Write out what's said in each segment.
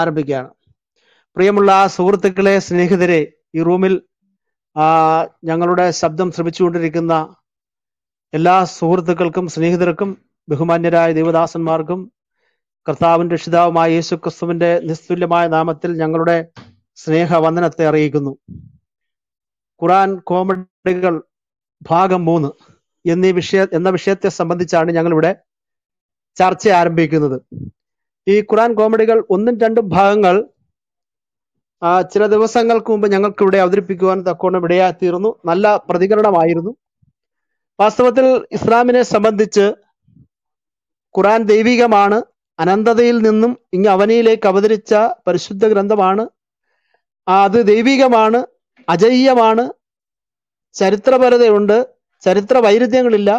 ആരംഭിക്കുകയാണ് പ്രിയമുള്ള സുഹൃത്തുക്കളെ സ്നേഹിതരെ ഈ റൂമിൽ ഞങ്ങളുടെ ശബ്ദം ശ്രമിച്ചുകൊണ്ടിരിക്കുന്ന എല്ലാ സുഹൃത്തുക്കൾക്കും സ്നേഹിതർക്കും ബഹുമാന്യരായ ദേവദാസന്മാർക്കും കർത്താവും രക്ഷിതാവുമായ യേശു ക്രിസ്തുവിന്റെ നിസ്തുല്യമായ നാമത്തിൽ ഞങ്ങളുടെ സ്നേഹവന്ദനത്തെ അറിയിക്കുന്നു ഖുറാൻ കോമഡികൾ ഭാഗം മൂന്ന് എന്നീ വിഷയ എന്ന വിഷയത്തെ സംബന്ധിച്ചാണ് ഞങ്ങളിവിടെ ചർച്ച ആരംഭിക്കുന്നത് ഈ ഖുറാൻ കോമഡികൾ ഒന്നും രണ്ടും ഭാഗങ്ങൾ ചില ദിവസങ്ങൾക്ക് മുമ്പ് ഞങ്ങൾക്ക് ഇവിടെ അവതരിപ്പിക്കുവാൻ തക്കോണം ഇടയായിത്തീർന്നു നല്ല പ്രതികരണമായിരുന്നു വാസ്തവത്തിൽ ഇസ്ലാമിനെ സംബന്ധിച്ച് ഖുറാൻ ദൈവികമാണ് അനന്തതയിൽ നിന്നും ഇങ്ങ് അവനിയിലേക്ക് അവതരിച്ച പരിശുദ്ധ ഗ്രന്ഥമാണ് അത് ദൈവികമാണ് അജയ്യമാണ് ചരിത്രപരതയുണ്ട് ചരിത്ര വൈരുദ്ധ്യങ്ങളില്ല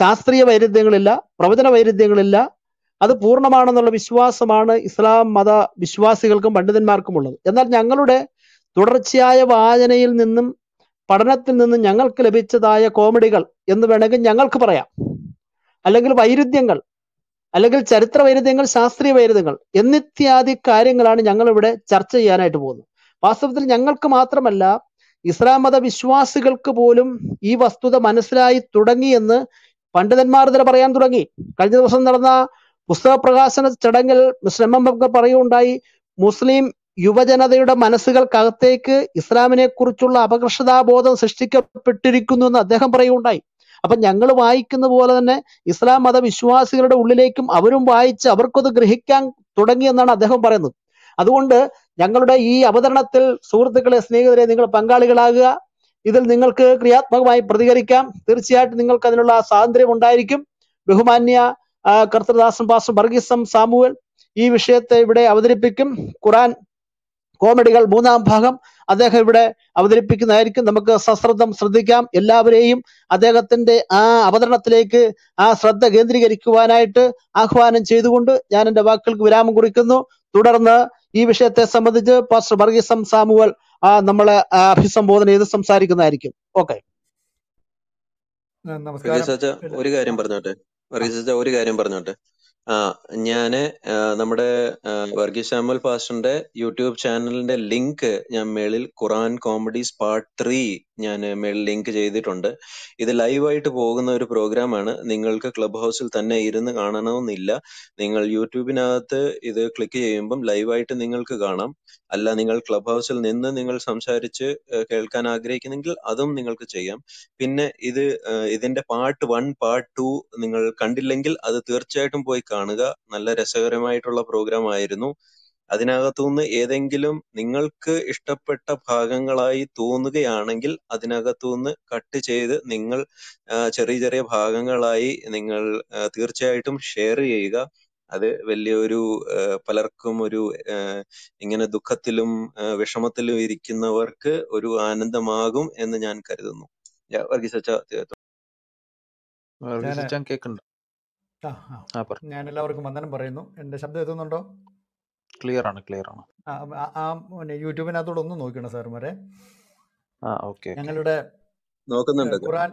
ശാസ്ത്രീയ വൈരുദ്ധ്യങ്ങളില്ല പ്രവചന വൈരുദ്ധ്യങ്ങളില്ല അത് പൂർണ്ണമാണെന്നുള്ള വിശ്വാസമാണ് ഇസ്ലാം മത വിശ്വാസികൾക്കും പണ്ഡിതന്മാർക്കുമുള്ളത് എന്നാൽ ഞങ്ങളുടെ തുടർച്ചയായ വായനയിൽ നിന്നും പഠനത്തിൽ നിന്നും ഞങ്ങൾക്ക് ലഭിച്ചതായ കോമഡികൾ എന്ന് വേണമെങ്കിൽ ഞങ്ങൾക്ക് പറയാം അല്ലെങ്കിൽ വൈരുദ്ധ്യങ്ങൾ അല്ലെങ്കിൽ ചരിത്ര വൈരുദ്ധ്യങ്ങൾ ശാസ്ത്രീയ വൈരുദ്ധ്യങ്ങൾ എന്നിത്യാദി കാര്യങ്ങളാണ് ഞങ്ങൾ ഇവിടെ ചർച്ച ചെയ്യാനായിട്ട് പോകുന്നത് വാസ്തവത്തിൽ ഞങ്ങൾക്ക് മാത്രമല്ല ഇസ്ലാം മത വിശ്വാസികൾക്ക് പോലും ഈ വസ്തുത മനസ്സിലായി തുടങ്ങി എന്ന് പണ്ഡിതന്മാർ തന്നെ പറയാൻ തുടങ്ങി കഴിഞ്ഞ ദിവസം നടന്ന പുസ്തക പ്രകാശന ചടങ്ങിൽ മിസ്റ്റർ എം എം പറയുകയുണ്ടായി മുസ്ലിം യുവജനതയുടെ മനസ്സുകൾക്കകത്തേക്ക് ഇസ്ലാമിനെ കുറിച്ചുള്ള അപകർഷതാബോധം സൃഷ്ടിക്കപ്പെട്ടിരിക്കുന്നു എന്ന് അദ്ദേഹം പറയുകയുണ്ടായി അപ്പൊ ഞങ്ങൾ വായിക്കുന്ന പോലെ തന്നെ ഇസ്ലാം മതവിശ്വാസികളുടെ ഉള്ളിലേക്കും അവരും വായിച്ച് അവർക്കത് ഗ്രഹിക്കാൻ തുടങ്ങി എന്നാണ് അദ്ദേഹം പറയുന്നത് അതുകൊണ്ട് ഞങ്ങളുടെ ഈ അവതരണത്തിൽ സുഹൃത്തുക്കളെ സ്നേഹിതരെ നിങ്ങൾ പങ്കാളികളാകുക ഇതിൽ നിങ്ങൾക്ക് ക്രിയാത്മകമായി പ്രതികരിക്കാം തീർച്ചയായിട്ടും നിങ്ങൾക്ക് അതിനുള്ള സ്വാതന്ത്ര്യം ഉണ്ടായിരിക്കും ബഹുമാന്യ കർത്തൃദാസൻ പാസ്റ്റർ ബർഗീസം സാമുവൽ ഈ വിഷയത്തെ ഇവിടെ അവതരിപ്പിക്കും ഖുറാൻ കോമഡികൾ മൂന്നാം ഭാഗം അദ്ദേഹം ഇവിടെ അവതരിപ്പിക്കുന്നതായിരിക്കും നമുക്ക് സശ്രദ്ധം ശ്രദ്ധിക്കാം എല്ലാവരെയും അദ്ദേഹത്തിന്റെ ആ അവതരണത്തിലേക്ക് ആ ശ്രദ്ധ കേന്ദ്രീകരിക്കുവാനായിട്ട് ആഹ്വാനം ചെയ്തുകൊണ്ട് ഞാൻ എൻ്റെ വാക്കുകൾക്ക് വിരാമം കുറിക്കുന്നു തുടർന്ന് ഈ വിഷയത്തെ സംബന്ധിച്ച് പാസ്റ്റർ വർഗീസം സാമുവൽ നമ്മളെ അഭിസംബോധന ചെയ്ത് സംസാരിക്കുന്നതായിരിക്കും ഓക്കെ നമസ്കാരം ഒരു കാര്യം പറഞ്ഞോട്ടെ റീസിസ്റ്റ ഒരു കാര്യം പറഞ്ഞോട്ടെ ആ ഞാന് നമ്മുടെ വർഗീസ് ശ്യാമൽ ഫാസ്റ്ററിന്റെ യൂട്യൂബ് ചാനലിന്റെ ലിങ്ക് ഞാൻ മേളിൽ ഖുറാൻ കോമഡീസ് പാർട്ട് ത്രീ ഞാൻ മേളിൽ ലിങ്ക് ചെയ്തിട്ടുണ്ട് ഇത് ലൈവായിട്ട് പോകുന്ന ഒരു പ്രോഗ്രാമാണ് നിങ്ങൾക്ക് ക്ലബ് ഹൗസിൽ തന്നെ ഇരുന്ന് കാണണമെന്നില്ല നിങ്ങൾ യൂട്യൂബിനകത്ത് ഇത് ക്ലിക്ക് ചെയ്യുമ്പം ലൈവായിട്ട് നിങ്ങൾക്ക് കാണാം അല്ല നിങ്ങൾ ക്ലബ് ഹൗസിൽ നിന്ന് നിങ്ങൾ സംസാരിച്ച് കേൾക്കാൻ ആഗ്രഹിക്കുന്നെങ്കിൽ അതും നിങ്ങൾക്ക് ചെയ്യാം പിന്നെ ഇത് ഇതിന്റെ പാർട്ട് വൺ പാർട്ട് ടു നിങ്ങൾ കണ്ടില്ലെങ്കിൽ അത് തീർച്ചയായിട്ടും പോയി കാണുക നല്ല രസകരമായിട്ടുള്ള പ്രോഗ്രാം ആയിരുന്നു അതിനകത്തുനിന്ന് ഏതെങ്കിലും നിങ്ങൾക്ക് ഇഷ്ടപ്പെട്ട ഭാഗങ്ങളായി തോന്നുകയാണെങ്കിൽ അതിനകത്തുനിന്ന് കട്ട് ചെയ്ത് നിങ്ങൾ ചെറിയ ചെറിയ ഭാഗങ്ങളായി നിങ്ങൾ തീർച്ചയായിട്ടും ഷെയർ ചെയ്യുക അത് വലിയൊരു പലർക്കും ഒരു ഇങ്ങനെ ദുഃഖത്തിലും വിഷമത്തിലും ഇരിക്കുന്നവർക്ക് ഒരു ആനന്ദമാകും എന്ന് ഞാൻ കരുതുന്നു ഞാൻ എല്ലാവർക്കും വന്ദനം പറയുന്നു എന്റെ ശബ്ദം എത്തുന്നുണ്ടോ ക്ലിയർ ആണ് ക്ലിയർ ആണ് ആ യൂട്യൂബിനകത്തോടെ ഒന്ന് നോക്കണം സാറുമാരെ ആ ഓക്കെ ഞങ്ങളുടെ നോക്കുന്നുണ്ട് ഖുറാൻ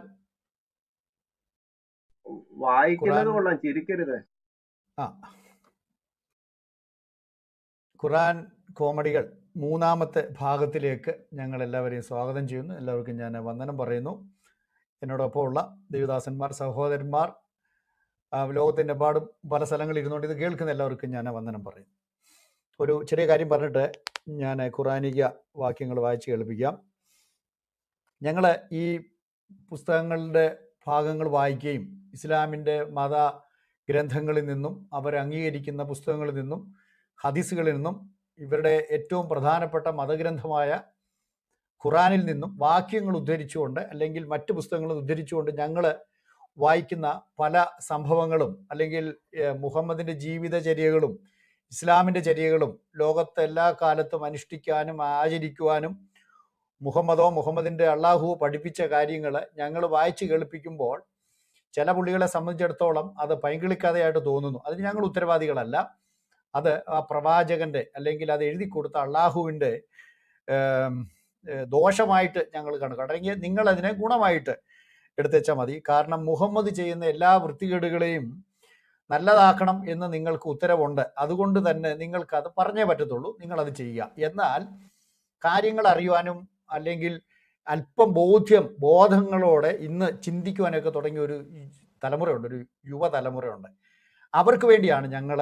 വായിക്കുന്നത് കൊള്ളാം ചിരിക്കരുത് ആ ഖുർആൻ കോമഡികൾ മൂന്നാമത്തെ ഭാഗത്തിലേക്ക് ഞങ്ങൾ എല്ലാവരെയും സ്വാഗതം ചെയ്യുന്നു എല്ലാവർക്കും ഞാൻ വന്ദനം പറയുന്നു ഉള്ള ദേവദാസന്മാർ സഹോദരന്മാർ ലോകത്തിൻ്റെ പാടും പല സ്ഥലങ്ങളിൽ ഇരുന്നുകൊണ്ട് ഇത് കേൾക്കുന്ന എല്ലാവർക്കും ഞാൻ വന്ദനം പറയുന്നു ഒരു ചെറിയ കാര്യം പറഞ്ഞിട്ട് ഞാൻ ഖുറാനിക വാക്യങ്ങൾ വായിച്ച് കേൾപ്പിക്കാം ഞങ്ങൾ ഈ പുസ്തകങ്ങളുടെ ഭാഗങ്ങൾ വായിക്കുകയും ഇസ്ലാമിൻ്റെ മത ഗ്രന്ഥങ്ങളിൽ നിന്നും അവർ അംഗീകരിക്കുന്ന പുസ്തകങ്ങളിൽ നിന്നും ഹദീസുകളിൽ നിന്നും ഇവരുടെ ഏറ്റവും പ്രധാനപ്പെട്ട മതഗ്രന്ഥമായ ഖുറാനിൽ നിന്നും വാക്യങ്ങൾ ഉദ്ധരിച്ചുകൊണ്ട് അല്ലെങ്കിൽ മറ്റ് പുസ്തകങ്ങൾ ഉദ്ധരിച്ചുകൊണ്ട് ഞങ്ങൾ വായിക്കുന്ന പല സംഭവങ്ങളും അല്ലെങ്കിൽ മുഹമ്മദിൻ്റെ ജീവിതചര്യകളും ഇസ്ലാമിൻ്റെ ചര്യകളും ലോകത്തെ എല്ലാ കാലത്തും അനുഷ്ഠിക്കാനും ആചരിക്കുവാനും മുഹമ്മദോ മുഹമ്മദിൻ്റെ അള്ളാഹുവോ പഠിപ്പിച്ച കാര്യങ്ങൾ ഞങ്ങൾ വായിച്ച് കേൾപ്പിക്കുമ്പോൾ ചില പുള്ളികളെ സംബന്ധിച്ചിടത്തോളം അത് പൈകിളിക്കാതെയായിട്ട് തോന്നുന്നു അതിന് ഞങ്ങൾ ഉത്തരവാദികളല്ല അത് ആ പ്രവാചകന്റെ അല്ലെങ്കിൽ അത് എഴുതി കൊടുത്ത അള്ളാഹുവിൻ്റെ ദോഷമായിട്ട് ഞങ്ങൾ കണക്ക് അല്ലെങ്കിൽ നിങ്ങൾ അതിനെ ഗുണമായിട്ട് എടുത്തുവെച്ചാൽ മതി കാരണം മുഹമ്മദ് ചെയ്യുന്ന എല്ലാ വൃത്തികേടുകളെയും നല്ലതാക്കണം എന്ന് നിങ്ങൾക്ക് ഉത്തരവുണ്ട് അതുകൊണ്ട് തന്നെ നിങ്ങൾക്ക് അത് പറഞ്ഞേ പറ്റത്തുള്ളൂ അത് ചെയ്യുക എന്നാൽ കാര്യങ്ങൾ അറിയുവാനും അല്ലെങ്കിൽ അല്പം ബോധ്യം ബോധങ്ങളോടെ ഇന്ന് ചിന്തിക്കുവാനൊക്കെ തുടങ്ങിയ ഒരു തലമുറയുണ്ട് ഒരു യുവതലമുറയുണ്ട് അവർക്ക് വേണ്ടിയാണ് ഞങ്ങൾ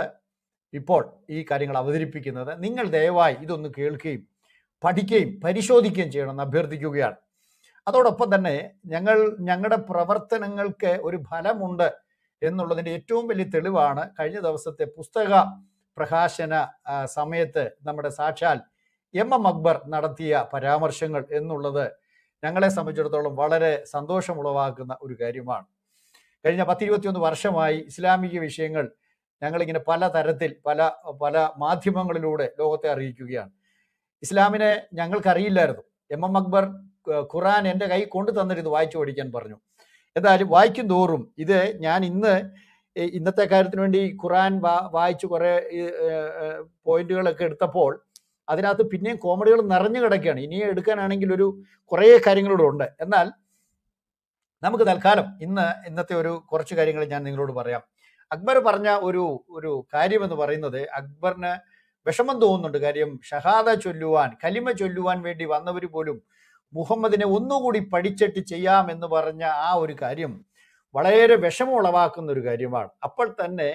ഇപ്പോൾ ഈ കാര്യങ്ങൾ അവതരിപ്പിക്കുന്നത് നിങ്ങൾ ദയവായി ഇതൊന്ന് കേൾക്കുകയും പഠിക്കുകയും പരിശോധിക്കുകയും ചെയ്യണമെന്ന് അഭ്യർത്ഥിക്കുകയാണ് അതോടൊപ്പം തന്നെ ഞങ്ങൾ ഞങ്ങളുടെ പ്രവർത്തനങ്ങൾക്ക് ഒരു ഫലമുണ്ട് എന്നുള്ളതിൻ്റെ ഏറ്റവും വലിയ തെളിവാണ് കഴിഞ്ഞ ദിവസത്തെ പുസ്തക പ്രകാശന സമയത്ത് നമ്മുടെ സാക്ഷാൽ എം എം അക്ബർ നടത്തിയ പരാമർശങ്ങൾ എന്നുള്ളത് ഞങ്ങളെ സംബന്ധിച്ചിടത്തോളം വളരെ സന്തോഷമുളവാക്കുന്ന ഒരു കാര്യമാണ് കഴിഞ്ഞ പത്തിരുപത്തിയൊന്ന് വർഷമായി ഇസ്ലാമിക വിഷയങ്ങൾ ഞങ്ങളിങ്ങനെ പല തരത്തിൽ പല പല മാധ്യമങ്ങളിലൂടെ ലോകത്തെ അറിയിക്കുകയാണ് ഇസ്ലാമിനെ ഞങ്ങൾക്കറിയില്ലായിരുന്നു എം എം അക്ബർ ഖുറാൻ എൻ്റെ കൈ കൊണ്ടു തന്നിരുന്നു വായിച്ചു പഠിക്കാൻ പറഞ്ഞു എന്തായാലും വായിക്കും തോറും ഇത് ഞാൻ ഇന്ന് ഇന്നത്തെ കാര്യത്തിന് വേണ്ടി ഖുറാൻ വായിച്ച് കുറേ പോയിന്റുകളൊക്കെ എടുത്തപ്പോൾ അതിനകത്ത് പിന്നെയും കോമഡികൾ നിറഞ്ഞു കിടക്കുകയാണ് ഇനിയും എടുക്കാനാണെങ്കിൽ ഒരു കുറേ കാര്യങ്ങളിവിടെ ഉണ്ട് എന്നാൽ നമുക്ക് തൽക്കാലം ഇന്ന് ഇന്നത്തെ ഒരു കുറച്ച് കാര്യങ്ങൾ ഞാൻ നിങ്ങളോട് പറയാം അക്ബർ പറഞ്ഞ ഒരു ഒരു കാര്യമെന്ന് പറയുന്നത് അക്ബറിന് വിഷമം തോന്നുന്നുണ്ട് കാര്യം ഷഹാദ ചൊല്ലുവാൻ കലിമ ചൊല്ലുവാൻ വേണ്ടി വന്നവർ പോലും മുഹമ്മദിനെ ഒന്നുകൂടി പഠിച്ചിട്ട് ചെയ്യാം എന്ന് പറഞ്ഞ ആ ഒരു കാര്യം വളരെ വിഷമം ഒരു കാര്യമാണ് അപ്പോൾ തന്നെ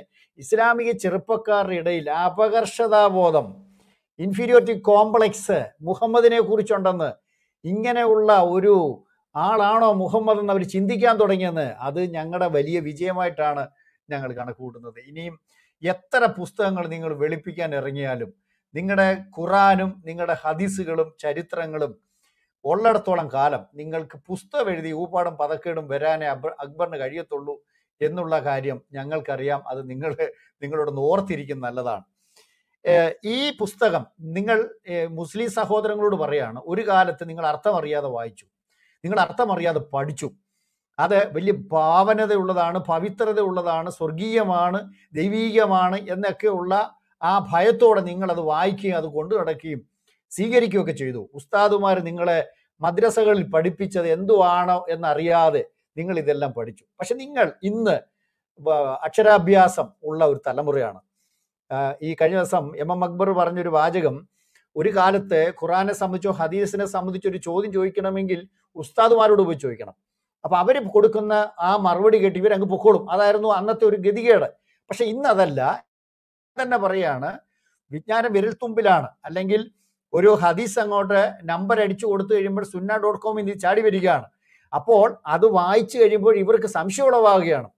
ഇസ്ലാമിക ചെറുപ്പക്കാരുടെ ഇടയിൽ അപകർഷതാബോധം ഇൻഫീരിയോറിറ്റി കോംപ്ലക്സ് മുഹമ്മദിനെ കുറിച്ചുണ്ടെന്ന് ഇങ്ങനെയുള്ള ഒരു ആളാണോ മുഹമ്മദ് എന്ന് അവർ ചിന്തിക്കാൻ തുടങ്ങിയെന്ന് അത് ഞങ്ങളുടെ വലിയ വിജയമായിട്ടാണ് ഞങ്ങൾ കണക്കുകൂട്ടുന്നത് ഇനിയും എത്ര പുസ്തകങ്ങൾ നിങ്ങൾ വെളുപ്പിക്കാൻ ഇറങ്ങിയാലും നിങ്ങളുടെ ഖുറാനും നിങ്ങളുടെ ഹദീസുകളും ചരിത്രങ്ങളും ഉള്ളിടത്തോളം കാലം നിങ്ങൾക്ക് പുസ്തകം എഴുതി ഊപ്പാടും പതക്കേടും വരാനേ അബ് അക്ബറിന് കഴിയത്തുള്ളൂ എന്നുള്ള കാര്യം ഞങ്ങൾക്കറിയാം അത് നിങ്ങൾ നിങ്ങളോടൊന്ന് ഓർത്തിരിക്കും നല്ലതാണ് ഈ പുസ്തകം നിങ്ങൾ മുസ്ലിം സഹോദരങ്ങളോട് പറയാണ് ഒരു കാലത്ത് നിങ്ങൾ അർത്ഥമറിയാതെ വായിച്ചു നിങ്ങൾ അർത്ഥമറിയാതെ പഠിച്ചു അത് വലിയ ഭാവനതയുള്ളതാണ് പവിത്രതയുള്ളതാണ് സ്വർഗീയമാണ് ദൈവീകമാണ് എന്നൊക്കെയുള്ള ആ ഭയത്തോടെ നിങ്ങൾ അത് വായിക്കുകയും അത് കൊണ്ടു നടക്കുകയും സ്വീകരിക്കുകയൊക്കെ ചെയ്തു ഉസ്താദുമാർ നിങ്ങളെ മദ്രസകളിൽ പഠിപ്പിച്ചത് എന്തുവാണോ എന്നറിയാതെ നിങ്ങൾ ഇതെല്ലാം പഠിച്ചു പക്ഷെ നിങ്ങൾ ഇന്ന് അക്ഷരാഭ്യാസം ഉള്ള ഒരു തലമുറയാണ് ഈ കഴിഞ്ഞ ദിവസം എം എം അക്ബർ പറഞ്ഞൊരു വാചകം ഒരു കാലത്ത് ഖുറാനെ സംബന്ധിച്ചോ ഹദീസിനെ സംബന്ധിച്ചോ ഒരു ചോദ്യം ചോദിക്കണമെങ്കിൽ ഉസ്താദുമാരോട് പോയി ചോദിക്കണം അപ്പൊ അവർ കൊടുക്കുന്ന ആ മറുപടി കേട്ട് ഇവരങ്ങ് പൊക്കോളും അതായിരുന്നു അന്നത്തെ ഒരു ഗതികേട് പക്ഷെ ഇന്നതല്ല തന്നെ പറയാണ് വിജ്ഞാനം വിരൽത്തുമ്പിലാണ് അല്ലെങ്കിൽ ഒരു ഹദീസ് അങ്ങോട്ട് നമ്പർ അടിച്ചു കൊടുത്തു കഴിയുമ്പോൾ സുന്ന ഡോട്ട് കോം ഇത് ചാടി വരികയാണ് അപ്പോൾ അത് വായിച്ചു കഴിയുമ്പോൾ ഇവർക്ക് സംശയം ഉളവാകുകയാണ്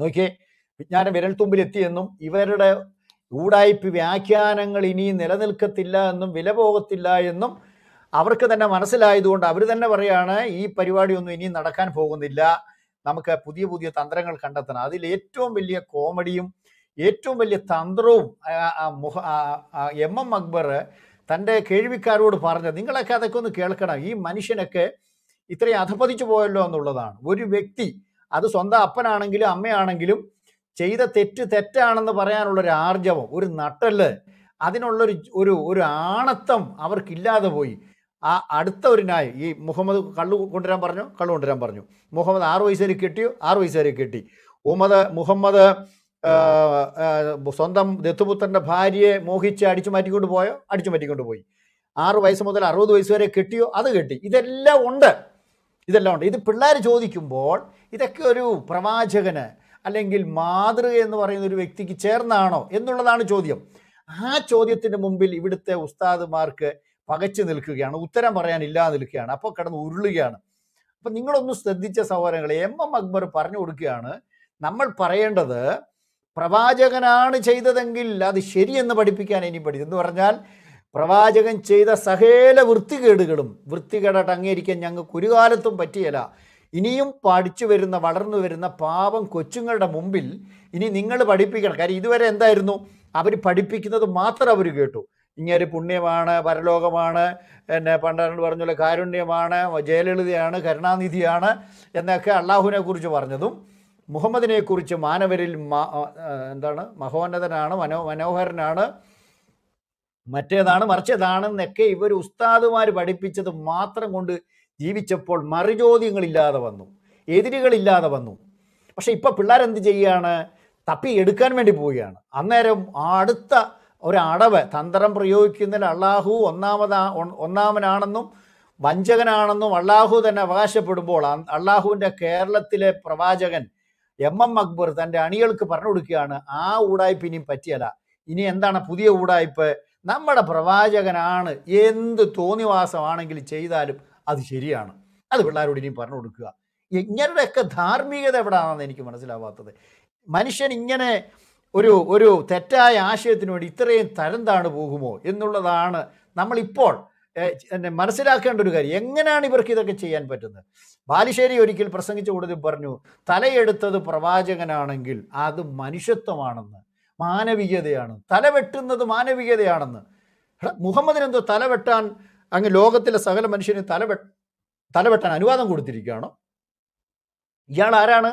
നോക്കിയേ വിജ്ഞാന എന്നും ഇവരുടെ ഊടായ്പ് വ്യാഖ്യാനങ്ങൾ ഇനി നിലനിൽക്കത്തില്ല എന്നും വില പോകത്തില്ല എന്നും അവർക്ക് തന്നെ മനസ്സിലായതുകൊണ്ട് അവർ തന്നെ പറയാണ് ഈ പരിപാടിയൊന്നും ഇനി നടക്കാൻ പോകുന്നില്ല നമുക്ക് പുതിയ പുതിയ തന്ത്രങ്ങൾ കണ്ടെത്തണം അതിൽ ഏറ്റവും വലിയ കോമഡിയും ഏറ്റവും വലിയ തന്ത്രവും എം എം അക്ബർ തൻ്റെ കേൾവിക്കാരോട് പറഞ്ഞത് നിങ്ങളൊക്കെ അതൊക്കെ ഒന്ന് കേൾക്കണം ഈ മനുഷ്യനൊക്കെ ഇത്രയും അധപതിച്ചു പോയല്ലോ എന്നുള്ളതാണ് ഒരു വ്യക്തി അത് സ്വന്തം അപ്പനാണെങ്കിലും അമ്മയാണെങ്കിലും ചെയ്ത തെറ്റ് തെറ്റാണെന്ന് പറയാനുള്ളൊരു ആർജവം ഒരു നട്ടല് അതിനുള്ളൊരു ഒരു ഒരു ആണത്തം അവർക്കില്ലാതെ പോയി ആ അടുത്ത ഒരു നായ ഈ മുഹമ്മദ് കള്ളു കൊണ്ടുവരാൻ പറഞ്ഞു കള്ളു കൊണ്ടുവരാൻ പറഞ്ഞു മുഹമ്മദ് ആറ് വയസ്സുവരെ കെട്ടിയോ ആറ് വയസ്സുവരെ കെട്ടി ഉമ്മദ് മുഹമ്മദ് സ്വന്തം ദത്തുപുത്രന്റെ ഭാര്യയെ മോഹിച്ച് അടിച്ചു മാറ്റിക്കൊണ്ട് പോയോ അടിച്ചു മാറ്റിക്കൊണ്ട് പോയി ആറ് വയസ്സ് മുതൽ അറുപത് വയസ്സ് വരെ കെട്ടിയോ അത് കെട്ടി ഇതെല്ലാം ഉണ്ട് ഇതെല്ലാം ഉണ്ട് ഇത് പിള്ളേർ ചോദിക്കുമ്പോൾ ഇതൊക്കെ ഒരു പ്രവാചകന് അല്ലെങ്കിൽ മാതൃക എന്ന് പറയുന്ന ഒരു വ്യക്തിക്ക് ചേർന്നാണോ എന്നുള്ളതാണ് ചോദ്യം ആ ചോദ്യത്തിന് മുമ്പിൽ ഇവിടുത്തെ ഉസ്താദുമാർക്ക് പകച്ചു നിൽക്കുകയാണ് ഉത്തരം പറയാനില്ലാതെ നിൽക്കുകയാണ് അപ്പോൾ കിടന്ന് ഉരുളുകയാണ് അപ്പം നിങ്ങളൊന്ന് ശ്രദ്ധിച്ച സഹോദരങ്ങളെ എം എം അക്ബർ പറഞ്ഞു കൊടുക്കുകയാണ് നമ്മൾ പറയേണ്ടത് പ്രവാചകനാണ് ചെയ്തതെങ്കിൽ അത് ശരിയെന്ന് പഠിപ്പിക്കാൻ ഇനി പഠിക്കും എന്ന് പറഞ്ഞാൽ പ്രവാചകൻ ചെയ്ത സഹേല വൃത്തികേടുകളും വൃത്തികേടായിട്ട് അംഗീകരിക്കാൻ ഞങ്ങൾക്ക് ഒരു കാലത്തും പറ്റിയല്ല ഇനിയും പഠിച്ചു വരുന്ന വളർന്നു വരുന്ന പാവം കൊച്ചുങ്ങളുടെ മുമ്പിൽ ഇനി നിങ്ങൾ പഠിപ്പിക്കണം കാര്യം ഇതുവരെ എന്തായിരുന്നു അവർ പഠിപ്പിക്കുന്നത് മാത്രം അവർ കേട്ടു ഇങ്ങനെ പുണ്യമാണ് പരലോകമാണ് എന്നെ പണ്ടാണ്ട് പറഞ്ഞ കാരുണ്യമാണ് ജയലളിതയാണ് കരുണാനിധിയാണ് എന്നൊക്കെ അള്ളാഹുവിനെ കുറിച്ച് പറഞ്ഞതും മുഹമ്മദിനെക്കുറിച്ച് മാനവരിൽ എന്താണ് മഹോന്നതനാണ് മനോ മനോഹരനാണ് മറ്റേതാണ് മറിച്ചതാണെന്നൊക്കെ ഇവർ ഉസ്താദുമാർ പഠിപ്പിച്ചത് മാത്രം കൊണ്ട് ജീവിച്ചപ്പോൾ മറുചോദ്യങ്ങളില്ലാതെ വന്നു എതിരുകളില്ലാതെ വന്നു പക്ഷെ ഇപ്പോൾ പിള്ളേരെന്ത് ചെയ്യുകയാണ് തപ്പി എടുക്കാൻ വേണ്ടി പോവുകയാണ് അന്നേരം അടുത്ത ഒരടവ് തന്ത്രം പ്രയോഗിക്കുന്നതിൽ അള്ളാഹു ഒന്നാമതാ ഒന്നാമനാണെന്നും വഞ്ചകനാണെന്നും അള്ളാഹു തന്നെ അവകാശപ്പെടുമ്പോൾ അള്ളാഹുവിൻ്റെ കേരളത്തിലെ പ്രവാചകൻ എം എം അക്ബർ തൻ്റെ അണികൾക്ക് പറഞ്ഞു കൊടുക്കുകയാണ് ആ ഊടായ്പ ഇനിയും പറ്റിയല്ല ഇനി എന്താണ് പുതിയ ഊടായ്പ നമ്മുടെ പ്രവാചകനാണ് എന്ത് തോന്നിവാസമാണെങ്കിൽ ചെയ്താലും അത് ശരിയാണ് അത് പിള്ളേരോട് ഇനിയും പറഞ്ഞു കൊടുക്കുക ഇങ്ങനെയൊക്കെ ധാർമ്മികത എവിടാണെന്ന് എനിക്ക് മനസ്സിലാവാത്തത് മനുഷ്യൻ ഇങ്ങനെ ഒരു ഒരു തെറ്റായ ആശയത്തിന് വേണ്ടി ഇത്രയും തരം താണു പോകുമോ എന്നുള്ളതാണ് നമ്മളിപ്പോൾ മനസ്സിലാക്കേണ്ട ഒരു കാര്യം എങ്ങനെയാണ് ഇവർക്ക് ഇതൊക്കെ ചെയ്യാൻ പറ്റുന്നത് ബാലിശ്ശേരി ഒരിക്കൽ പ്രസംഗിച്ച കൂടുതൽ പറഞ്ഞു തലയെടുത്തത് പ്രവാചകനാണെങ്കിൽ അത് മനുഷ്യത്വമാണെന്ന് മാനവികതയാണ് തല വെട്ടുന്നത് മാനവികതയാണെന്ന് മുഹമ്മദിനെന്തോ തല വെട്ടാൻ അങ്ങ് ലോകത്തിലെ സകല മനുഷ്യന് തല വെ തല വെട്ടാൻ അനുവാദം കൊടുത്തിരിക്കുകയാണോ ഇയാൾ ആരാണ്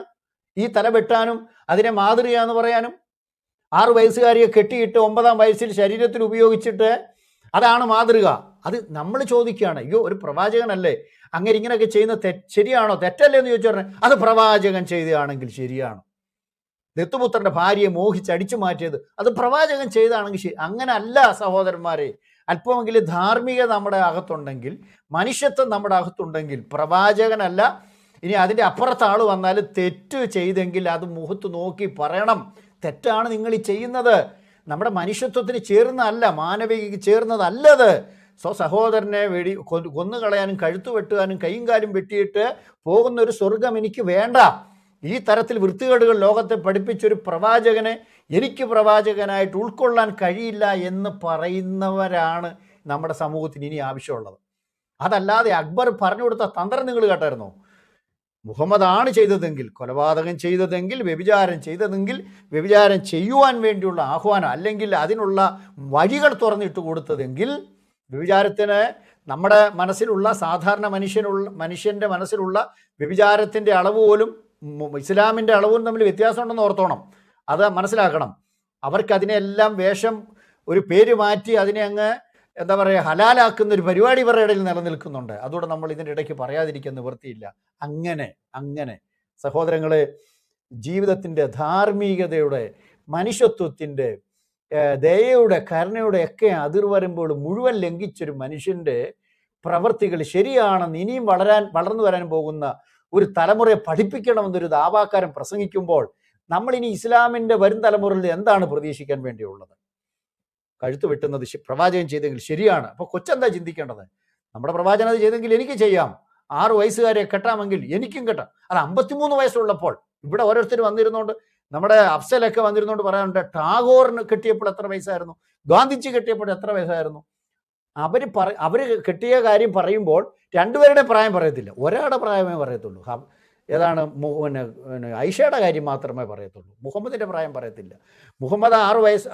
ഈ തല വെട്ടാനും അതിനെ മാതൃകയാന്ന് പറയാനും ആറു വയസ്സുകാരിയെ കെട്ടിയിട്ട് ഒമ്പതാം വയസ്സിൽ ശരീരത്തിൽ ഉപയോഗിച്ചിട്ട് അതാണ് മാതൃക അത് നമ്മൾ ചോദിക്കുകയാണ് അയ്യോ ഒരു പ്രവാചകനല്ലേ അങ്ങനെ ഇങ്ങനെയൊക്കെ ചെയ്യുന്ന തെറ്റ് ശരിയാണോ തെറ്റല്ലേ എന്ന് ചോദിച്ചു പറഞ്ഞാൽ അത് പ്രവാചകൻ ചെയ്തതാണെങ്കിൽ ശരിയാണ് ദത്തുപുത്രന്റെ ഭാര്യയെ മോഹിച്ച് അടിച്ചു മാറ്റിയത് അത് പ്രവാചകൻ ചെയ്താണെങ്കിൽ ശരി അങ്ങനെ അല്ല സഹോദരന്മാരെ അല്പമെങ്കിലും ധാർമ്മിക നമ്മുടെ അകത്തുണ്ടെങ്കിൽ മനുഷ്യത്വം നമ്മുടെ അകത്തുണ്ടെങ്കിൽ പ്രവാചകനല്ല ഇനി അതിൻ്റെ അപ്പുറത്ത് ആൾ വന്നാൽ തെറ്റ് ചെയ്തെങ്കിൽ അത് മുഖത്ത് നോക്കി പറയണം തെറ്റാണ് നിങ്ങൾ ചെയ്യുന്നത് നമ്മുടെ മനുഷ്യത്വത്തിന് ചേർന്നതല്ല മാനവികയ്ക്ക് ചേർന്നതല്ല അത് സ്വ സഹോദരനെ വെടി കൊന്നുകളയാനും കഴുത്തു വെട്ടുവാനും കൈയും കാലും വെട്ടിയിട്ട് പോകുന്ന ഒരു സ്വർഗം എനിക്ക് വേണ്ട ഈ തരത്തിൽ വൃത്തികേടുകൾ ലോകത്തെ പഠിപ്പിച്ചൊരു പ്രവാചകനെ എനിക്ക് പ്രവാചകനായിട്ട് ഉൾക്കൊള്ളാൻ കഴിയില്ല എന്ന് പറയുന്നവരാണ് നമ്മുടെ സമൂഹത്തിന് ഇനി ആവശ്യമുള്ളത് അതല്ലാതെ അക്ബർ പറഞ്ഞു കൊടുത്ത തന്ത്രം നിങ്ങൾ കേട്ടായിരുന്നോ മുഹമ്മദാണ് ചെയ്തതെങ്കിൽ കൊലപാതകം ചെയ്തതെങ്കിൽ വ്യഭിചാരം ചെയ്തതെങ്കിൽ വ്യഭിചാരം ചെയ്യുവാൻ വേണ്ടിയുള്ള ആഹ്വാനം അല്ലെങ്കിൽ അതിനുള്ള വഴികൾ തുറന്നിട്ട് കൊടുത്തതെങ്കിൽ വ്യഭിചാരത്തിന് നമ്മുടെ മനസ്സിലുള്ള സാധാരണ മനുഷ്യനുള്ള മനുഷ്യൻ്റെ മനസ്സിലുള്ള വ്യഭിചാരത്തിൻ്റെ അളവ് പോലും ഇസ്ലാമിൻ്റെ അളവും തമ്മിൽ വ്യത്യാസമുണ്ടെന്ന് ഓർത്തോണം അത് മനസ്സിലാക്കണം അവർക്കതിനെല്ലാം വേഷം ഒരു പേര് മാറ്റി അതിനെ അങ്ങ് എന്താ പറയുക ഹലാലാക്കുന്ന ഒരു പരിപാടി ഇവരുടെ ഇടയിൽ നിലനിൽക്കുന്നുണ്ട് അതുകൊണ്ട് നമ്മൾ ഇതിൻ്റെ ഇടയ്ക്ക് പറയാതിരിക്കാൻ നിവൃത്തിയില്ല അങ്ങനെ അങ്ങനെ സഹോദരങ്ങളെ ജീവിതത്തിൻ്റെ ധാർമ്മികതയുടെ മനുഷ്യത്വത്തിൻ്റെ ദയയുടെ കരുണയുടെ ഒക്കെ അതിർ വരുമ്പോൾ മുഴുവൻ ലംഘിച്ചൊരു മനുഷ്യൻ്റെ പ്രവൃത്തികൾ ശരിയാണെന്ന് ഇനിയും വളരാൻ വളർന്നു വരാൻ പോകുന്ന ഒരു തലമുറയെ പഠിപ്പിക്കണമെന്നൊരു ദാവാക്കാരൻ പ്രസംഗിക്കുമ്പോൾ നമ്മളിനി ഇസ്ലാമിൻ്റെ വരും തലമുറയിൽ എന്താണ് പ്രതീക്ഷിക്കാൻ വേണ്ടിയുള്ളത് കഴുത്ത് വെട്ടുന്നത് പ്രവാചകൻ ചെയ്തെങ്കിൽ ശരിയാണ് അപ്പോൾ കൊച്ചെന്താ ചിന്തിക്കേണ്ടത് നമ്മുടെ പ്രവാചകൻ അത് ചെയ്തെങ്കിൽ എനിക്ക് ചെയ്യാം ആറ് വയസ്സുകാരെ കെട്ടാമെങ്കിൽ എനിക്കും കെട്ടാം അത് അമ്പത്തിമൂന്ന് വയസ്സുള്ളപ്പോൾ ഇവിടെ ഓരോരുത്തർ വന്നിരുന്നോണ്ട് നമ്മുടെ അഫ്സലൊക്കെ വന്നിരുന്നോണ്ട് പറയാനുണ്ട് ടാഗോറിന് കെട്ടിയപ്പോൾ എത്ര വയസ്സായിരുന്നു ഗാന്ധിജി കെട്ടിയപ്പോൾ എത്ര വയസ്സായിരുന്നു അവർ പറ അവർ കെട്ടിയ കാര്യം പറയുമ്പോൾ രണ്ടുപേരുടെ പ്രായം പറയത്തില്ല ഒരാളുടെ പ്രായമേ പറയത്തുള്ളൂ ഏതാണ് പിന്നെ ഐഷയുടെ കാര്യം മാത്രമേ പറയത്തുള്ളൂ മുഹമ്മദിൻ്റെ പ്രായം പറയത്തില്ല മുഹമ്മദ് ആറ് വയസ്സ്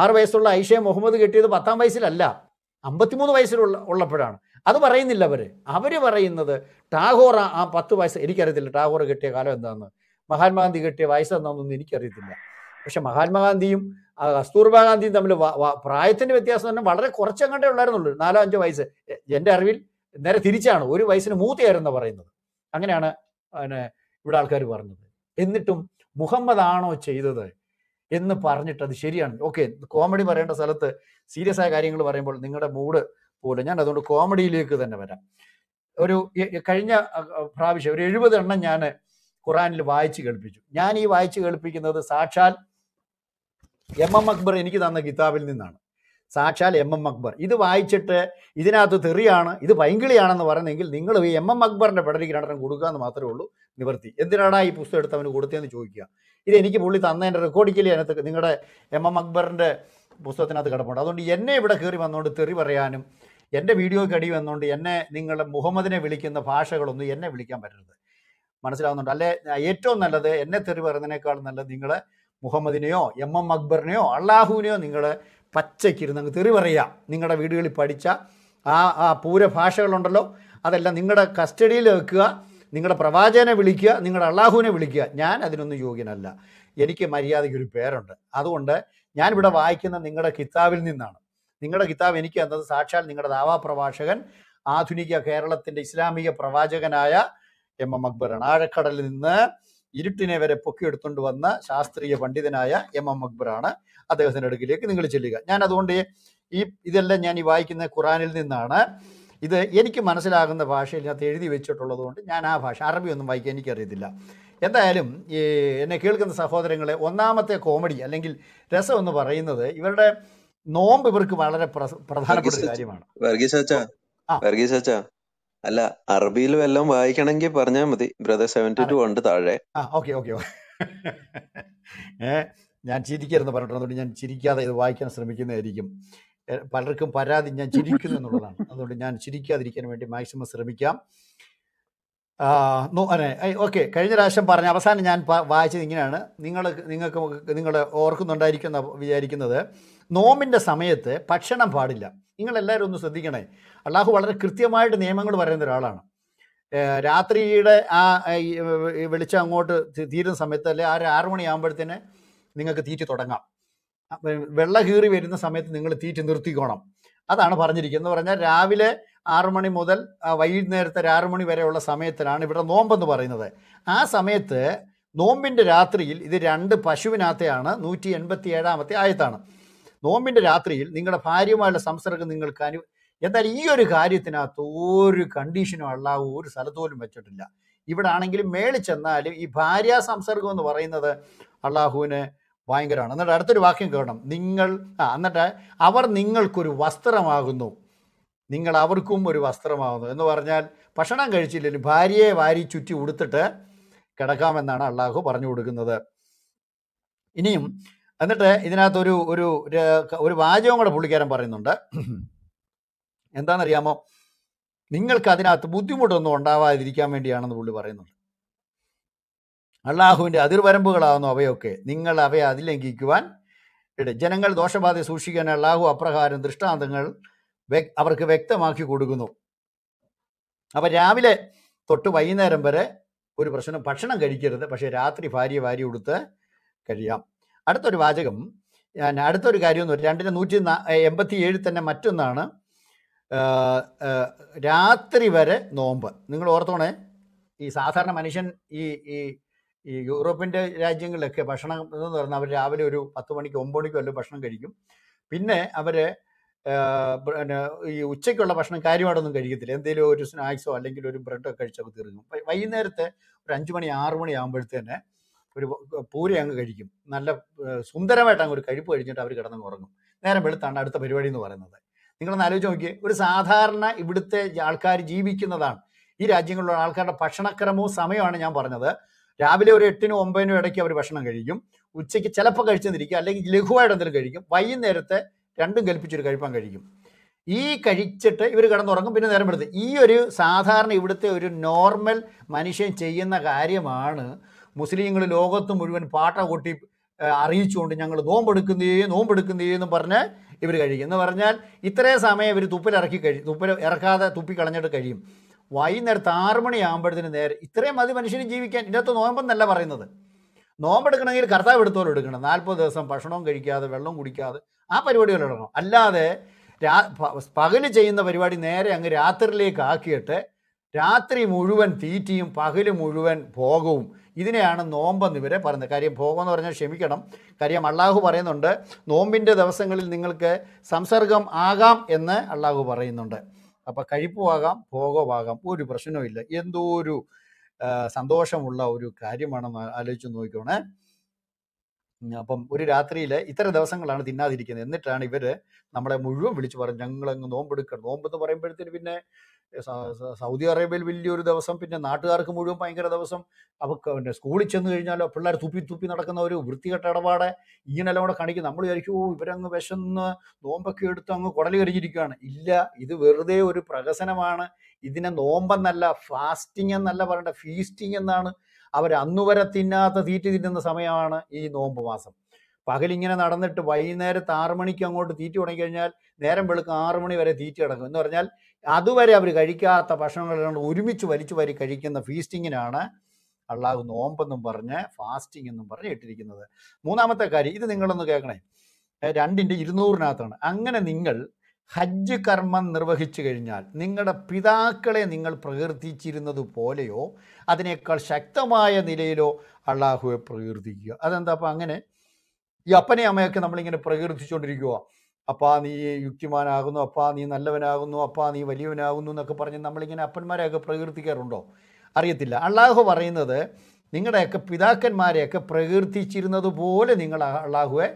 ആറ് വയസ്സുള്ള ഐഷെ മുഹമ്മദ് കിട്ടിയത് പത്താം വയസ്സിലല്ല അമ്പത്തിമൂന്ന് വയസ്സിലുള്ള ഉള്ളപ്പോഴാണ് അത് പറയുന്നില്ല അവർ അവർ പറയുന്നത് ടാഗോർ ആ പത്ത് വയസ്സ് എനിക്കറിയത്തില്ല ടാഗോർ കിട്ടിയ കാലം എന്താണെന്ന് മഹാത്മാഗാന്ധി കിട്ടിയ വയസ്സ് എന്താണെന്നൊന്നും എനിക്കറിയത്തില്ല പക്ഷെ മഹാത്മാഗാന്ധിയും കസ്തൂർബാ ഗാന്ധിയും തമ്മിൽ പ്രായത്തിൻ്റെ വ്യത്യാസം തന്നെ വളരെ കുറച്ചെങ്ങാണ്ടേ ഉള്ളായിരുന്നു നാലോ അഞ്ചോ വയസ്സ് എൻ്റെ അറിവിൽ നേരെ തിരിച്ചാണ് ഒരു വയസ്സിന് മൂത്തയായിരുന്നു പറയുന്നത് അങ്ങനെയാണ് പിന്നെ ഇവിടെ ആൾക്കാർ പറഞ്ഞത് എന്നിട്ടും മുഹമ്മദ് ആണോ ചെയ്തത് എന്ന് പറഞ്ഞിട്ട് അത് ശരിയാണ് ഓക്കെ കോമഡി പറയേണ്ട സ്ഥലത്ത് സീരിയസ് ആയ കാര്യങ്ങൾ പറയുമ്പോൾ നിങ്ങളുടെ മൂഡ് പോലും ഞാൻ അതുകൊണ്ട് കോമഡിയിലേക്ക് തന്നെ വരാം ഒരു കഴിഞ്ഞ പ്രാവശ്യം ഒരു എഴുപത് എണ്ണം ഞാൻ ഖുറാനിൽ വായിച്ച് കേൾപ്പിച്ചു ഞാൻ ഈ വായിച്ച് കേൾപ്പിക്കുന്നത് സാക്ഷാൽ എം എം അക്ബർ എനിക്ക് തന്ന കിതാബിൽ നിന്നാണ് സാക്ഷാൽ എം എം അക്ബർ ഇത് വായിച്ചിട്ട് ഇതിനകത്ത് തെറിയാണ് ഇത് പൈങ്കിളിയാണെന്ന് പറഞ്ഞെങ്കിൽ നിങ്ങൾ ഈ എം എം അക്ബറിന്റെ പെടലിക്ക് രണ്ടെണ്ണം കൊടുക്കുക എന്ന് മാത്രമേ ഉള്ളൂ നിവർത്തി എന്തിനാടാ ഈ പുസ്തകം അവന് കൊടുത്തതെന്ന് ചോദിക്കുക എനിക്ക് പുള്ളി തന്നതിൻ്റെ റെക്കോർഡിക്കലി അതിനകത്ത് നിങ്ങളുടെ എം എം അക്ബറിൻ്റെ പുസ്തകത്തിനകത്ത് കിടപ്പുണ്ട് അതുകൊണ്ട് എന്നെ ഇവിടെ കയറി വന്നുകൊണ്ട് തെറി പറയാനും എൻ്റെ വീഡിയോയ്ക്ക് അടി വന്നുകൊണ്ട് എന്നെ നിങ്ങളുടെ മുഹമ്മദിനെ വിളിക്കുന്ന ഭാഷകളൊന്നും എന്നെ വിളിക്കാൻ പറ്റരുത് മനസ്സിലാവുന്നുണ്ട് അല്ലെ ഏറ്റവും നല്ലത് എന്നെ തെറി പറയുന്നതിനേക്കാൾ നല്ലത് നിങ്ങൾ മുഹമ്മദിനെയോ എം എം അക്ബറിനെയോ അള്ളാഹുവിനെയോ നിങ്ങൾ പച്ചയ്ക്കിരുന്ന് അങ്ങ് തെറി പറയാം നിങ്ങളുടെ വീടുകളിൽ പഠിച്ച ആ ആ പൂര ഭാഷകളുണ്ടല്ലോ അതെല്ലാം നിങ്ങളുടെ കസ്റ്റഡിയിൽ വെക്കുക നിങ്ങളുടെ പ്രവാചകനെ വിളിക്കുക നിങ്ങളുടെ അള്ളാഹുവിനെ വിളിക്കുക ഞാൻ അതിനൊന്നും യോഗ്യനല്ല എനിക്ക് മര്യാദയ്ക്ക് ഒരു പേരുണ്ട് അതുകൊണ്ട് ഞാൻ ഇവിടെ വായിക്കുന്ന നിങ്ങളുടെ കിതാബിൽ നിന്നാണ് നിങ്ങളുടെ കിതാബ് എനിക്ക് എന്നത് സാക്ഷാൽ നിങ്ങളുടെ ദാവാ പ്രവാചകൻ ആധുനിക കേരളത്തിൻ്റെ ഇസ്ലാമിക പ്രവാചകനായ എം എം അക്ബർ ആണ് ആഴക്കടലിൽ നിന്ന് ഇരുട്ടിനെ വരെ പൊക്കിയെടുത്തുകൊണ്ട് വന്ന ശാസ്ത്രീയ പണ്ഡിതനായ എം എം അക്ബറാണ് അദ്ദേഹത്തിന്റെ അടുക്കിലേക്ക് നിങ്ങൾ ചെല്ലുക ഞാൻ അതുകൊണ്ട് ഈ ഇതെല്ലാം ഞാൻ ഈ വായിക്കുന്ന ഖുറാനിൽ നിന്നാണ് ഇത് എനിക്ക് മനസ്സിലാകുന്ന ഭാഷയിൽ ഞാൻ എഴുതി വെച്ചിട്ടുള്ളത് കൊണ്ട് ഞാൻ ആ ഭാഷ അറബി ഒന്നും വായിക്കാൻ എനിക്കറിയത്തില്ല എന്തായാലും ഈ എന്നെ കേൾക്കുന്ന സഹോദരങ്ങളെ ഒന്നാമത്തെ കോമഡി അല്ലെങ്കിൽ രസം എന്ന് പറയുന്നത് ഇവരുടെ നോമ്പ് ഇവർക്ക് വളരെ പ്രധാനപ്പെട്ട കാര്യമാണ് അല്ല അറബിയിൽ വല്ലതും വായിക്കണമെങ്കിൽ പറഞ്ഞാൽ മതി ബ്രദർ സെവൻറ്റി ടു ഉണ്ട് താഴെ ആ ഓക്കെ ഓക്കെ ഏഹ് ഞാൻ ചിരിക്കരുന്ന് പറഞ്ഞിട്ടുണ്ട് ഞാൻ ചിരിക്കാതെ ഇത് വായിക്കാൻ ശ്രമിക്കുന്നതായിരിക്കും പലർക്കും പരാതി ഞാൻ ചിരിക്കുന്നു എന്നുള്ളതാണ് അതുകൊണ്ട് ഞാൻ ചിരിക്കാതിരിക്കാൻ വേണ്ടി മാക്സിമം ശ്രമിക്കാം ഓക്കെ കഴിഞ്ഞ പ്രാവശ്യം പറഞ്ഞ അവസാനം ഞാൻ വായിച്ചത് ഇങ്ങനെയാണ് നിങ്ങൾ നിങ്ങൾക്ക് നിങ്ങൾ ഓർക്കുന്നുണ്ടായിരിക്കും വിചാരിക്കുന്നത് നോമിൻ്റെ സമയത്ത് ഭക്ഷണം പാടില്ല നിങ്ങളെല്ലാവരും ഒന്ന് ശ്രദ്ധിക്കണേ അള്ളാഹു വളരെ കൃത്യമായിട്ട് നിയമങ്ങൾ പറയുന്ന ഒരാളാണ് രാത്രിയുടെ ആ വെളിച്ചം അങ്ങോട്ട് തീരുന്ന സമയത്ത് അല്ലെ ആ ഒരു ആറുമണിയാകുമ്പോഴത്തേന് നിങ്ങൾക്ക് തീറ്റി തുടങ്ങാം വെള്ള കീറി വരുന്ന സമയത്ത് നിങ്ങൾ തീറ്റ നിർത്തിക്കോണം അതാണ് പറഞ്ഞിരിക്കുന്നത് എന്ന് പറഞ്ഞാൽ രാവിലെ ആറു മണി മുതൽ വൈകുന്നേരത്തെ ഒരു ആറുമണി മണി വരെയുള്ള സമയത്തിലാണ് ഇവിടെ നോമ്പെന്ന് പറയുന്നത് ആ സമയത്ത് നോമ്പിൻ്റെ രാത്രിയിൽ ഇത് രണ്ട് പശുവിനകത്തെയാണ് നൂറ്റി എൺപത്തി ഏഴാമത്തെ ആയത്താണ് നോമ്പിൻ്റെ രാത്രിയിൽ നിങ്ങളുടെ ഭാര്യമാരുടെ സംസർഗം നിങ്ങൾക്ക് അനു എന്നാൽ ഈ ഒരു കാര്യത്തിനകത്ത് ഒരു കണ്ടീഷനും അല്ല ഒരു സ്ഥലത്തോലും വെച്ചിട്ടില്ല ഇവിടെ ആണെങ്കിലും മേളിച്ചെന്നാലും ഈ ഭാര്യ സംസർഗം എന്ന് പറയുന്നത് അള്ളാഹുവിന് ഭയങ്കരമാണ് എന്നിട്ട് അടുത്തൊരു വാക്യം കേൾക്കണം നിങ്ങൾ ആ എന്നിട്ട് അവർ നിങ്ങൾക്കൊരു വസ്ത്രമാകുന്നു നിങ്ങൾ അവർക്കും ഒരു വസ്ത്രമാകുന്നു എന്ന് പറഞ്ഞാൽ ഭക്ഷണം കഴിച്ചില്ലെങ്കിൽ ഭാര്യയെ വാരി ചുറ്റി ഉടുത്തിട്ട് കിടക്കാമെന്നാണ് അള്ളാഹു പറഞ്ഞു കൊടുക്കുന്നത് ഇനിയും എന്നിട്ട് ഇതിനകത്തൊരു ഒരു ഒരു വാചകം കൂടെ പുള്ളിക്കാരൻ പറയുന്നുണ്ട് എന്താണെന്നറിയാമോ നിങ്ങൾക്ക് അതിനകത്ത് ബുദ്ധിമുട്ടൊന്നും ഉണ്ടാവാതിരിക്കാൻ വേണ്ടിയാണെന്ന് പുള്ളി പറയുന്നുണ്ട് അള്ളാഹുവിൻ്റെ അതിർവരമ്പുകളാകുന്നു അവയൊക്കെ നിങ്ങൾ അവയെ അതിലംഘിക്കുവാൻ ഇട ജനങ്ങൾ ദോഷബാധ സൂക്ഷിക്കാൻ അള്ളാഹു അപ്രകാരം ദൃഷ്ടാന്തങ്ങൾ അവർക്ക് വ്യക്തമാക്കി കൊടുക്കുന്നു അപ്പം രാവിലെ തൊട്ട് വൈകുന്നേരം വരെ ഒരു പ്രശ്നം ഭക്ഷണം കഴിക്കരുത് പക്ഷേ രാത്രി ഭാര്യ വാരി കൊടുത്ത് കഴിയാം അടുത്തൊരു വാചകം ഞാൻ അടുത്തൊരു കാര്യം എന്ന് രണ്ടിന് നൂറ്റി എൺപത്തി ഏഴ് തന്നെ മറ്റൊന്നാണ് രാത്രി വരെ നോമ്പ് നിങ്ങൾ ഓർത്തോണേ ഈ സാധാരണ മനുഷ്യൻ ഈ ഈ ഈ യൂറോപ്പിൻ്റെ രാജ്യങ്ങളിലൊക്കെ ഭക്ഷണം എന്ന് പറഞ്ഞാൽ അവർ രാവിലെ ഒരു പത്ത് മണിക്ക് ഒമ്പത് മണിക്കോ അല്ല ഭക്ഷണം കഴിക്കും പിന്നെ അവർ പിന്നെ ഈ ഉച്ചയ്ക്കുള്ള ഭക്ഷണം കാര്യമായിട്ടൊന്നും കഴിക്കത്തില്ല എന്തെങ്കിലും ഒരു സ്നാക്സോ അല്ലെങ്കിൽ ഒരു ബ്രെഡോ കഴിച്ചൊക്കെ തീർക്കും വൈകുന്നേരത്തെ ഒരു അഞ്ച് മണി ആറ് മണി തന്നെ ഒരു പൂര അങ്ങ് കഴിക്കും നല്ല സുന്ദരമായിട്ട് അങ്ങ് ഒരു കഴിപ്പ് കഴിച്ചിട്ട് അവർ കിടന്ന് ഉറങ്ങും നേരം വെളുത്താണ് അടുത്ത പരിപാടി എന്ന് പറയുന്നത് നിങ്ങളൊന്ന് ആലോചിച്ച് നോക്കിയേ ഒരു സാധാരണ ഇവിടുത്തെ ആൾക്കാർ ജീവിക്കുന്നതാണ് ഈ രാജ്യങ്ങളിലുള്ള ആൾക്കാരുടെ ഭക്ഷണക്രമവും സമയമാണ് ഞാൻ പറഞ്ഞത് രാവിലെ ഒരു എട്ടിനും ഒമ്പതിനും ഇടയ്ക്ക് അവർ ഭക്ഷണം കഴിക്കും ഉച്ചയ്ക്ക് ചിലപ്പോൾ കഴിച്ചെന്നിരിക്കും അല്ലെങ്കിൽ ലഘുവായിട്ട് എന്തെങ്കിലും കഴിക്കും വൈകുന്നേരത്തെ രണ്ടും കൽപ്പിച്ചൊരു കഴിപ്പാൻ കഴിക്കും ഈ കഴിച്ചിട്ട് ഇവർ കിടന്നുറങ്ങും പിന്നെ നേരം എടുത്ത് ഈ ഒരു സാധാരണ ഇവിടുത്തെ ഒരു നോർമൽ മനുഷ്യൻ ചെയ്യുന്ന കാര്യമാണ് മുസ്ലിങ്ങൾ ലോകത്ത് മുഴുവൻ പാട്ട കൊട്ടി അറിയിച്ചുകൊണ്ട് ഞങ്ങൾ നോമ്പെടുക്കുന്നേ നോമ്പെടുക്കുന്നേ എന്ന് പറഞ്ഞ് ഇവർ കഴിക്കും എന്ന് പറഞ്ഞാൽ ഇത്രയും സമയം ഇവർ തുപ്പിലിറക്കി കഴിയും തുപ്പിൽ ഇറക്കാതെ തുപ്പി കളഞ്ഞിട്ട് കഴിയും വൈകുന്നേരത്ത് ആറു മണിയാകുമ്പോഴത്തിന് നേരെ ഇത്രയും മതി മനുഷ്യന് ജീവിക്കാൻ ഇതിനകത്ത് നോമ്പെന്നല്ല പറയുന്നത് നോമ്പെടുക്കണമെങ്കിൽ കർത്താവ് എടുത്തോളം എടുക്കണം നാൽപ്പത് ദിവസം ഭക്ഷണവും കഴിക്കാതെ വെള്ളം കുടിക്കാതെ ആ പരിപാടികൾ എടുക്കണം അല്ലാതെ രാ പകല് ചെയ്യുന്ന പരിപാടി നേരെ അങ്ങ് രാത്രിയിലേക്ക് ആക്കിയിട്ട് രാത്രി മുഴുവൻ തീറ്റിയും പകല് മുഴുവൻ ഭോഗവും ഇതിനെയാണ് നോമ്പെന്ന് ഇവരെ പറയുന്നത് കാര്യം ഭോഗം എന്ന് പറഞ്ഞാൽ ക്ഷമിക്കണം കാര്യം അള്ളാഹു പറയുന്നുണ്ട് നോമ്പിൻ്റെ ദിവസങ്ങളിൽ നിങ്ങൾക്ക് സംസർഗം ആകാം എന്ന് അള്ളാഹു പറയുന്നുണ്ട് അപ്പം കഴിപ്പുമാകാം ഭോഗമാകാം ഒരു പ്രശ്നവുമില്ല എന്തോ ഒരു സന്തോഷമുള്ള ഒരു കാര്യമാണെന്ന് ആലോചിച്ച് നോക്കിക്കോണേ അപ്പം ഒരു രാത്രിയിൽ ഇത്തരം ദിവസങ്ങളാണ് തിന്നാതിരിക്കുന്നത് എന്നിട്ടാണ് ഇവര് നമ്മളെ മുഴുവൻ വിളിച്ചു പറഞ്ഞു ഞങ്ങൾ അങ്ങ് നോമ്പെടുക്കണം നോമ്പെന്ന് പറയുമ്പോഴത്തേന് പിന്നെ സൗദി അറേബ്യയിൽ വലിയൊരു ദിവസം പിന്നെ നാട്ടുകാർക്ക് മുഴുവൻ ഭയങ്കര ദിവസം അവർക്ക് പിന്നെ സ്കൂളിൽ ചെന്ന് കഴിഞ്ഞാലോ പിള്ളേർ തുപ്പി തുപ്പി നടക്കുന്ന ഒരു വൃത്തികെട്ട ഇടപാട് ഇങ്ങനെല്ലാം കൂടെ കാണിക്കും നമ്മൾ വിചാരിക്കും ഓ ഇവരങ്ങ് വിശന്ന് നോമ്പൊക്കെ എടുത്ത് അങ്ങ് കുടലി കരിഞ്ഞിരിക്കുകയാണ് ഇല്ല ഇത് വെറുതെ ഒരു പ്രഹസനമാണ് ഇതിനെ നോമ്പെന്നല്ല ഫാസ്റ്റിംഗ് എന്നല്ല പറയേണ്ട ഫീസ്റ്റിംഗ് എന്നാണ് അവർ അന്നുവരെ തിന്നാത്ത തീറ്റി തിന്നുന്ന സമയമാണ് ഈ നോമ്പ് മാസം പകലിങ്ങനെ നടന്നിട്ട് വൈകുന്നേരത്ത് ആറു മണിക്ക് അങ്ങോട്ട് തീറ്റ തുടങ്ങി കഴിഞ്ഞാൽ നേരം വെളുക്കും ആറു മണി വരെ തീറ്റ കിടക്കും എന്ന് പറഞ്ഞാൽ അതുവരെ അവർ കഴിക്കാത്ത ഭക്ഷണങ്ങളെല്ലാം ഒരുമിച്ച് വലിച്ചു വരി കഴിക്കുന്ന ഫീസ്റ്റിങ്ങിനാണ് അള്ളാഹു നോമ്പെന്നും പറഞ്ഞ് ഫാസ്റ്റിംഗ് എന്നും പറഞ്ഞ് ഇട്ടിരിക്കുന്നത് മൂന്നാമത്തെ കാര്യം ഇത് നിങ്ങളൊന്ന് കേൾക്കണേ രണ്ടിൻ്റെ ഇരുന്നൂറിനകത്താണ് അങ്ങനെ നിങ്ങൾ ഹജ്ജ് കർമ്മം നിർവഹിച്ചു കഴിഞ്ഞാൽ നിങ്ങളുടെ പിതാക്കളെ നിങ്ങൾ പ്രകീർത്തിച്ചിരുന്നത് പോലെയോ അതിനേക്കാൾ ശക്തമായ നിലയിലോ അള്ളാഹുവെ പ്രകീർത്തിക്കുക അതെന്താ അപ്പം അങ്ങനെ ഈ അപ്പനെ അമ്മയൊക്കെ നമ്മളിങ്ങനെ പ്രകീർത്തിച്ചുകൊണ്ടിരിക്കുക അപ്പാ നീ യുക്തിമാനാകുന്നു അപ്പാ നീ നല്ലവനാകുന്നു അപ്പാ നീ വലിയവനാകുന്നു എന്നൊക്കെ പറഞ്ഞ് നമ്മളിങ്ങനെ അപ്പന്മാരെയൊക്കെ പ്രകീർത്തിക്കാറുണ്ടോ അറിയത്തില്ല അള്ളാഹു പറയുന്നത് നിങ്ങളുടെയൊക്കെ പിതാക്കന്മാരെയൊക്കെ പ്രകീർത്തിച്ചിരുന്നത് പോലെ നിങ്ങൾ അള്ളാഹുവെ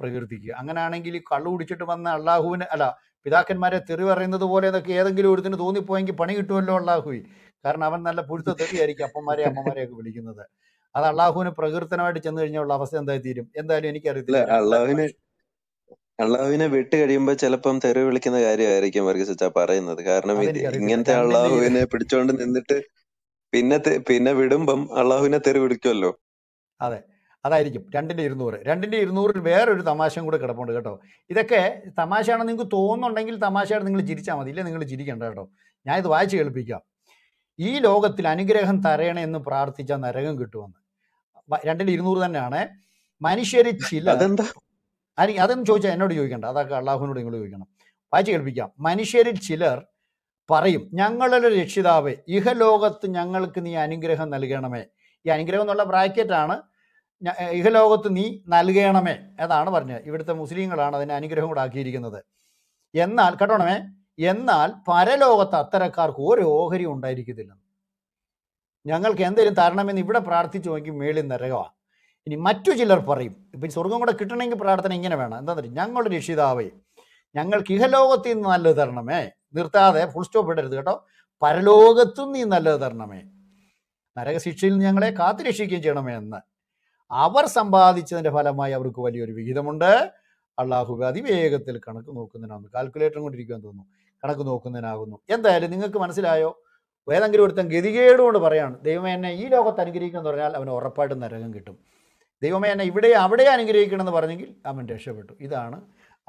പ്രകീർത്തിക്കുക അങ്ങനെയാണെങ്കിൽ കള്ളു കുടിച്ചിട്ട് വന്ന അള്ളാഹുവിന് അല്ല പിതാക്കന്മാരെ തെറി പറയുന്നത് പോലെ എന്നൊക്കെ ഏതെങ്കിലും ഒരുത്തിന് തോന്നിപ്പോയെങ്കിൽ പണി കിട്ടുമല്ലോ അള്ളാഹുവി കാരണം അവൻ നല്ല പുഴുത്ത തെറിയായിരിക്കും അപ്പന്മാരെ അമ്മമാരെയൊക്കെ വിളിക്കുന്നത് അത് അള്ളാഹുവിന് പ്രകീർത്തനമായിട്ട് ചെന്ന് കഴിഞ്ഞുള്ള അവസ്ഥ എന്തായി തീരും എന്തായാലും എനിക്കറിയത്തില്ല അള്ളാഹുവിന് അള്ളാഹുവിനെ വിട്ട് കഴിയുമ്പോ ചിലപ്പം തെറി വിളിക്കുന്ന കാര്യമായിരിക്കും വർഗീസ് സച്ച പറയുന്നത് കാരണം ഇങ്ങനത്തെ അള്ളാഹുവിനെ പിടിച്ചോണ്ട് നിന്നിട്ട് പിന്നെ പിന്നെ വിടുമ്പം അള്ളാഹുവിനെ തെറി വിളിക്കുമല്ലോ അതെ അതായിരിക്കും രണ്ടിൻ്റെ ഇരുന്നൂറ് രണ്ടിൻ്റെ ഇരുന്നൂറിൽ വേറൊരു തമാശയും കൂടെ കിടപ്പുണ്ട് കേട്ടോ ഇതൊക്കെ തമാശയാണെന്ന് നിങ്ങൾക്ക് തോന്നുന്നുണ്ടെങ്കിൽ തമാശയാണ് നിങ്ങൾ ചിരിച്ചാൽ മതി ഇല്ലേ നിങ്ങൾ ചിരിക്കണ്ട കേട്ടോ ഞാനിത് വായിച്ച് കേൾപ്പിക്കാം ഈ ലോകത്തിൽ അനുഗ്രഹം എന്ന് പ്രാർത്ഥിച്ചാൽ നരകം കിട്ടുമെന്ന് രണ്ടിൽ ഇരുന്നൂറ് തന്നെയാണ് മനുഷ്യരിൽ ചില അതൊന്നും ചോദിച്ചാൽ എന്നോട് ചോദിക്കണ്ട അതൊക്കെ അള്ളാഹുവിനോട് നിങ്ങൾ ചോദിക്കണം വായിച്ചു കേൾപ്പിക്കാം മനുഷ്യരിൽ ചിലർ പറയും ഞങ്ങളുടെ രക്ഷിതാവ് ഇഹലോകത്ത് ഞങ്ങൾക്ക് നീ അനുഗ്രഹം നൽകണമേ ഈ അനുഗ്രഹം എന്നുള്ള ബ്രാക്കറ്റാണ് ഇഹലോകത്ത് നീ നൽകണമേ അതാണ് പറഞ്ഞത് ഇവിടുത്തെ മുസ്ലിങ്ങളാണ് അതിനെ അനുഗ്രഹം കൂടെ ആക്കിയിരിക്കുന്നത് എന്നാൽ കേട്ടോണമേ എന്നാൽ പരലോകത്ത് അത്തരക്കാർക്ക് ഒരു ഓഹരി ഉണ്ടായിരിക്കത്തില്ല ഞങ്ങൾക്ക് എന്തെങ്കിലും തരണമെന്ന് ഇവിടെ പ്രാർത്ഥിച്ചു നോക്കി മേളിൽ നിറയുകയാണ് ഇനി മറ്റു ചിലർ പറയും ഇപ്പം സ്വർഗം കൂടെ കിട്ടണമെങ്കിൽ പ്രാർത്ഥന ഇങ്ങനെ വേണം എന്താ പറയുക ഞങ്ങളുടെ രക്ഷിതാവേ ഞങ്ങൾക്ക് ഇഹലോകത്ത് നിന്ന് നല്ലത് തരണമേ നിർത്താതെ ഫുൾ സ്റ്റോപ്പ് ഇടരുത് കേട്ടോ പരലോകത്തു നീ നല്ലത് തരണമേ നരകശിക്ഷയിൽ നിന്ന് ഞങ്ങളെ രക്ഷിക്കുകയും ചെയ്യണമേ എന്ന് അവർ സമ്പാദിച്ചതിന്റെ ഫലമായി അവർക്ക് വലിയൊരു വിഹിതമുണ്ട് അള്ളാഹു അതിവേഗത്തിൽ കണക്ക് നോക്കുന്നതിനാകുന്നു കാൽക്കുലേറ്റർ കൊണ്ടിരിക്കുമെന്ന് തോന്നുന്നു കണക്ക് നോക്കുന്നതിനാകുന്നു എന്തായാലും നിങ്ങൾക്ക് മനസ്സിലായോ ഏതെങ്കിലും ഒരുത്തൻ ഗതികേടുകൊണ്ട് പറയാണ് ദൈവമേ എന്നെ ഈ ലോകത്ത് അനുഗ്രഹിക്കുമെന്ന് പറഞ്ഞാൽ അവന് ഉറപ്പായിട്ടും നരകം കിട്ടും ദൈവമേ എന്നെ ഇവിടെ അവിടെ അനുഗ്രഹിക്കണമെന്ന് പറഞ്ഞെങ്കിൽ അവൻ രക്ഷപ്പെട്ടു ഇതാണ്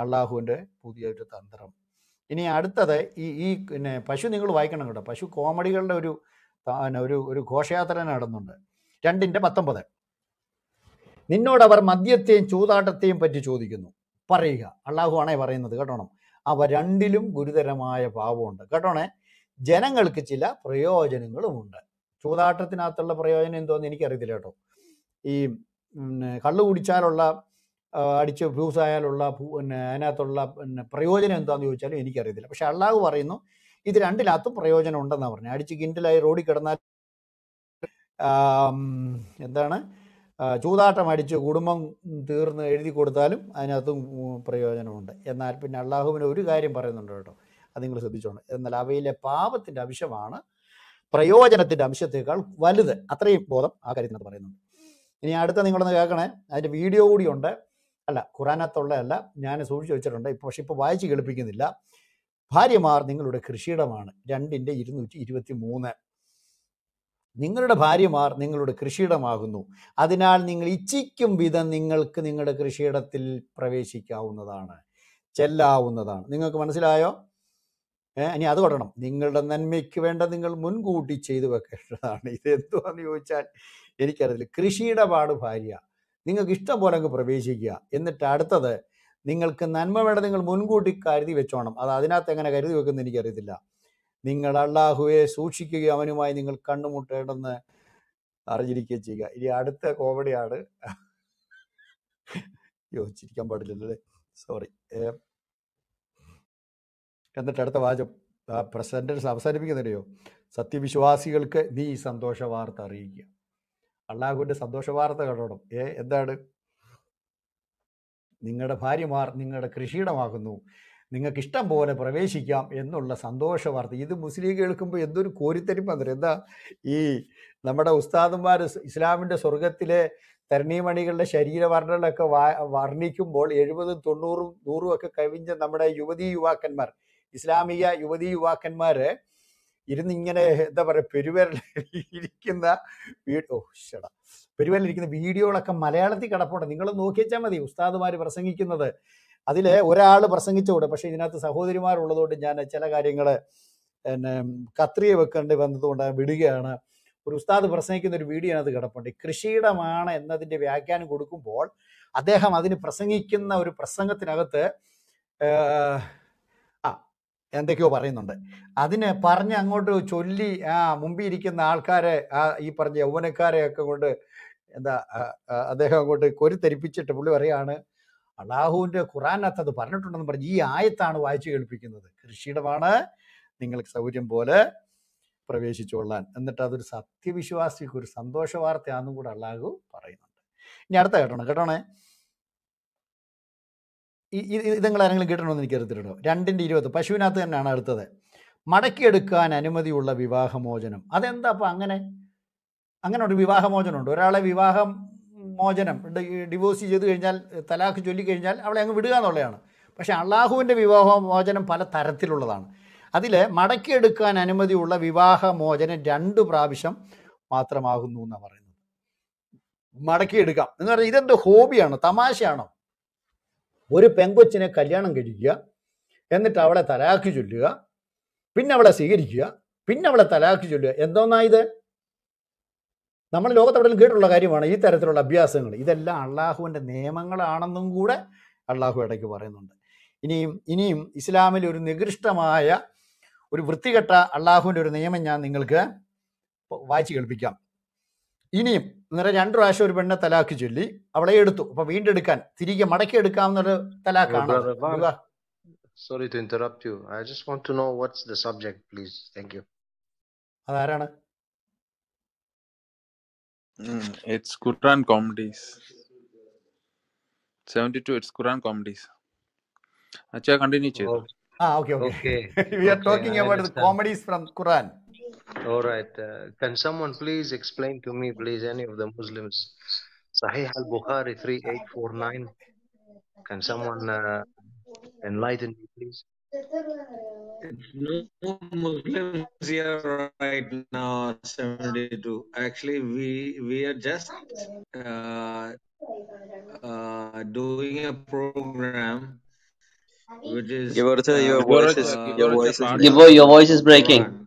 അള്ളാഹുവിൻ്റെ പുതിയൊരു തന്ത്രം ഇനി അടുത്തത് ഈ ഈ പിന്നെ പശു നിങ്ങൾ വായിക്കണം കേട്ടോ പശു കോമഡികളുടെ ഒരു ഒരു ഒരു ഘോഷയാത്ര നടന്നുണ്ട് രണ്ടിൻ്റെ പത്തൊമ്പത് നിന്നോടവർ മദ്യത്തെയും ചൂതാട്ടത്തെയും പറ്റി ചോദിക്കുന്നു പറയുക അള്ളാഹു ആണേ പറയുന്നത് കേട്ടോണം അവ രണ്ടിലും ഗുരുതരമായ പാപമുണ്ട് കേട്ടോണേ ജനങ്ങൾക്ക് ചില പ്രയോജനങ്ങളുമുണ്ട് ചൂതാട്ടത്തിനകത്തുള്ള പ്രയോജനം എന്തോന്ന് എനിക്കറിയത്തില്ല കേട്ടോ ഈ പിന്നെ കള്ളു കുടിച്ചാലുള്ള അടിച്ച് ഫ്യൂസ് ആയാലുള്ള പിന്നെ അതിനകത്തുള്ള പിന്നെ പ്രയോജനം എന്താണെന്ന് ചോദിച്ചാലും എനിക്കറിയത്തില്ല പക്ഷെ അള്ളാഹു പറയുന്നു ഇത് രണ്ടിനകത്തും പ്രയോജനം ഉണ്ടെന്നാണ് പറഞ്ഞത് അടിച്ച് കിൻഡിലായി റോഡിൽ കിടന്നാൽ എന്താണ് ചൂതാട്ടം അടിച്ച് കുടുംബം തീർന്ന് എഴുതി കൊടുത്താലും അതിനകത്തും പ്രയോജനമുണ്ട് എന്നാൽ പിന്നെ അള്ളാഹുവിന് ഒരു കാര്യം പറയുന്നുണ്ട് കേട്ടോ അത് നിങ്ങൾ ശ്രദ്ധിച്ചോണം എന്നാൽ അവയിലെ പാപത്തിന്റെ അംശമാണ് പ്രയോജനത്തിന്റെ അംശത്തേക്കാൾ വലുത് അത്രയും ബോധം ആ കാര്യത്തിനകത്ത് പറയുന്നുണ്ട് ഇനി അടുത്ത നിങ്ങളൊന്ന് കേൾക്കണേ അതിന്റെ വീഡിയോ കൂടി ഉണ്ട് അല്ല ഖുറാനത്തുള്ളതല്ല ഞാൻ സൂക്ഷിച്ചു വെച്ചിട്ടുണ്ട് ഇപ്പൊ പക്ഷെ ഇപ്പൊ വായിച്ച് കേൾപ്പിക്കുന്നില്ല ഭാര്യമാർ നിങ്ങളുടെ കൃഷിയിടമാണ് രണ്ടിന്റെ ഇരുന്നൂറ്റി ഇരുപത്തി മൂന്ന് നിങ്ങളുടെ ഭാര്യമാർ നിങ്ങളുടെ കൃഷിയിടമാകുന്നു അതിനാൽ നിങ്ങൾ ഇച്ഛിക്കും വിധം നിങ്ങൾക്ക് നിങ്ങളുടെ കൃഷിയിടത്തിൽ പ്രവേശിക്കാവുന്നതാണ് ചെല്ലാവുന്നതാണ് നിങ്ങൾക്ക് മനസ്സിലായോ ഇനി അത് കൊടണം നിങ്ങളുടെ നന്മയ്ക്ക് വേണ്ട നിങ്ങൾ മുൻകൂട്ടി ചെയ്തു വെക്കേണ്ടതാണ് ഇത് എന്തുവാന്ന് ചോദിച്ചാൽ എനിക്കറിയില്ല കൃഷിയുടെ പാട് ഭാര്യ നിങ്ങൾക്ക് ഇഷ്ടം പോലെ അങ്ങ് പ്രവേശിക്കുക എന്നിട്ട് അടുത്തത് നിങ്ങൾക്ക് നന്മ വേണ്ട നിങ്ങൾ മുൻകൂട്ടി കരുതി വെച്ചോണം അത് അതിനകത്ത് എങ്ങനെ കരുതി വെക്കുന്നത് എനിക്കറിയത്തില്ല നിങ്ങൾ അള്ളാഹുവെ സൂക്ഷിക്കുക അവനുമായി നിങ്ങൾ കണ്ണുമുട്ടേണ്ടെന്ന് അറിഞ്ഞിരിക്കുകയും ചെയ്യുക ഇനി അടുത്ത കോമഡിയാണ് യോജിച്ചിരിക്കാൻ പാടില്ലല്ലേ സോറി എന്നിട്ട് അടുത്ത വാചം പ്രസൻറ്റൻസ് അവസാനിപ്പിക്കുന്നില്ലയോ സത്യവിശ്വാസികൾക്ക് നീ സന്തോഷ വാർത്ത അറിയിക്കുക അള്ളാഹുവിൻ്റെ സന്തോഷ വാർത്ത കണ്ടോണം ഏ എന്താണ് നിങ്ങളുടെ ഭാര്യമാർ നിങ്ങളുടെ കൃഷിയിടമാകുന്നു നിങ്ങൾക്ക് ഇഷ്ടം പോലെ പ്രവേശിക്കാം എന്നുള്ള സന്തോഷ വാർത്ത ഇത് മുസ്ലിം കേൾക്കുമ്പോൾ എന്തൊരു കോരിത്തരിപ്പന്തരം എന്താ ഈ നമ്മുടെ ഉസ്താദന്മാർ ഇസ്ലാമിൻ്റെ സ്വർഗത്തിലെ തരണീമണികളുടെ ശരീരവർണ്ണകളൊക്കെ വർണ്ണിക്കുമ്പോൾ എഴുപതും തൊണ്ണൂറും നൂറും ഒക്കെ കവിഞ്ഞ നമ്മുടെ യുവതീ യുവാക്കന്മാർ ഇസ്ലാമിക യുവതി യുവാക്കന്മാര് ഇരുന്നിങ്ങനെ എന്താ പറയുക പെരുവരൽ ഇരിക്കുന്ന വീഡിയോ ഷട പെരുവരലിരിക്കുന്ന വീഡിയോകളൊക്കെ മലയാളത്തിൽ കിടപ്പുണ്ട് നിങ്ങൾ നോക്കിയച്ചാൽ മതി ഉസ്താദുമാർ പ്രസംഗിക്കുന്നത് അതിൽ ഒരാൾ പ്രസംഗിച്ചോട് പക്ഷേ ഇതിനകത്ത് സഹോദരിമാരുള്ളതുകൊണ്ട് ഞാൻ ചില കാര്യങ്ങൾ എന്നെ കത്രിയെ വെക്കേണ്ടി വന്നതുകൊണ്ട് വിടുകയാണ് ഒരു ഉസ്താദ് പ്രസംഗിക്കുന്ന ഒരു വീഡിയോ അതിനകത്ത് കിടപ്പുണ്ട് കൃഷിയിടമാണ് എന്നതിൻ്റെ വ്യാഖ്യാനം കൊടുക്കുമ്പോൾ അദ്ദേഹം അതിന് പ്രസംഗിക്കുന്ന ഒരു പ്രസംഗത്തിനകത്ത് എന്തൊക്കെയോ പറയുന്നുണ്ട് അതിന് പറഞ്ഞ് അങ്ങോട്ട് ചൊല്ലി ആ മുമ്പിൽ ഇരിക്കുന്ന ആൾക്കാരെ ആ ഈ പറഞ്ഞ ഒക്കെ കൊണ്ട് എന്താ അദ്ദേഹം അങ്ങോട്ട് കൊരുത്തെരിപ്പിച്ചിട്ട് പുള്ളി പറയാണ് അള്ളാഹുവിൻ്റെ ഖുറാനകത്ത് അത് പറഞ്ഞിട്ടുണ്ടെന്ന് പറഞ്ഞ് ഈ ആയത്താണ് വായിച്ചു കേൾപ്പിക്കുന്നത് കൃഷിയിടമാണ് നിങ്ങൾക്ക് സൗകര്യം പോലെ പ്രവേശിച്ചുകൊള്ളാൻ എന്നിട്ട് അതൊരു സത്യവിശ്വാസിക്ക് ഒരു സന്തോഷ വാർത്തയാണെന്നും കൂടെ അള്ളാഹു പറയുന്നുണ്ട് ഇനി അടുത്ത കേട്ടോ കേട്ടോണേ ഇതങ്ങൾ ആരെങ്കിലും കേട്ടിട്ടുണ്ടോ എനിക്ക് എടുത്തിട്ടുണ്ടോ രണ്ടിൻ്റെ ഇരുപത് പശുവിനകത്ത് തന്നെയാണ് അടുത്തത് മടക്കിയെടുക്കാൻ അനുമതിയുള്ള വിവാഹമോചനം അതെന്താ അപ്പം അങ്ങനെ അങ്ങനെ ഒരു വിവാഹമോചനമുണ്ട് ഒരാളെ വിവാഹം മോചനം ഡിവോഴ്സ് ചെയ്ത് കഴിഞ്ഞാൽ തലാഖ് ചൊല്ലിക്കഴിഞ്ഞാൽ അവളെ അങ്ങ് വിടുക എന്നുള്ളതാണ് പക്ഷേ അള്ളാഹുവിൻ്റെ വിവാഹമോചനം പല തരത്തിലുള്ളതാണ് അതിൽ മടക്കിയെടുക്കാൻ അനുമതിയുള്ള വിവാഹമോചനം രണ്ട് പ്രാവശ്യം മാത്രമാകുന്നു എന്നാണ് പറയുന്നത് മടക്കിയെടുക്കാം എന്ന് പറഞ്ഞാൽ ഇതെന്തോ ഹോബിയാണോ തമാശയാണോ ഒരു പെങ്കൊച്ചിനെ കല്യാണം കഴിക്കുക എന്നിട്ട് അവളെ തലാഖ് ചൊല്ലുക പിന്നെ അവളെ സ്വീകരിക്കുക പിന്നെ അവളെ തലാഖ് ചൊല്ലുക എന്തോന്നായത് നമ്മൾ ലോകത്ത് അവിടെ കേട്ടിട്ടുള്ള കാര്യമാണ് ഈ തരത്തിലുള്ള അഭ്യാസങ്ങൾ ഇതെല്ലാം അള്ളാഹുവിൻ്റെ നിയമങ്ങളാണെന്നും കൂടെ അള്ളാഹു ഇടയ്ക്ക് പറയുന്നുണ്ട് ഇനിയും ഇനിയും ഇസ്ലാമിൽ ഒരു നികൃഷ്ടമായ ഒരു വൃത്തികെട്ട അള്ളാഹുവിൻ്റെ ഒരു നിയമം ഞാൻ നിങ്ങൾക്ക് വായിച്ചു കേൾപ്പിക്കാം ഇനിയും അന്നേരം രണ്ടു പ്രാവശ്യം ഒരു പെണ്ണെ തലാഖ് ചൊല്ലി അവളെ എടുത്തു അപ്പൊ വീണ്ടെടുക്കാൻ തിരികെ മടക്കി എടുക്കാവുന്ന ഒരു തലാഖാണ് sorry to interrupt you I just want to know what's the subject please thank you അതാരാണ് it's Quran comedies 72 it's Quran comedies acha continue ചെയ്യൂ ആ okay okay we are are okay, talking I about understand. the comedies from quran All right. Uh, can someone please explain to me, please, any of the Muslims? Sahih al-Bukhari 3849. Can someone uh, enlighten me, please? No Muslims here right now, 72. Actually, we, we are just uh, uh, doing a program which is... Uh, uh, your, voice is, your voice is... your voice is breaking.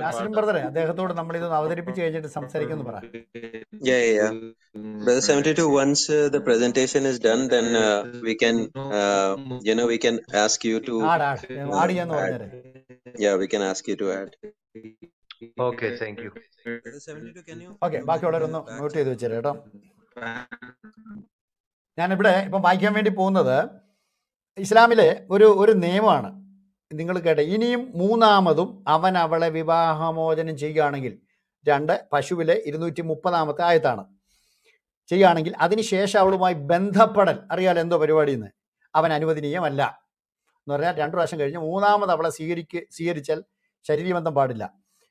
നാസിനും ബ്രദറെ അദ്ദേഹത്തോട് നമ്മൾ ഇതൊന്ന് അവതരിപ്പിച്ച് കഴിഞ്ഞിട്ട് സംസാരിക്കുന്നു പറ Yeah, yeah. Brother 72, once uh, the presentation is done, then uh, we we uh, ask you to add add add ചെയ്യാന്ന് പറഞ്ഞേരെ Yeah, we can ask you to add. Okay thank you 72, can you? Okay ബാക്കിയുള്ളവരൊന്ന് note ചെയ്ത് വെച്ചേരെ കേട്ടോ ഞാനിവിടെ ഇപ്പം വായിക്കാൻ വേണ്ടി പോകുന്നത് ഇസ്ലാമിലെ ഒരു ഒരു നിയമമാണ് നിങ്ങൾ കേട്ടെ ഇനിയും മൂന്നാമതും അവൻ അവളെ വിവാഹമോചനം ചെയ്യുകയാണെങ്കിൽ രണ്ട് പശുവിലെ ഇരുന്നൂറ്റി മുപ്പതാമത്തെ ആയത്താണ് ചെയ്യുകയാണെങ്കിൽ അതിനുശേഷം അവളുമായി ബന്ധപ്പെടൽ അറിയാലോ എന്തോ പരിപാടി എന്ന് അവൻ അനുവദനീയമല്ല എന്ന് പറഞ്ഞാൽ രണ്ടു പ്രാവശ്യം കഴിഞ്ഞ് മൂന്നാമത് അവളെ സ്വീകരിക്ക സ്വീകരിച്ചാൽ ശരീരബന്ധം പാടില്ല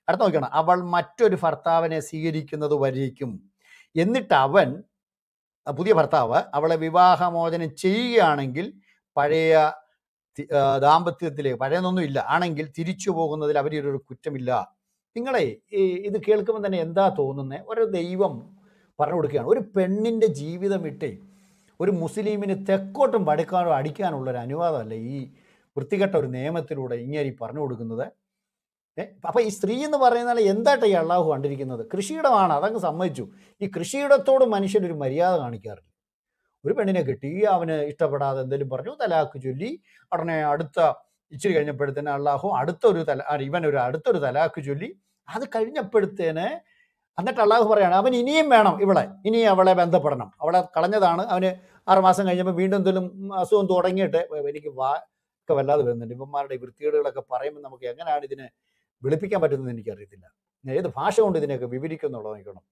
അടുത്ത നോക്കിയാണ് അവൾ മറ്റൊരു ഭർത്താവിനെ സ്വീകരിക്കുന്നത് വരയ്ക്കും എന്നിട്ട് അവൻ പുതിയ ഭർത്താവ് അവളെ വിവാഹമോചനം ചെയ്യുകയാണെങ്കിൽ പഴയ ദാമ്പത്യത്തിലേക്ക് പഴയതൊന്നും ഇല്ല ആണെങ്കിൽ തിരിച്ചു പോകുന്നതിൽ അവരൊരു കുറ്റമില്ല നിങ്ങളെ ഇത് കേൾക്കുമ്പോൾ തന്നെ എന്താ തോന്നുന്നത് ഒരു ദൈവം പറഞ്ഞു കൊടുക്കുകയാണ് ഒരു പെണ്ണിൻ്റെ ജീവിതം ഇട്ടേ ഒരു മുസ്ലിമിന് തെക്കോട്ടും പഠിക്കാനോ അടിക്കാനുള്ള ഒരു അനുവാദമല്ല ഈ വൃത്തികെട്ട ഒരു നിയമത്തിലൂടെ ഇങ്ങനെ പറഞ്ഞു കൊടുക്കുന്നത് അപ്പോൾ ഈ സ്ത്രീ എന്ന് പറയുന്നത് എന്താട്ടെ ഈ അള്ളാഹു കണ്ടിരിക്കുന്നത് കൃഷിയിടമാണ് അതങ്ങ് സമ്മതിച്ചു ഈ കൃഷിയിടത്തോട് മനുഷ്യരൊരു മര്യാദ കാണിക്കാറില്ല ഒരു പെണ്ണിനെ കിട്ടി അവന് ഇഷ്ടപ്പെടാതെ എന്തെങ്കിലും പറഞ്ഞു തലാക്ക് ചൊല്ലി ഉടനെ അടുത്ത ഇച്ചിരി കഴിഞ്ഞപ്പോഴത്തേനെ അള്ളാഹു അടുത്തൊരു തല ഇവൻ ഒരു അടുത്തൊരു തലാക്ക് ചൊല്ലി അത് കഴിഞ്ഞപ്പോഴത്തേന് എന്നിട്ട് അള്ളാഹു പറയാണ് അവൻ ഇനിയും വേണം ഇവളെ ഇനി അവളെ ബന്ധപ്പെടണം അവളെ കളഞ്ഞതാണ് അവന് ആറുമാസം കഴിഞ്ഞപ്പോൾ വീണ്ടും എന്തെങ്കിലും അസുഖം തുടങ്ങിയിട്ട് എനിക്ക് വാ ഒക്കെ വല്ലാതെ വരുന്നുണ്ട് ഇവന്മാരുടെ വൃത്തികേടുകളൊക്കെ പറയുമ്പോൾ നമുക്ക് എങ്ങനെയാണ് ഇതിനെ വിളിപ്പിക്കാൻ പറ്റുന്നത് എനിക്കറിയത്തില്ല ഏത് ഭാഷ കൊണ്ട് ഇതിനെയൊക്കെ വിവരിക്കുന്നുള്ളത് നോക്കണം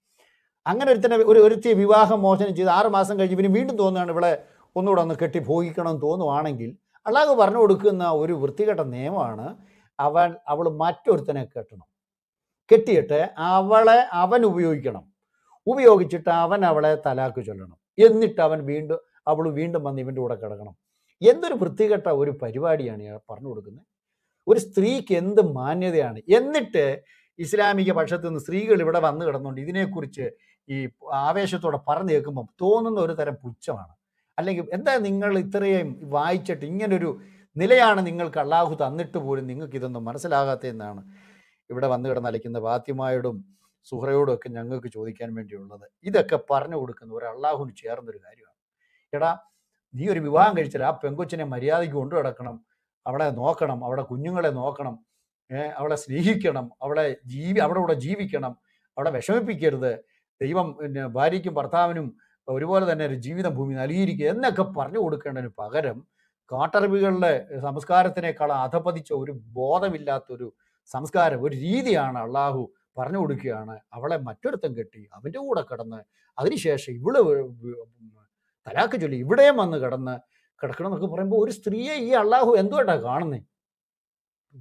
അങ്ങനെ തന്നെ ഒരു ഒരുത്തിയെ വിവാഹം മോചനം ചെയ്ത് ആറ് മാസം കഴിഞ്ഞ് പിന്നെ വീണ്ടും തോന്നുകയാണ് ഇവിടെ ഒന്നുകൂടെ ഒന്ന് കെട്ടി എന്ന് തോന്നുവാണെങ്കിൽ അള്ളാഹു പറഞ്ഞു കൊടുക്കുന്ന ഒരു വൃത്തികെട്ട നിയമമാണ് അവൻ അവൾ മറ്റൊരുത്തനെ കെട്ടണം കെട്ടിയിട്ട് അവളെ അവൻ ഉപയോഗിക്കണം ഉപയോഗിച്ചിട്ട് അവൻ അവളെ തലാക്ക് ചൊല്ലണം എന്നിട്ട് അവൻ വീണ്ടും അവൾ വീണ്ടും വന്ന് ഇവൻ്റെ കൂടെ കിടക്കണം എന്തൊരു വൃത്തികെട്ട ഒരു പരിപാടിയാണ് ഇയാൾ പറഞ്ഞു കൊടുക്കുന്നത് ഒരു സ്ത്രീക്ക് എന്ത് മാന്യതയാണ് എന്നിട്ട് ഇസ്ലാമിക പക്ഷത്തു നിന്ന് സ്ത്രീകൾ ഇവിടെ വന്നു കിടന്നുകൊണ്ട് ഇതിനെക്കുറിച്ച് ഈ ആവേശത്തോടെ പറഞ്ഞു കേൾക്കുമ്പം തോന്നുന്ന ഒരു തരം പുച്ഛമാണ് അല്ലെങ്കിൽ എന്താ നിങ്ങൾ ഇത്രയും വായിച്ചിട്ട് ഇങ്ങനൊരു നിലയാണ് നിങ്ങൾക്ക് അള്ളാഹു തന്നിട്ട് പോലും നിങ്ങൾക്ക് ഇതൊന്നും മനസ്സിലാകാത്തതെന്നാണ് ഇവിടെ വന്നു കിടന്ന് അലയ്ക്കുന്ന സുഹറയോടും ഒക്കെ ഞങ്ങൾക്ക് ചോദിക്കാൻ വേണ്ടിയുള്ളത് ഇതൊക്കെ പറഞ്ഞു കൊടുക്കുന്ന ഒരു അള്ളാഹുവിന് ചേർന്നൊരു കാര്യമാണ് എടാ നീ ഒരു വിവാഹം കഴിച്ചാൽ ആ പെങ്കൊച്ചിനെ മര്യാദയ്ക്ക് കൊണ്ടു കിടക്കണം അവളെ നോക്കണം അവളെ കുഞ്ഞുങ്ങളെ നോക്കണം അവളെ സ്നേഹിക്കണം അവളെ ജീവി അവിടെ കൂടെ ജീവിക്കണം അവളെ വിഷമിപ്പിക്കരുത് ദൈവം പിന്നെ ഭാര്യയ്ക്കും ഭർത്താവിനും ഒരുപോലെ തന്നെ ഒരു ജീവിത ഭൂമി നൽകിയിരിക്കുക എന്നൊക്കെ പറഞ്ഞു കൊടുക്കേണ്ടതിന് പകരം കാട്ടറിവുകളുടെ സംസ്കാരത്തിനേക്കാൾ അധപതിച്ച ഒരു ബോധമില്ലാത്തൊരു സംസ്കാരം ഒരു രീതിയാണ് അള്ളാഹു പറഞ്ഞു കൊടുക്കുകയാണ് അവളെ മറ്റൊരുത്തം കെട്ടി അവൻ്റെ കൂടെ കിടന്ന് അതിനുശേഷം ഇവള് തലാക്ക് ചൊല്ലി ഇവിടെയും വന്ന് കിടന്ന് കിടക്കണം എന്നൊക്കെ പറയുമ്പോൾ ഒരു സ്ത്രീയെ ഈ അള്ളാഹു എന്തുകൊണ്ടാണ് കാണുന്നത്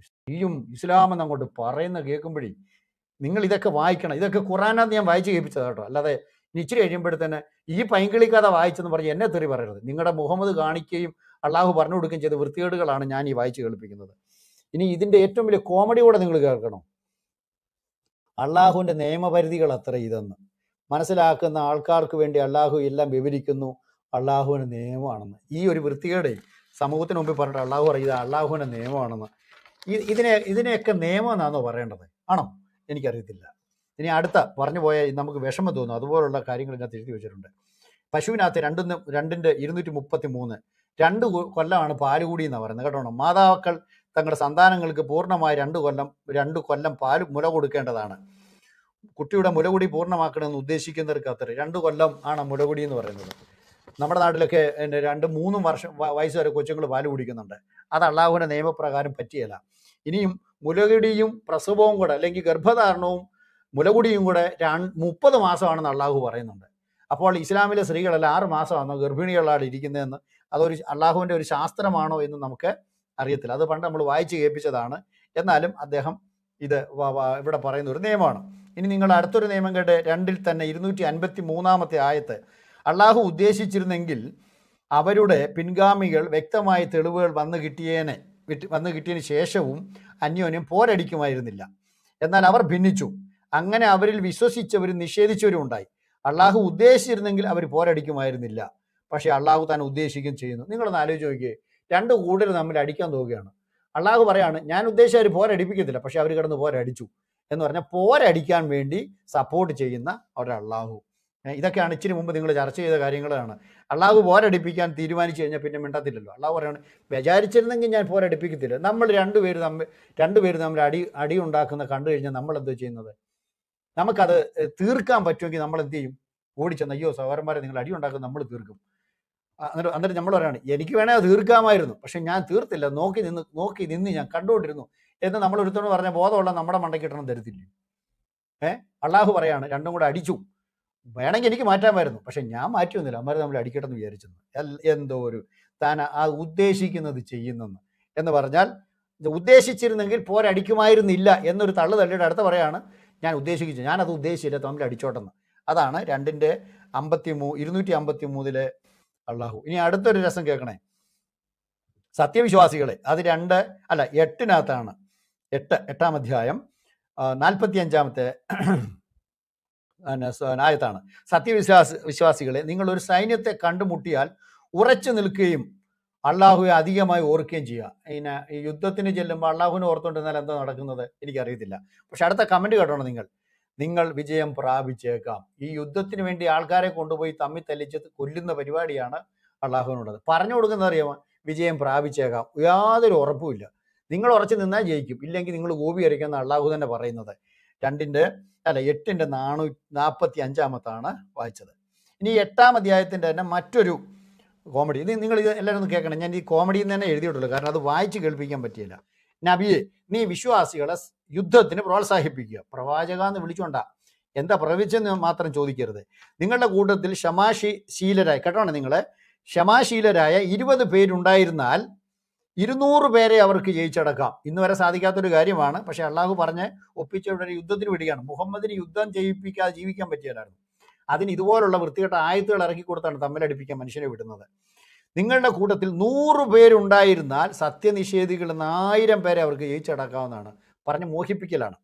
സ്ത്രീയും ഇസ്ലാമെന്ന് അങ്ങോട്ട് പറയുന്ന കേൾക്കുമ്പോഴേ നിങ്ങൾ ഇതൊക്കെ വായിക്കണം ഇതൊക്കെ ഖുറാനാന്ന് ഞാൻ വായിച്ച് കേൾപ്പിച്ചത് കേട്ടോ അല്ലാതെ ഇച്ചിരി കഴിയുമ്പോഴത്തേന് ഈ പൈങ്കിളി കഥ വായിച്ചെന്ന് പറഞ്ഞ് എന്നെ തെറി പറയരുത് നിങ്ങളുടെ മുഹമ്മദ് കാണിക്കുകയും അള്ളാഹു പറഞ്ഞു കൊടുക്കുകയും ചെയ്ത വൃത്തികേടുകളാണ് ഞാൻ ഈ വായിച്ച് കേൾപ്പിക്കുന്നത് ഇനി ഇതിൻ്റെ ഏറ്റവും വലിയ കോമഡി കൂടെ നിങ്ങൾ കേൾക്കണം അള്ളാഹുവിൻ്റെ നിയമപരിധികൾ അത്ര ഇതെന്ന് മനസ്സിലാക്കുന്ന ആൾക്കാർക്ക് വേണ്ടി അള്ളാഹു എല്ലാം വിവരിക്കുന്നു അള്ളാഹുവിൻ്റെ നിയമമാണെന്ന് ഈ ഒരു വൃത്തികേടെ സമൂഹത്തിന് മുമ്പിൽ പറഞ്ഞിട്ട് അള്ളാഹു പറയും അള്ളാഹുവിൻ്റെ നിയമമാണെന്ന് ഇതിനെ ഇതിനെയൊക്കെ നിയമം എന്നാണോ പറയേണ്ടത് ആണോ എനിക്കറിയത്തില്ല ഇനി അടുത്ത പറഞ്ഞു പോയ നമുക്ക് വിഷമം തോന്നും അതുപോലുള്ള കാര്യങ്ങൾ ഇതിനകത്ത് എഴുതി വെച്ചിട്ടുണ്ട് പശുവിനകത്ത് രണ്ടിന്ന് രണ്ടിൻ്റെ ഇരുന്നൂറ്റി മുപ്പത്തി മൂന്ന് രണ്ട് കൊല്ലമാണ് പാല് കൂടി എന്ന് പറയുന്നത് കേട്ടോ മാതാക്കൾ തങ്ങളുടെ സന്താനങ്ങൾക്ക് പൂർണ്ണമായി രണ്ട് കൊല്ലം രണ്ട് കൊല്ലം പാൽ മുല കൊടുക്കേണ്ടതാണ് കുട്ടിയുടെ മുലകുടി പൂർണ്ണമാക്കണമെന്ന് ഉദ്ദേശിക്കുന്നവർക്ക് അത്ര രണ്ട് കൊല്ലം ആണ് മുലകുടി എന്ന് പറയുന്നത് നമ്മുടെ നാട്ടിലൊക്കെ രണ്ട് മൂന്നും വർഷം വയസ്സ് വരെ കൊച്ചുങ്ങൾ പാല് കുടിക്കുന്നുണ്ട് അത് അള്ളാഹുവിൻ്റെ നിയമപ്രകാരം പറ്റിയല്ല ഇനിയും മുലകുടിയും പ്രസവവും കൂടെ അല്ലെങ്കിൽ ഗർഭധാരണവും മുലകുടിയും കൂടെ മുപ്പത് മാസമാണെന്ന് അള്ളാഹു പറയുന്നുണ്ട് അപ്പോൾ ഇസ്ലാമിലെ സ്ത്രീകളല്ല ആറ് മാസമാണോ ഗർഭിണികളാണ് ഇരിക്കുന്നതെന്ന് അതൊരു അള്ളാഹുവിൻ്റെ ഒരു ശാസ്ത്രമാണോ എന്ന് നമുക്ക് അറിയത്തില്ല അത് പണ്ട് നമ്മൾ വായിച്ച് കേൾപ്പിച്ചതാണ് എന്നാലും അദ്ദേഹം ഇത് ഇവിടെ പറയുന്ന ഒരു നിയമമാണ് ഇനി നിങ്ങൾ അടുത്തൊരു നിയമം കേട്ട് രണ്ടിൽ തന്നെ ഇരുന്നൂറ്റി അൻപത്തി മൂന്നാമത്തെ ആയത്ത് അള്ളാഹു ഉദ്ദേശിച്ചിരുന്നെങ്കിൽ അവരുടെ പിൻഗാമികൾ വ്യക്തമായ തെളിവുകൾ വന്നു കിട്ടിയേനെ കിട്ടി വന്നു കിട്ടിയതിന് ശേഷവും അന്യോന്യം പോരടിക്കുമായിരുന്നില്ല എന്നാൽ അവർ ഭിന്നിച്ചു അങ്ങനെ അവരിൽ വിശ്വസിച്ചവരും നിഷേധിച്ചവരും ഉണ്ടായി അള്ളാഹു ഉദ്ദേശിച്ചിരുന്നെങ്കിൽ അവർ പോരടിക്കുമായിരുന്നില്ല പക്ഷേ അള്ളാഹു താൻ ഉദ്ദേശിക്കുകയും ചെയ്യുന്നു നിങ്ങളൊന്ന് ആലോചിച്ച് നോക്കിയേ രണ്ട് കൂടുതൽ തമ്മിൽ അടിക്കാൻ തോന്നുകയാണ് അള്ളാഹു പറയാണ് ഞാൻ ഉദ്ദേശിച്ച അവർ പോരടിപ്പിക്കത്തില്ല പക്ഷെ അവർ കിടന്ന് പോരടിച്ചു എന്ന് പറഞ്ഞാൽ പോരടിക്കാൻ വേണ്ടി സപ്പോർട്ട് ചെയ്യുന്ന അവരുടെ അള്ളാഹു ഇതൊക്കെയാണ് ഇച്ചിരി മുമ്പ് നിങ്ങൾ ചർച്ച ചെയ്ത കാര്യങ്ങളാണ് അള്ളാഹ് പോരടിപ്പിക്കാൻ തീരുമാനിച്ചു കഴിഞ്ഞാൽ പിന്നെ മിണ്ടത്തില്ലല്ലോ അള്ളാഹ് പറയാണ് വിചാരിച്ചിരുന്നെങ്കിൽ ഞാൻ പോരടിപ്പിക്കത്തില്ല നമ്മൾ രണ്ടുപേര് തമ്മിൽ രണ്ടുപേര് തമ്മിൽ അടി അടി ഉണ്ടാക്കുന്ന കണ്ടു കഴിഞ്ഞാൽ നമ്മൾ എന്തോ ചെയ്യുന്നത് നമുക്കത് തീർക്കാൻ പറ്റുമെങ്കിൽ നമ്മൾ എന്ത് ചെയ്യും ഓടിച്ചെന്ന് അയ്യോ സഹോദരന്മാരെ നിങ്ങൾ അടി ഉണ്ടാക്കുന്ന നമ്മൾ തീർക്കും എന്നിട്ട് എന്നിട്ട് നമ്മൾ പറയുകയാണ് എനിക്ക് വേണേൽ അത് തീർക്കാമായിരുന്നു പക്ഷെ ഞാൻ തീർത്തില്ല നോക്കി നിന്ന് നോക്കി നിന്ന് ഞാൻ കണ്ടുകൊണ്ടിരുന്നു എന്ന് നമ്മൾ ഒരുത്തോട് പറഞ്ഞ ബോധമുള്ള നമ്മുടെ മണ്ടക്കിട്ടണം കിട്ടണം തരത്തില്ലേ ഏഹ് അള്ളാഹു പറയാണ് രണ്ടും കൂടെ അടിച്ചു വേണമെങ്കിൽ എനിക്ക് മാറ്റാമായിരുന്നു പക്ഷെ ഞാൻ മാറ്റി വന്നില്ല അമ്മാർ നമ്മൾ അടിക്കട്ടെ എന്ന് വിചാരിച്ചെന്ന് എന്തോ ഒരു താൻ ആ ഉദ്ദേശിക്കുന്നത് ചെയ്യുന്നെന്ന് എന്ന് പറഞ്ഞാൽ ഉദ്ദേശിച്ചിരുന്നെങ്കിൽ പോരടിക്കുമായിരുന്നില്ല എന്നൊരു തള്ളു തള്ളിയുടെ അടുത്ത പറയാണ് ഞാൻ ഉദ്ദേശിച്ചു ഞാനത് ഉദ്ദേശിച്ചില്ല തമ്മിൽ അടിച്ചോട്ടെന്ന് അതാണ് രണ്ടിൻ്റെ അമ്പത്തി മൂ ഇരുന്നൂറ്റി അമ്പത്തി മൂന്നിലെ അള്ളാഹു ഇനി അടുത്തൊരു രസം കേൾക്കണേ സത്യവിശ്വാസികളെ അത് രണ്ട് അല്ല എട്ടിനകത്താണ് എട്ട് എട്ടാം അധ്യായം നാൽപ്പത്തി അഞ്ചാമത്തെ ആയത്താണ് സത്യവിശ്വാസ വിശ്വാസികളെ നിങ്ങൾ ഒരു സൈന്യത്തെ കണ്ടുമുട്ടിയാൽ ഉറച്ചു നിൽക്കുകയും അള്ളാഹുവെ അധികമായി ഓർക്കുകയും ചെയ്യുക പിന്നെ ഈ യുദ്ധത്തിന് ചെല്ലുമ്പോൾ അള്ളാഹുവിനെ ഓർത്തുകൊണ്ടിരുന്നാൽ എന്താ നടക്കുന്നത് എനിക്കറിയത്തില്ല പക്ഷെ അടുത്ത കമൻറ്റ് കേട്ടോണം നിങ്ങൾ നിങ്ങൾ വിജയം പ്രാപിച്ചേക്കാം ഈ യുദ്ധത്തിന് വേണ്ടി ആൾക്കാരെ കൊണ്ടുപോയി തമ്മി തല്ലിച്ച് കൊല്ലുന്ന പരിപാടിയാണ് അള്ളാഹുവിനുള്ളത് പറഞ്ഞു കൊടുക്കുന്നത് അറിയാമോ വിജയം പ്രാപിച്ചേക്കാം യാതൊരു ഉറപ്പുമില്ല നിങ്ങൾ ഉറച്ചു നിന്നാൽ ജയിക്കും ഇല്ലെങ്കിൽ നിങ്ങൾ ഗോപി അരയ്ക്കുന്ന അള്ളാഹു തന്നെ പറയുന്നത് രണ്ടിൻ്റെ അല്ല എട്ടിൻ്റെ നാണൂ നാൽപ്പത്തി അഞ്ചാമത്താണ് വായിച്ചത് ഇനി എട്ടാം അധ്യായത്തിൻ്റെ തന്നെ മറ്റൊരു കോമഡി ഇത് നിങ്ങൾ ഇത് എല്ലാവരും ഒന്ന് കേൾക്കണം ഞാൻ ഈ കോമഡിയിൽ തന്നെ എഴുതിയിട്ടുള്ളൂ കാരണം അത് വായിച്ച് കേൾപ്പിക്കാൻ പറ്റിയില്ല നബിയെ നീ വിശ്വാസികളെ യുദ്ധത്തിന് പ്രോത്സാഹിപ്പിക്കുക പ്രവാചക എന്ന് വിളിച്ചോണ്ടാ എന്താ പ്രവചിച്ചെന്ന് മാത്രം ചോദിക്കരുത് നിങ്ങളുടെ കൂട്ടത്തിൽ ക്ഷമാശി ശീലരായ കേട്ടോണേ നിങ്ങളെ ക്ഷമാശീലരായ ഇരുപത് പേരുണ്ടായിരുന്നാൽ ഇരുന്നൂറ് പേരെ അവർക്ക് ജയിച്ചടക്കാം ഇന്ന് വരെ സാധിക്കാത്തൊരു കാര്യമാണ് പക്ഷെ അള്ളാഹു പറഞ്ഞ് ഒപ്പിച്ചവരുടെ യുദ്ധത്തിന് വിടുകയാണ് മുഹമ്മദിന് യുദ്ധം ചെയ്യിപ്പിക്കാതെ ജീവിക്കാൻ പറ്റിയതായിരുന്നു അതിന് ഇതുപോലുള്ള വൃത്തികെട്ട ആയത്തുകൾ ഇറക്കി കൊടുത്താണ് തമ്മിലടിപ്പിക്കാൻ മനുഷ്യനെ വിടുന്നത് നിങ്ങളുടെ കൂട്ടത്തിൽ നൂറ് പേരുണ്ടായിരുന്നാൽ സത്യനിഷേധികൾ നിന്ന് ആയിരം പേരെ അവർക്ക് ജയിച്ചടക്കാവുന്നതാണ് പറഞ്ഞ് മോഹിപ്പിക്കലാണ്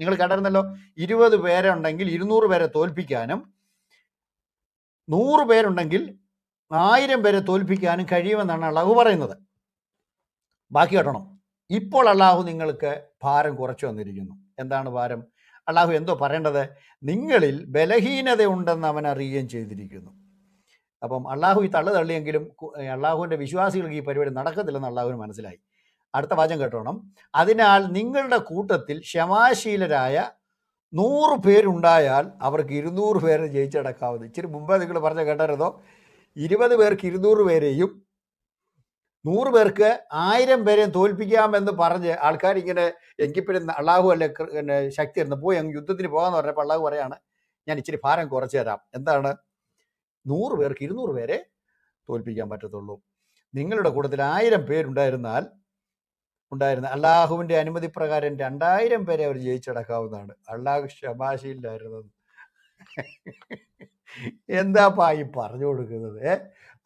നിങ്ങൾ കണ്ടായിരുന്നല്ലോ ഇരുപത് ഉണ്ടെങ്കിൽ ഇരുന്നൂറ് പേരെ തോൽപ്പിക്കാനും നൂറ് പേരുണ്ടെങ്കിൽ ആയിരം പേരെ തോൽപ്പിക്കാനും കഴിയുമെന്നാണ് അളവ് പറയുന്നത് ബാക്കി കെട്ടണം ഇപ്പോൾ അള്ളാഹു നിങ്ങൾക്ക് ഭാരം കുറച്ചു വന്നിരിക്കുന്നു എന്താണ് ഭാരം അള്ളാഹു എന്തോ പറയേണ്ടത് നിങ്ങളിൽ ബലഹീനത ഉണ്ടെന്ന് അവൻ അറിയുകയും ചെയ്തിരിക്കുന്നു അപ്പം അള്ളാഹു ഈ തള്ളു തള്ളിയെങ്കിലും അള്ളാഹുവിൻ്റെ വിശ്വാസികൾക്ക് ഈ പരിപാടി നടക്കത്തില്ലെന്ന് അള്ളാഹുവിന് മനസ്സിലായി അടുത്ത വാചം കേട്ടോണം അതിനാൽ നിങ്ങളുടെ കൂട്ടത്തിൽ ക്ഷമാശീലരായ നൂറ് പേരുണ്ടായാൽ അവർക്ക് ഇരുന്നൂറ് പേരെ ജയിച്ചടക്കാവുന്നത് ഇച്ചിരി മുമ്പേ നിങ്ങൾ പറഞ്ഞ കേട്ടരുതോ ഇരുപത് പേർക്ക് ഇരുന്നൂറ് പേരെയും നൂറ് പേർക്ക് ആയിരം പേരെയും തോൽപ്പിക്കാമെന്ന് പറഞ്ഞ് ആൾക്കാർ ഇങ്ങനെ എനിക്ക് പിന്നെ അള്ളാഹു അല്ലെ പിന്നെ ശക്തി ഇരുന്ന് പോയി അങ്ങ് യുദ്ധത്തിന് പോകാന്ന് പറഞ്ഞപ്പോൾ അള്ളാഹു പറയാണ് ഞാൻ ഇച്ചിരി ഭാരം കുറച്ച് തരാം എന്താണ് നൂറ് പേർക്ക് ഇരുന്നൂറ് പേരെ തോൽപ്പിക്കാൻ പറ്റത്തുള്ളൂ നിങ്ങളുടെ കൂട്ടത്തിൽ ആയിരം പേരുണ്ടായിരുന്നാൽ ഉണ്ടായിരുന്ന അള്ളാഹുവിൻ്റെ അനുമതി പ്രകാരം രണ്ടായിരം പേരെ അവർ ജയിച്ചടക്കാവുന്നതാണ് അള്ളാഹു ക്ഷമാശയില്ലായിരുന്നത് എന്താപ്പാ ഈ പറഞ്ഞു കൊടുക്കുന്നത്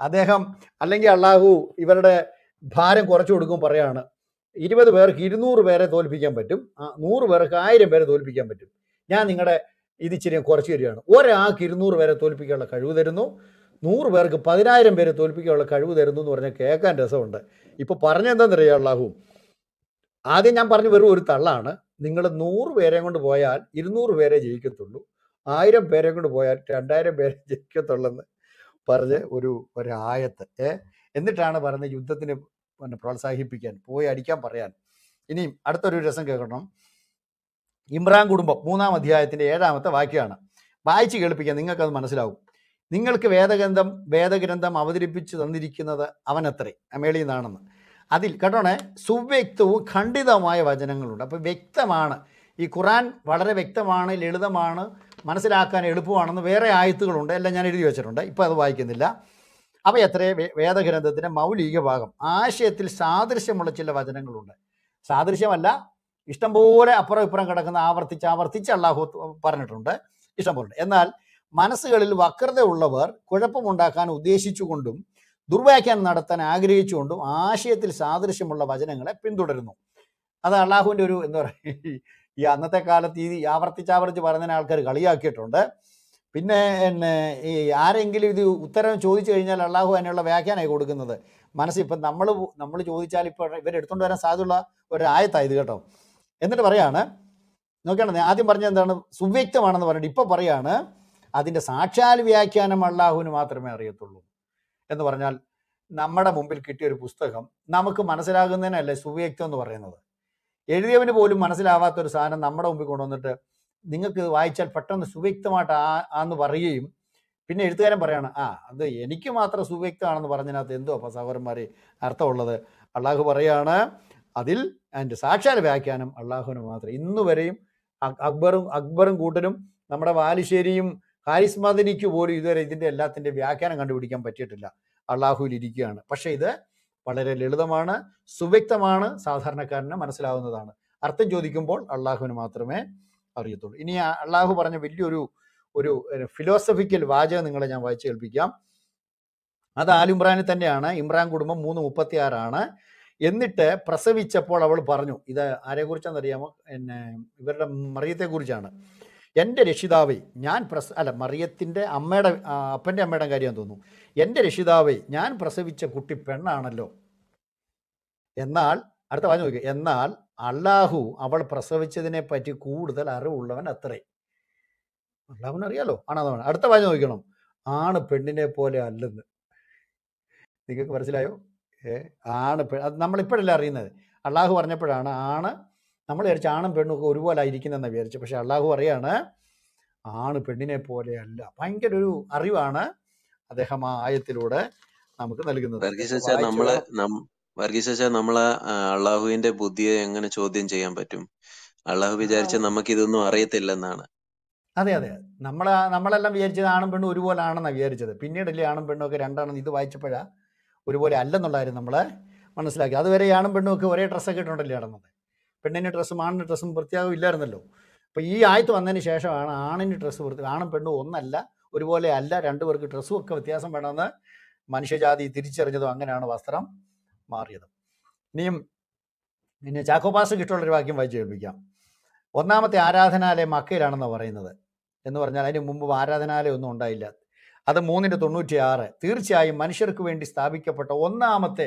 അദ്ദേഹം അല്ലെങ്കിൽ അള്ളാഹു ഇവരുടെ ഭാരം കുറച്ചു കൊടുക്കും പറയാണ് ഇരുപത് പേർക്ക് ഇരുന്നൂറ് പേരെ തോൽപ്പിക്കാൻ പറ്റും നൂറ് പേർക്ക് ആയിരം പേരെ തോൽപ്പിക്കാൻ പറ്റും ഞാൻ നിങ്ങളുടെ ഇത് ഇച്ചിരി കുറച്ച് തരികയാണ് ഒരാൾക്ക് ഇരുന്നൂറ് പേരെ തോൽപ്പിക്കാനുള്ള കഴിവ് തരുന്നു നൂറ് പേർക്ക് പതിനായിരം പേരെ തോൽപ്പിക്കാനുള്ള കഴിവ് തരുന്നു എന്ന് പറഞ്ഞാൽ കേൾക്കാൻ രസമുണ്ട് ഇപ്പോൾ അറിയാം അള്ളാഹു ആദ്യം ഞാൻ പറഞ്ഞു വെറും ഒരു തള്ളാണ് നിങ്ങൾ നൂറ് പേരെ കൊണ്ട് പോയാൽ ഇരുന്നൂറ് പേരെ ജയിക്കത്തുള്ളൂ ആയിരം പേരെ കൊണ്ട് പോയാൽ രണ്ടായിരം പേരെ എന്ന് പറഞ്ഞ് ഒരു ഒരായത്ത് ആയത്ത് ഏ എന്നിട്ടാണ് പറഞ്ഞ യുദ്ധത്തിന് പിന്നെ പ്രോത്സാഹിപ്പിക്കാൻ പോയി അടിക്കാൻ പറയാൻ ഇനിയും അടുത്തൊരു രസം കേൾക്കണം ഇമ്രാൻ കുടുംബം മൂന്നാം അധ്യായത്തിന്റെ ഏഴാമത്തെ വാക്യമാണ് വായിച്ച് കേൾപ്പിക്കാൻ നിങ്ങൾക്കത് മനസ്സിലാവും നിങ്ങൾക്ക് വേദഗ്രന്ഥം വേദഗ്രന്ഥം അവതരിപ്പിച്ചു തന്നിരിക്കുന്നത് അവനത്രേ അമേളി നിന്നാണെന്ന് അതിൽ കേട്ടോണേ സുവ്യക്തവും ഖണ്ഡിതവുമായ വചനങ്ങളുണ്ട് അപ്പോൾ വ്യക്തമാണ് ഈ ഖുറാൻ വളരെ വ്യക്തമാണ് ലളിതമാണ് മനസ്സിലാക്കാൻ എളുപ്പമാണെന്ന് വേറെ ആയത്തുകളുണ്ട് എല്ലാം ഞാൻ എഴുതി വെച്ചിട്ടുണ്ട് ഇപ്പോൾ അത് വായിക്കുന്നില്ല അപ്പോൾ എത്ര വേദഗ്രന്ഥത്തിൻ്റെ മൗലിക ഭാഗം ആശയത്തിൽ സാദൃശ്യമുള്ള ചില വചനങ്ങളുണ്ട് സാദൃശ്യമല്ല ഇഷ്ടംപോലെ അപ്പുറം ഇപ്പുറം കിടക്കുന്ന ആവർത്തിച്ച് ആവർത്തിച്ച് അള്ളാഹു പറഞ്ഞിട്ടുണ്ട് ഇഷ്ടംപോലെ എന്നാൽ മനസ്സുകളിൽ വക്രത ഉള്ളവർ കുഴപ്പമുണ്ടാക്കാൻ ഉദ്ദേശിച്ചുകൊണ്ടും ദുർവ്യാഖ്യാനം നടത്താൻ ആഗ്രഹിച്ചുകൊണ്ടും ആശയത്തിൽ സാദൃശ്യമുള്ള വചനങ്ങളെ പിന്തുടരുന്നു അത് അള്ളാഹുവിൻ്റെ ഒരു എന്താ പറയുക ഈ അന്നത്തെ കാലത്ത് ഈ ആവർത്തിച്ചാവർത്തിച്ച് പറയുന്നതിന് ആൾക്കാർ കളിയാക്കിയിട്ടുണ്ട് പിന്നെ എന്നെ ഈ ആരെങ്കിലും ഇത് ഉത്തരം ചോദിച്ചു കഴിഞ്ഞാൽ അള്ളാഹു അതിനുള്ള വ്യാഖ്യാനമായി കൊടുക്കുന്നത് മനസ്സിൽ ഇപ്പം നമ്മൾ നമ്മൾ ചോദിച്ചാൽ ഇപ്പോൾ ഇവരെടുത്തുകൊണ്ട് വരാൻ സാധ്യതയുള്ള ഒരു ഇത് കേട്ടോ എന്നിട്ട് പറയാണ് നോക്കണം ആദ്യം പറഞ്ഞ എന്താണ് സുവ്യക്തമാണെന്ന് പറഞ്ഞിട്ട് ഇപ്പോൾ പറയാണ് അതിൻ്റെ സാക്ഷാൽ വ്യാഖ്യാനം അള്ളാഹുവിന് മാത്രമേ അറിയത്തുള്ളൂ എന്ന് പറഞ്ഞാൽ നമ്മുടെ മുമ്പിൽ കിട്ടിയ ഒരു പുസ്തകം നമുക്ക് മനസ്സിലാകുന്നതിനല്ലേ സുവ്യക്തം എന്ന് പറയുന്നത് എഴുതിയവന് പോലും മനസ്സിലാവാത്ത ഒരു സാധനം നമ്മുടെ മുമ്പിൽ കൊണ്ടുവന്നിട്ട് നിങ്ങൾക്ക് വായിച്ചാൽ പെട്ടെന്ന് സുവ്യക്തമായിട്ട് ആ ആന്ന് പറയുകയും പിന്നെ എഴുത്തുകാരൻ പറയാണ് ആ അത് എനിക്ക് മാത്രം സുവ്യക്തമാണെന്ന് പറഞ്ഞതിനകത്ത് എന്തോ അപ്പോൾ സഹോദരന്മാരെ അർത്ഥമുള്ളത് അള്ളാഹു പറയാണ് അതിൽ അതിൻ്റെ സാക്ഷാൽ വ്യാഖ്യാനം അള്ളാഹുവിന് മാത്രം ഇന്ന് വരെയും അക്ബറും അക്ബറും കൂട്ടനും നമ്മുടെ വാലിശ്ശേരിയും ഹാരിസ് പോലും ഇതുവരെ ഇതിൻ്റെ എല്ലാത്തിൻ്റെ വ്യാഖ്യാനം കണ്ടുപിടിക്കാൻ പറ്റിയിട്ടില്ല അള്ളാഹുവിൽ ഇരിക്കുകയാണ് പക്ഷേ ഇത് വളരെ ലളിതമാണ് സുവ്യക്തമാണ് സാധാരണക്കാരന് മനസ്സിലാവുന്നതാണ് അർത്ഥം ചോദിക്കുമ്പോൾ അള്ളാഹുവിന് മാത്രമേ അറിയത്തുള്ളൂ ഇനി അള്ളാഹു പറഞ്ഞ വലിയൊരു ഒരു ഫിലോസഫിക്കൽ വാചകം നിങ്ങളെ ഞാൻ വായിച്ചു കേൾപ്പിക്കാം അത് ആൽ തന്നെയാണ് ഇമ്രാൻ കുടുംബം മൂന്ന് മുപ്പത്തി ആറാണ് എന്നിട്ട് പ്രസവിച്ചപ്പോൾ അവൾ പറഞ്ഞു ഇത് ആരെക്കുറിച്ചാണെന്നറിയാമോ പിന്നെ ഇവരുടെ മറിയത്തെക്കുറിച്ചാണ് എൻ്റെ രക്ഷിതാവേ ഞാൻ പ്രസ അല്ല മറിയത്തിൻ്റെ അമ്മയുടെ അപ്പൻ്റെ അമ്മയുടെ കാര്യം തോന്നുന്നു എൻ്റെ രക്ഷിതാവേ ഞാൻ പ്രസവിച്ച കുട്ടി പെണ്ണാണല്ലോ എന്നാൽ അടുത്ത പറഞ്ഞു നോക്കുക എന്നാൽ അള്ളാഹു അവൾ പ്രസവിച്ചതിനെ പറ്റി കൂടുതൽ അറിവുള്ളവൻ അത്രേ അള്ളാഹുവിന് അറിയാലോ ആണോ അതാണ് അടുത്ത പറഞ്ഞു നോക്കണം ആണ് പെണ്ണിനെ പോലെ അല്ലെന്ന് നിങ്ങൾക്ക് മനസ്സിലായോ ഏ ആണ് പെ അത് നമ്മളിപ്പോഴല്ല അറിയുന്നത് അള്ളാഹു പറഞ്ഞപ്പോഴാണ് ആണ് നമ്മൾ വിചാരിച്ച ആണും പെണ്ണും ഒക്കെ ഒരുപോലെ ആയിരിക്കുന്നതെന്ന് വിചാരിച്ചു പക്ഷെ അള്ളാഹു പറയാണ് ആണ് പെണ്ണിനെ പോലെയല്ല ഭയങ്കര ഒരു അറിവാണ് അദ്ദേഹം ആ ആയത്തിലൂടെ നമുക്ക് നൽകുന്നത് നമ്മള് വർഗീസ് നമ്മളെ അള്ളാഹുവിന്റെ ബുദ്ധിയെ എങ്ങനെ ചോദ്യം ചെയ്യാൻ പറ്റും അള്ളാഹു വിചാരിച്ച നമുക്ക് ഇതൊന്നും അറിയത്തില്ലെന്നാണ് അതെ അതെ നമ്മൾ നമ്മളെല്ലാം വിചാരിച്ചത് ആണും പെണ്ണും ഒരുപോലെ ആണെന്നാണ് വിചാരിച്ചത് പിന്നീടല്ലേ ആണും പെണ്ണും ഒക്കെ രണ്ടാണെന്ന് ഇത് വായിച്ചപ്പോഴാണ് ഒരുപോലെ അല്ലെന്നുള്ള നമ്മളെ മനസ്സിലാക്കി അതുവരെ ആണും പെണ്ണും ഒക്കെ ഒരേ ഡ്രസ്സൊക്കെ ഇട്ടുണ്ടല്ലേ നടന്നത് പെണ്ണിൻ്റെ ഡ്രസ്സും ആണിൻ്റെ ഡ്രസ്സും വൃത്തിയാകും ഇല്ലായിരുന്നല്ലോ അപ്പോൾ ഈ ആയത്ത് വന്നതിന് ശേഷമാണ് ആണിൻ്റെ ഡ്രസ്സ് വൃത്തി ആണും പെണ്ണും ഒന്നല്ല ഒരുപോലെ അല്ല പേർക്ക് ഡ്രസ്സും ഒക്കെ വ്യത്യാസം വേണമെന്ന് മനുഷ്യജാതി തിരിച്ചറിഞ്ഞതും അങ്ങനെയാണ് വസ്ത്രം മാറിയത് ഇനിയും പിന്നെ ചാക്കോപാസ് കിട്ടുള്ള ഒരു വാക്യം വായിച്ചു കേൾപ്പിക്കാം ഒന്നാമത്തെ ആരാധനാലയം മക്കയിലാണെന്ന് പറയുന്നത് എന്ന് പറഞ്ഞാൽ അതിന് മുമ്പ് ആരാധനാലയം ഒന്നും ഉണ്ടായില്ല അത് മൂന്നിൻ്റെ തൊണ്ണൂറ്റിയാറ് തീർച്ചയായും മനുഷ്യർക്ക് വേണ്ടി സ്ഥാപിക്കപ്പെട്ട ഒന്നാമത്തെ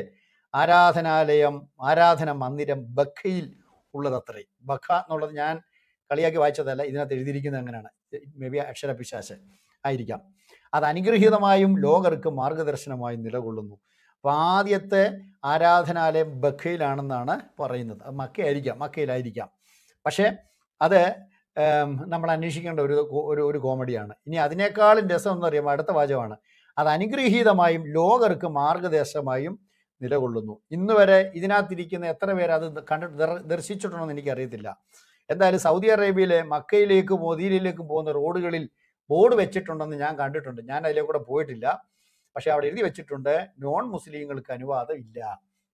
ആരാധനാലയം ആരാധന മന്ദിരം ബക്കയിൽ ഉള്ളത് അത്രയും ബഖ എന്നുള്ളത് ഞാൻ കളിയാക്കി വായിച്ചതല്ല ഇതിനകത്ത് എഴുതിയിരിക്കുന്നത് എങ്ങനെയാണ് മേ ബി അക്ഷരപിശാശ് ആയിരിക്കാം അത് അനുഗ്രഹീതമായും ലോകർക്ക് മാർഗദർശനമായും നിലകൊള്ളുന്നു അപ്പോൾ ആദ്യത്തെ ആരാധനാലയം ബഖയിലാണെന്നാണ് പറയുന്നത് അത് മക്കയായിരിക്കാം മക്കയിലായിരിക്കാം പക്ഷേ അത് നമ്മൾ അന്വേഷിക്കേണ്ട ഒരു ഒരു ഒരു കോമഡിയാണ് ഇനി അതിനേക്കാളും രസം എന്ന് പറയുമ്പോൾ അടുത്ത വാചകമാണ് അത് അനുഗ്രഹീതമായും ലോകർക്ക് മാർഗദേശമായും നിലകൊള്ളുന്നു ഇന്ന് വരെ ഇതിനകത്തിരിക്കുന്ന എത്ര പേര് അത് കണ്ട് ദർശിച്ചിട്ടുണ്ടെന്ന് എനിക്കറിയത്തില്ല എന്തായാലും സൗദി അറേബ്യയിലെ മക്കയിലേക്കും മോദിയിലേക്കും പോകുന്ന റോഡുകളിൽ ബോർഡ് വെച്ചിട്ടുണ്ടെന്ന് ഞാൻ കണ്ടിട്ടുണ്ട് ഞാൻ അതിലെ കൂടെ പോയിട്ടില്ല പക്ഷെ അവിടെ എഴുതി വെച്ചിട്ടുണ്ട് നോൺ മുസ്ലിങ്ങൾക്ക് അനുവാദം ഇല്ല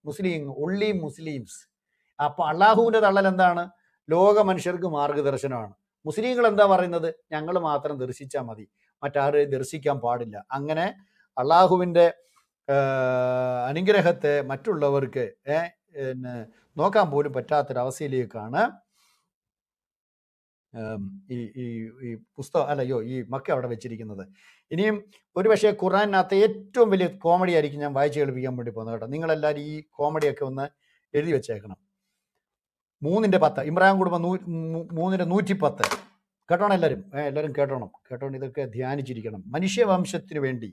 മുസ്ലിം ഉള്ളി മുസ്ലിംസ് അപ്പോൾ അള്ളാഹുവിന്റെ തള്ളൽ എന്താണ് ലോക മനുഷ്യർക്ക് മാർഗദർശനമാണ് മുസ്ലിങ്ങൾ എന്താ പറയുന്നത് ഞങ്ങൾ മാത്രം ദർശിച്ചാൽ മതി മറ്റാരും ദർശിക്കാൻ പാടില്ല അങ്ങനെ അള്ളാഹുവിന്റെ അനുഗ്രഹത്തെ മറ്റുള്ളവർക്ക് പിന്നെ നോക്കാൻ പോലും പറ്റാത്തൊരവസ്ഥയിലേക്കാണ് ഈ ഈ ഈ പുസ്തകം അല്ലയോ ഈ മക്ക അവിടെ വെച്ചിരിക്കുന്നത് ഇനിയും ഒരു പക്ഷേ ഏറ്റവും വലിയ കോമഡി ആയിരിക്കും ഞാൻ വായിച്ചു കേൾപ്പിക്കാൻ വേണ്ടി പോകുന്നത് കേട്ടോ നിങ്ങളെല്ലാവരും ഈ കോമഡിയൊക്കെ ഒന്ന് എഴുതി വെച്ചേക്കണം മൂന്നിൻ്റെ പത്ത് ഇമ്രാൻ കുടുംബം നൂ മൂന്നിൻ്റെ നൂറ്റി പത്ത് കേട്ടോണം എല്ലാവരും എല്ലാവരും കേട്ടോണം കേട്ടോണം ഇതൊക്കെ ധ്യാനിച്ചിരിക്കണം മനുഷ്യവംശത്തിന് വേണ്ടി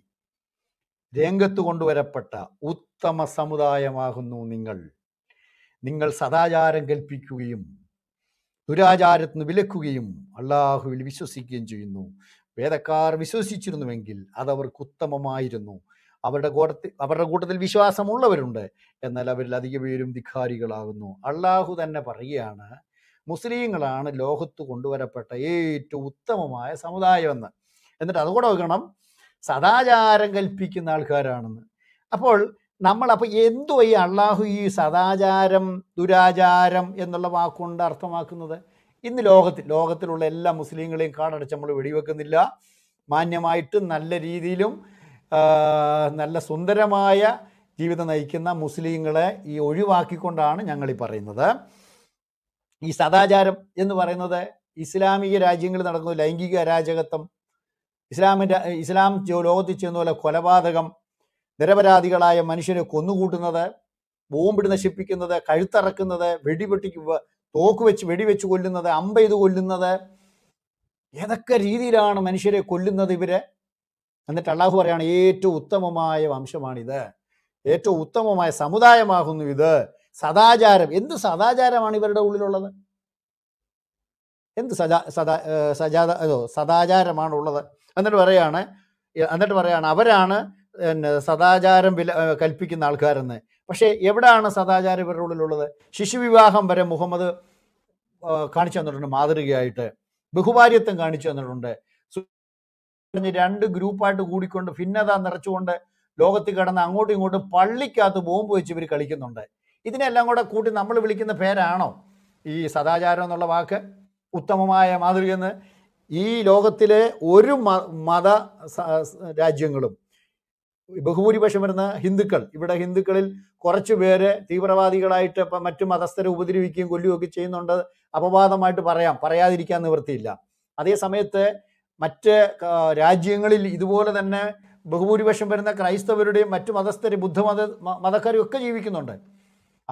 രംഗത്ത് കൊണ്ടുവരപ്പെട്ട ഉത്തമ സമുദായമാകുന്നു നിങ്ങൾ നിങ്ങൾ സദാചാരം കൽപ്പിക്കുകയും ദുരാചാരത്തിന് വിലക്കുകയും അള്ളാഹുവിൽ വിശ്വസിക്കുകയും ചെയ്യുന്നു വേദക്കാർ വിശ്വസിച്ചിരുന്നുവെങ്കിൽ അതവർക്ക് ഉത്തമമായിരുന്നു അവരുടെ കൂട്ടത്തിൽ അവരുടെ കൂട്ടത്തിൽ വിശ്വാസമുള്ളവരുണ്ട് എന്നാൽ അവരിൽ അധിക പേരും ധിഖാരികളാകുന്നു അള്ളാഹു തന്നെ പറയുകയാണ് മുസ്ലിങ്ങളാണ് ലോകത്ത് കൊണ്ടുവരപ്പെട്ട ഏറ്റവും ഉത്തമമായ സമുദായമെന്ന് എന്നിട്ട് അതുകൂടെ വെക്കണം സദാചാരം കൽപ്പിക്കുന്ന ആൾക്കാരാണെന്ന് അപ്പോൾ നമ്മൾ അപ്പോൾ എന്തോ ഈ അള്ളാഹു ഈ സദാചാരം ദുരാചാരം എന്നുള്ള വാക്കുകൊണ്ട് അർത്ഥമാക്കുന്നത് ഇന്ന് ലോകത്തിൽ ലോകത്തിലുള്ള എല്ലാ മുസ്ലിങ്ങളെയും കാടടച്ച് നമ്മൾ വെടിവെക്കുന്നില്ല മാന്യമായിട്ട് നല്ല രീതിയിലും നല്ല സുന്ദരമായ ജീവിതം നയിക്കുന്ന മുസ്ലിങ്ങളെ ഈ ഒഴിവാക്കിക്കൊണ്ടാണ് ഞങ്ങൾ ഈ പറയുന്നത് ഈ സദാചാരം എന്ന് പറയുന്നത് ഇസ്ലാമിക രാജ്യങ്ങളിൽ നടക്കുന്ന ലൈംഗിക അരാജകത്വം ഇസ്ലാമിൻ്റെ ഇസ്ലാം ലോകത്തിൽ ചെയ്യുന്ന പോലെ കൊലപാതകം നിരപരാധികളായ മനുഷ്യരെ കൊന്നുകൂട്ടുന്നത് ബോംബിട്ട് നശിപ്പിക്കുന്നത് കഴുത്തറക്കുന്നത് വെടിവെട്ടിക്ക് തോക്ക് വെച്ച് വെടിവെച്ച് കൊല്ലുന്നത് അമ്പെയ്ത് കൊല്ലുന്നത് ഏതൊക്കെ രീതിയിലാണ് മനുഷ്യരെ കൊല്ലുന്നത് ഇവര് എന്നിട്ട് അള്ളാഹു പറയാണ് ഏറ്റവും ഉത്തമമായ വംശമാണിത് ഏറ്റവും ഉത്തമമായ സമുദായമാകുന്നു ഇത് സദാചാരം എന്ത് സദാചാരമാണ് ഇവരുടെ ഉള്ളിലുള്ളത് എന്ത് സജാ സദാ സജാ സദാചാരമാണുള്ളത് എന്നിട്ട് പറയാണ് എന്നിട്ട് പറയാണ് അവരാണ് പിന്നെ സദാചാരം വില കൽപ്പിക്കുന്ന ആൾക്കാരെന്ന് പക്ഷേ എവിടെയാണ് സദാചാരം ഇവരുടെ ഉള്ളിലുള്ളത് ശിശുവിവാഹം വരെ മുഹമ്മദ് കാണിച്ചു തന്നിട്ടുണ്ട് മാതൃകയായിട്ട് ബഹുഭാര്യത്വം കാണിച്ചു തന്നിട്ടുണ്ട് രണ്ട് ഗ്രൂപ്പായിട്ട് കൂടിക്കൊണ്ട് ഭിന്നത നിറച്ചുകൊണ്ട് ലോകത്തിൽ കടന്ന് അങ്ങോട്ടും ഇങ്ങോട്ടും പള്ളിക്കകത്ത് ബോംബ് വെച്ച് ഇവർ കളിക്കുന്നുണ്ട് ഇതിനെല്ലാം കൂടെ കൂട്ടി നമ്മൾ വിളിക്കുന്ന പേരാണോ ഈ സദാചാരം എന്നുള്ള വാക്ക് ഉത്തമമായ മാതൃകയെന്ന് ഈ ലോകത്തിലെ ഒരു മത രാജ്യങ്ങളും ബഹുഭൂരിപക്ഷം വരുന്ന ഹിന്ദുക്കൾ ഇവിടെ ഹിന്ദുക്കളിൽ കുറച്ചു പേര് തീവ്രവാദികളായിട്ട് ഇപ്പം മറ്റു മതസ്ഥരെ ഉപദ്രവിക്കുകയും കൊല്ലുകയൊക്കെ ചെയ്യുന്നുണ്ട് അപവാദമായിട്ട് പറയാം പറയാതിരിക്കാൻ നിവൃത്തിയില്ല അതേ മറ്റ് രാജ്യങ്ങളിൽ ഇതുപോലെ തന്നെ ബഹുഭൂരിപക്ഷം വരുന്ന ക്രൈസ്തവരുടെയും മറ്റു മതസ്ഥരെ ബുദ്ധമത മതക്കാരും ഒക്കെ ജീവിക്കുന്നുണ്ട്